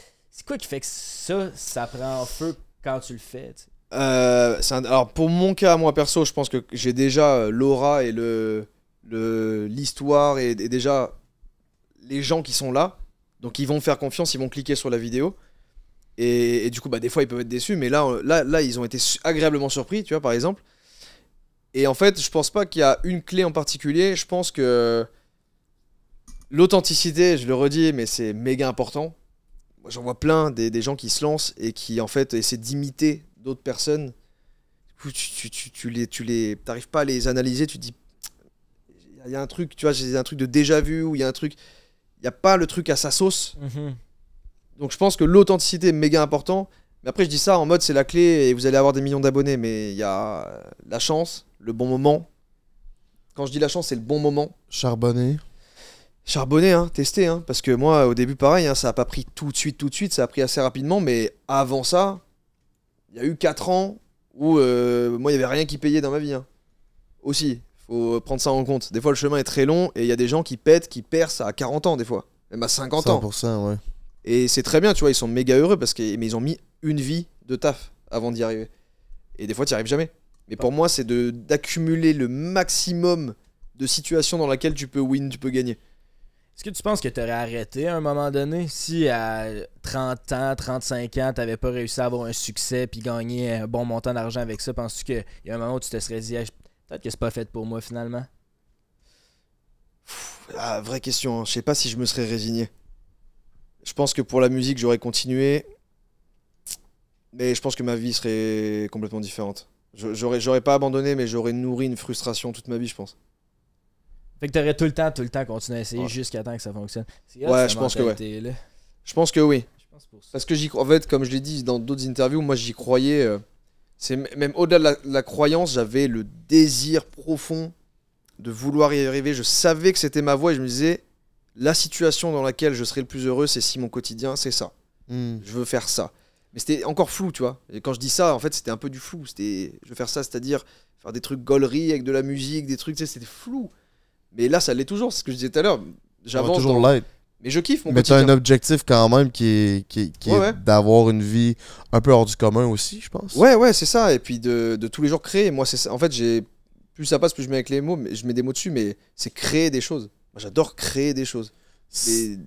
quoi qui fait que ça, ça prend feu quand tu le fais euh, Alors, pour mon cas, moi perso, je pense que j'ai déjà euh, l'aura et l'histoire le, l'histoire et, déjà les gens qui sont là. Donc, ils vont faire confiance, ils vont cliquer sur la vidéo. Et, du coup, bah, des fois, ils peuvent être déçus, mais là, là, là, ils ont été agréablement surpris, tu vois, par exemple. Et en fait, je pense pas qu'il y a une clé en particulier. Je pense que l'authenticité, je le redis, mais c'est méga important j'en vois plein des, gens qui se lancent et qui en fait essaient d'imiter d'autres personnes. Tu, tu, tu, tu, les, tu les, t'arrives pas à les analyser. Tu te dis, il y a un truc, tu vois, j'ai un truc de déjà vu ou il y a un truc, il y a pas le truc à sa sauce. Mhm. Donc je pense que l'authenticité est méga important. Mais après je dis ça en mode c'est la clé et vous allez avoir des millions d'abonnés, mais il y a la chance, le bon moment. Quand je dis la chance, c'est le bon moment. Charbonner. Charbonner, hein, tester, hein, parce que moi au début pareil, hein, ça n'a pas pris tout de suite, tout de suite, ça a pris assez rapidement, mais avant ça, il y a eu 4 ans où euh, moi il n'y avait rien qui payait dans ma vie. Hein. Aussi, faut prendre ça en compte. Des fois le chemin est très long et il y a des gens qui pètent, qui percent à 40 ans des fois, même à 50 ans. 100%, ouais. Et c'est très bien, tu vois, ils sont méga heureux parce que mais ils ont mis une vie de taf avant d'y arriver. Et des fois tu n'y arrives jamais. Mais pour moi c'est d'accumuler le maximum de situations dans lesquelles tu peux win, tu peux gagner. Est-ce que tu penses que tu aurais arrêté à un moment donné si à 30 ans, 35 ans, tu n'avais pas réussi à avoir un succès puis gagner un bon montant d'argent avec ça? Penses-tu qu'il y a un moment où tu te serais dit, peut-être que c'est pas fait pour moi finalement? la ah, vraie question. Je sais pas si je me serais résigné. Je pense que pour la musique, j'aurais continué. Mais je pense que ma vie serait complètement différente. J'aurais pas abandonné, mais j'aurais nourri une frustration toute ma vie, je pense. Fait que t'aurais tout le temps, tout le temps continué à essayer jusqu'à temps que ça fonctionne. ouais, je pense que ouais. Je pense que oui. Parce que j'y crois. en fait, comme je l'ai dit dans d'autres interviews, moi j'y croyais. Euh, c'est même au-delà de la, croyance, j'avais le désir profond de vouloir y arriver. Je savais que c'était ma voie et je me disais, la situation dans laquelle je serais le plus heureux, c'est si mon quotidien, c'est ça. Hmm. Je veux faire ça. Mais c'était encore flou, tu vois. Et quand je dis ça, en fait, c'était un peu du flou. C'était, je veux faire ça, c'est-à-dire faire des trucs gauleries avec de la musique, des trucs, tu sais, c'était flou. Mais là, ça l'est toujours, c'est ce que je disais tout à l'heure. J'avance. toujours Mais je kiffe mon Mais as un objectif quand même qui est, d'avoir une vie un peu hors du commun aussi, je pense. Ouais, ouais, c'est ça. Et puis de, tous les jours créer. Moi, c'est En fait, j'ai plus ça passe, plus je mets avec les mots, mais je mets des mots dessus, mais c'est créer des choses. Moi, j'adore créer des choses.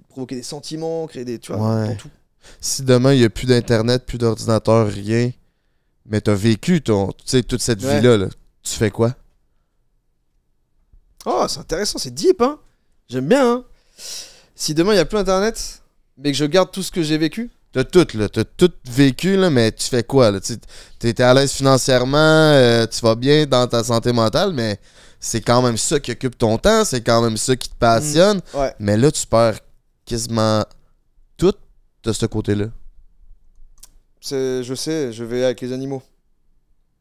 provoquer des sentiments, créer des. Tu vois, tout. Si demain, il n'y a plus d'Internet, plus d'ordinateur, rien, mais tu as vécu ton, toute cette vie là, tu fais quoi? Oh, c'est intéressant, c'est deep, hein J'aime bien, hein Si demain il n'y a plus Internet, mais que je garde tout ce que j'ai vécu. T'as tout, là. T'as tout vécu, là, mais tu fais quoi, là? T'es à l'aise financièrement, euh, tu vas bien dans ta santé mentale, mais c'est quand même ça qui occupe ton temps, c'est quand même ça qui te passionne. Mm, mais là, tu perds quasiment tout de ce côté-là. Je sais, je vais avec les animaux.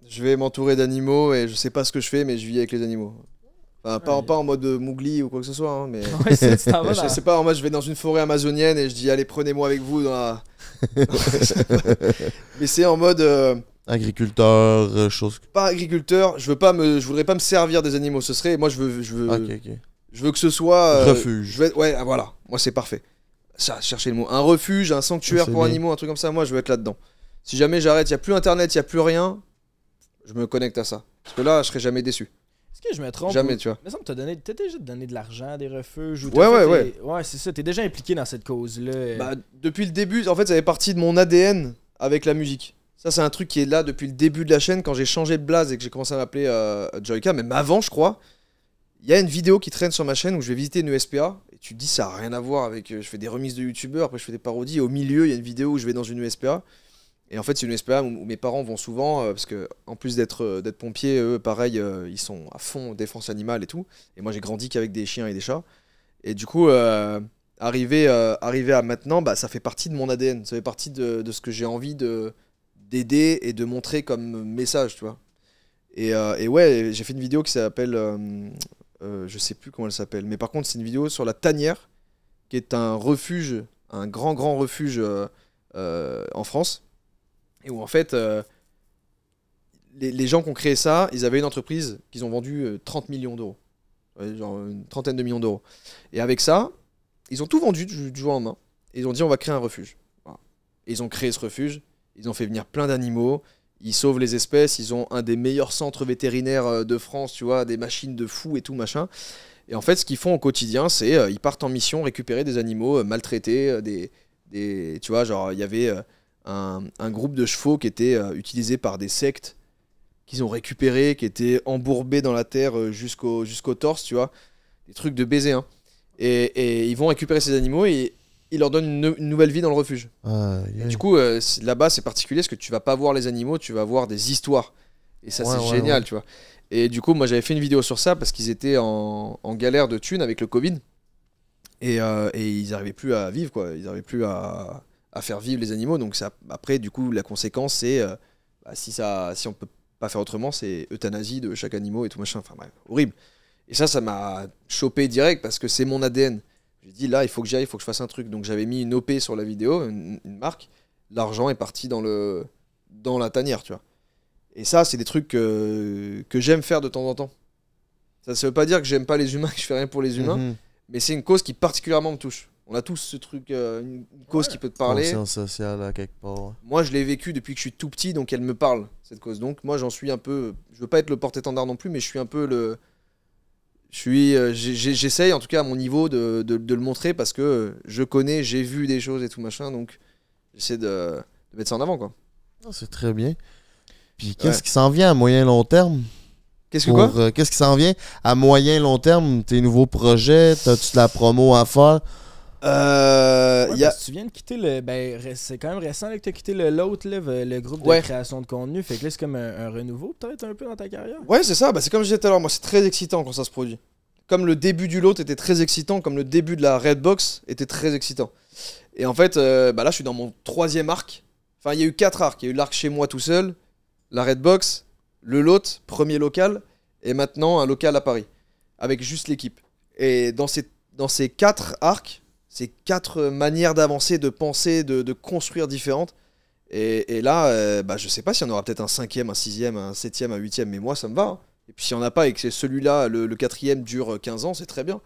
Je vais m'entourer d'animaux et je sais pas ce que je fais, mais je vis avec les animaux pas, en mode euh, Mougli ou quoi que ce soit, hein, mais. je sais pas en mode je vais dans une forêt amazonienne et je dis allez prenez-moi avec vous dans mais c'est en mode. Euh, agriculteur, euh, chose. Pas agriculteur, je veux pas me, je voudrais pas me servir des animaux. Ce serait, moi je veux, je veux, je veux que ce soit. refuge. Je ouais, ah, voilà, moi c'est parfait. Ça, chercher le mot. Un refuge, un sanctuaire pour animaux, un truc comme ça. Moi je veux être là-dedans. Si jamais j'arrête, il y a plus internet, il y a plus rien, je me connecte à ça. Parce que là, je serai jamais déçu. Est-ce que je me trompe Jamais, tu vois. Mais ça me t'a donné. T'as déjà donné de l'argent des refuges ou Ouais, ouais, ouais. Ouais, c'est ça. T'es déjà impliqué dans cette cause-là. Bah, depuis le début, en fait, ça avait partie de mon ADN avec la musique. Ça, c'est un truc qui est là depuis le début de la chaîne, quand j'ai changé de blase et que j'ai commencé à m'appeler euh, Joyka, même avant, je crois. Il y a une vidéo qui traîne sur ma chaîne où je vais visiter une USPA. E et tu te dis, ça n'a rien à voir avec. Euh, je fais des remises de youtubeurs, après je fais des parodies. au milieu, il y a une vidéo où je vais dans une USPA. E et en fait, c'est une SPA où, mes parents vont souvent, euh, parce que en plus d'être euh, pompiers, eux, pareil, euh, ils sont à fond défense animale et tout. Et moi, j'ai grandi qu'avec des chiens et des chats. Et du coup, arriver, arriver à maintenant, bah, ça fait partie de mon ADN. Ça fait partie de, ce que j'ai envie d'aider et de montrer comme message, tu vois. Et, et ouais, j'ai fait une vidéo qui s'appelle, je sais plus comment elle s'appelle, mais par contre, c'est une vidéo sur la tanière, qui est un refuge, un grand, grand refuge en France et où en fait, euh, les, gens qui ont créé ça, ils avaient une entreprise qu'ils ont vendue 30 euh, millions d'euros, genre une trentaine de millions d'euros. Et avec ça, ils ont tout vendu du, jour au lendemain. Et ils ont dit on va créer un refuge. Et ils ont créé ce refuge, ils ont fait venir plein d'animaux, ils sauvent les espèces, ils ont un des meilleurs centres vétérinaires euh, de France, tu vois, des machines de fous et tout machin. Et en fait, ce qu'ils font au quotidien, c'est qu'ils ils partent en mission récupérer des animaux maltraités, des, des, tu vois, genre il y avait un, groupe de chevaux qui était euh, utilisé par des sectes qu'ils ont récupéré, qui étaient embourbés dans la terre euh, jusqu'au jusqu'au torse, tu vois. Des trucs de baiser, hein. Et, et ils vont récupérer ces animaux et ils leur donnent une, nouvelle vie dans le refuge. Ah, du coup, euh, là-bas, c'est particulier parce que tu vas pas voir les animaux, tu vas voir des histoires. Et ça, c'est génial, tu vois. Et du coup, moi, j'avais fait une vidéo sur ça parce qu'ils étaient en, en galère de thunes avec le Covid. Et, et ils n'arrivaient plus à vivre, quoi. Ils n'arrivaient plus à, à faire vivre les animaux. Donc ça, après, du coup, la conséquence, c'est euh, bah, si ça, si on peut pas faire autrement, c'est euthanasie de chaque animal et tout machin. Enfin horrible. Et ça, ça m'a chopé direct parce que c'est mon ADN. J'ai dit là, il faut que j'aille, il faut que je fasse un truc. Donc j'avais mis une OP sur la vidéo, une, marque. L'argent est parti dans le dans la tanière, tu vois. Et ça, c'est des trucs que, j'aime faire de temps en temps. Ça ne veut pas dire que j'aime pas les humains, que je fais rien pour les humains, mhm. mais c'est une cause qui particulièrement me touche. On a tous ce truc, euh, une cause qui peut te parler. Conscience sociale à quelque part. Moi, je l'ai vécu depuis que je suis tout petit, donc elle me parle, cette cause. Donc moi, j'en suis un peu. Je veux pas être le porte-étendard non plus, mais je suis un peu le. Je suis, euh, j'essaye en tout cas à mon niveau de, le montrer parce que je connais, j'ai vu des choses et tout machin, donc j'essaie de, mettre ça en avant quoi. c'est très bien. Puis qu'est-ce qui s'en vient à moyen long terme Qu'est-ce que quoi euh, Qu'est-ce qui s'en vient à moyen long terme Tes nouveaux projets T'as-tu de la promo à faire euh, ouais, tu viens de quitter le. Ben, c'est quand même récent que tu as quitté l'autre, le, le, groupe de création de contenu. Fait que c'est comme un, renouveau, peut-être, un peu dans ta carrière. Ouais, c'est ça. Bah, c'est comme je disais tout à l'heure, moi, c'est très excitant quand ça se produit. Comme le début du l'autre était très excitant, comme le début de la Redbox était très excitant. Et en fait, euh, bah, là, je suis dans mon troisième arc. Enfin, il y a eu quatre arcs. Il y a eu l'arc chez moi tout seul, la Redbox, le lot, premier local, et maintenant un local à Paris, avec juste l'équipe. Et dans ces, dans ces quatre arcs, c'est quatre manières d'avancer, de penser, de, construire différentes. Et, là, euh, bah, je sais pas si en aura peut-être un cinquième, un sixième, un septième, un huitième, mais moi, ça me va. Hein. Et puis, si en a pas et que c'est celui-là, le, quatrième, dure 15 euh, ans, c'est très bien.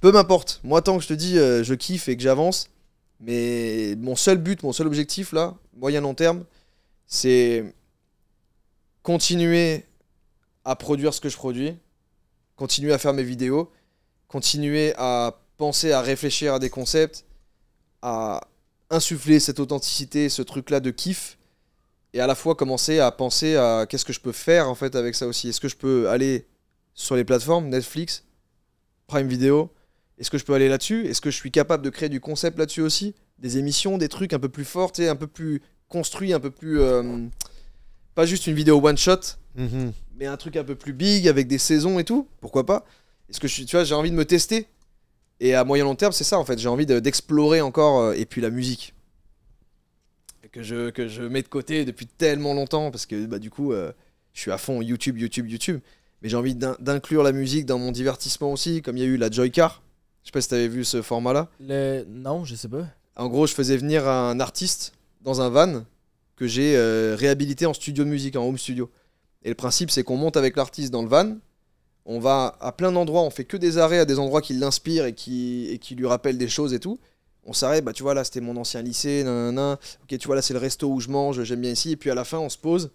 Peu m'importe. Moi, tant que je te dis, euh, je kiffe et que j'avance, mais mon seul but, mon seul objectif, là, moyen-long terme, c'est continuer à produire ce que je produis, continuer à faire mes vidéos, continuer à penser à réfléchir à des concepts, à insuffler cette authenticité, ce truc-là de kiff, et à la fois commencer à penser à qu'est-ce que je peux faire en fait avec ça aussi. Est-ce que je peux aller sur les plateformes Netflix, Prime Video Est-ce que je peux aller là-dessus Est-ce que je suis capable de créer du concept là-dessus aussi Des émissions, des trucs un peu plus forts, un peu plus construits, un peu plus euh, pas juste une vidéo one shot, mm-hmm. mais un truc un peu plus big avec des saisons et tout. Pourquoi pas Est-ce que je suis, tu vois, j'ai envie de me tester et à moyen long terme, c'est ça en fait. J'ai envie d'explorer encore. Euh, et puis la musique. Que je, que je mets de côté depuis tellement longtemps. Parce que bah, du coup, euh, je suis à fond YouTube, YouTube, YouTube. Mais j'ai envie d'inclure la musique dans mon divertissement aussi. Comme il y a eu la Joycar. Je sais pas si t'avais vu ce format-là. Le... Non, je sais pas. En gros, je faisais venir un artiste dans un van que j'ai euh, réhabilité en studio de musique, en home studio. Et le principe, c'est qu'on monte avec l'artiste dans le van, on va à plein d'endroits, on fait que des arrêts à des endroits qui l'inspirent et qui, et qui lui rappellent des choses et tout. On s'arrête, bah tu vois là c'était mon ancien lycée, nanana. Ok tu vois là c'est le resto où je mange, j'aime bien ici. Et puis à la fin on se pose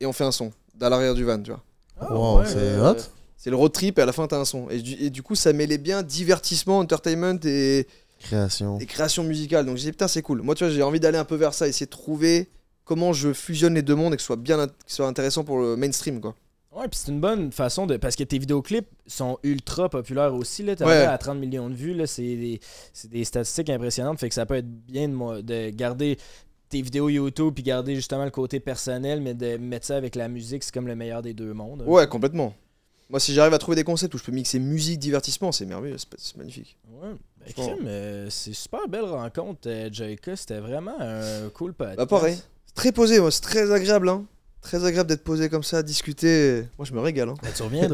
et on fait un son dans l'arrière du van, tu vois. Ah, euh, c'est le road trip et à la fin t'as un son. Et du, coup ça mêlait bien divertissement, entertainment et création. Et création musicale. Donc j'ai dit putain c'est cool. Moi tu vois j'ai envie d'aller un peu vers ça, essayer de trouver comment je fusionne les deux mondes et que soit bien soit intéressant pour le mainstream quoi. Ouais, puis c'est une bonne façon de. Parce que tes vidéoclips sont ultra populaires aussi. Là, t'as à 30 millions de vues. Là, c'est, des, des statistiques impressionnantes. Fait que ça peut être bien de, garder tes vidéos YouTube puis garder justement le côté personnel, mais de mettre ça avec la musique, c'est comme le meilleur des deux mondes. Ouais, complètement. Moi, si j'arrive à trouver des concepts où je peux mixer musique, divertissement, c'est merveilleux, c'est magnifique. Ouais, ben, euh, c'est super belle rencontre, euh, C'était vraiment un cool bah, podcast. pareil. très posé, c'est très agréable. Hein. Très agréable d'être posé comme ça, discuter. Moi, je me régale. Hein. Bah, tu reviens,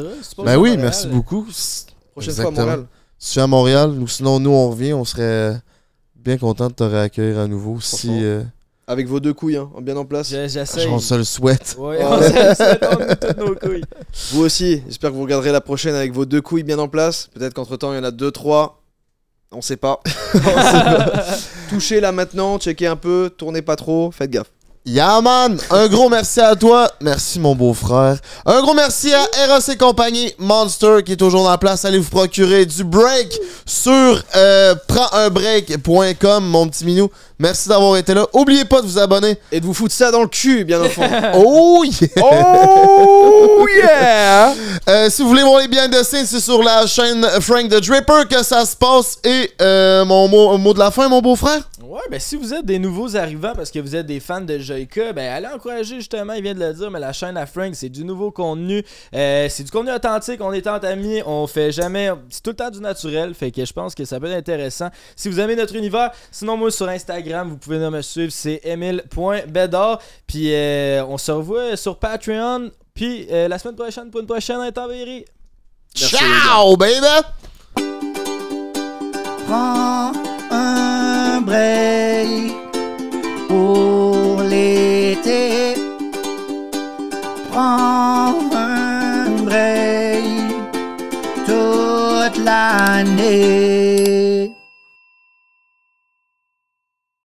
Ben oui, merci euh, beaucoup. Prochaine fois à Montréal. Si à Montréal, ou sinon, nous, on revient, on serait bien content de te réaccueillir à nouveau. Si, euh, Avec vos deux couilles, hein, bien en place. J'essaie. On se le souhaite. Vous aussi, j'espère que vous regarderez la prochaine avec vos deux couilles bien en place. Peut-être qu'entre-temps, il y en a deux, trois. On sait pas. sait pas. Touchez là maintenant, checkez un peu, tournez pas trop, faites gaffe. Yaman, un gros merci à toi. Merci, mon beau-frère. Un gros merci à Eros compagnie Monster qui est toujours dans la place. Allez vous procurer du break sur euh, prendunbreak.com, mon petit minou. Merci d'avoir été là. Oubliez pas de vous abonner. Et de vous foutre ça dans le cul, bien au fond. oh yeah! Oh yeah! Euh, si vous voulez voir les bien de scène, c'est sur la chaîne Frank the Dripper que ça se passe. Et euh, mon mot, mot de la fin, mon beau-frère? Ouais, ben si vous êtes des nouveaux arrivants parce que vous êtes des fans de jeux que ben, allez encourager justement, il vient de le dire, mais la chaîne à Frank, c'est du nouveau contenu. Euh, c'est du contenu authentique, on est tant amis, on fait jamais. C'est tout le temps du naturel, fait que je pense que ça peut être intéressant. Si vous aimez notre univers, sinon moi sur Instagram, vous pouvez me suivre, c'est emile.bedor Puis euh, on se revoit sur Patreon, puis euh, la semaine prochaine pour une prochaine intempérie. Ciao, baby! Prends un break. En toute l'année.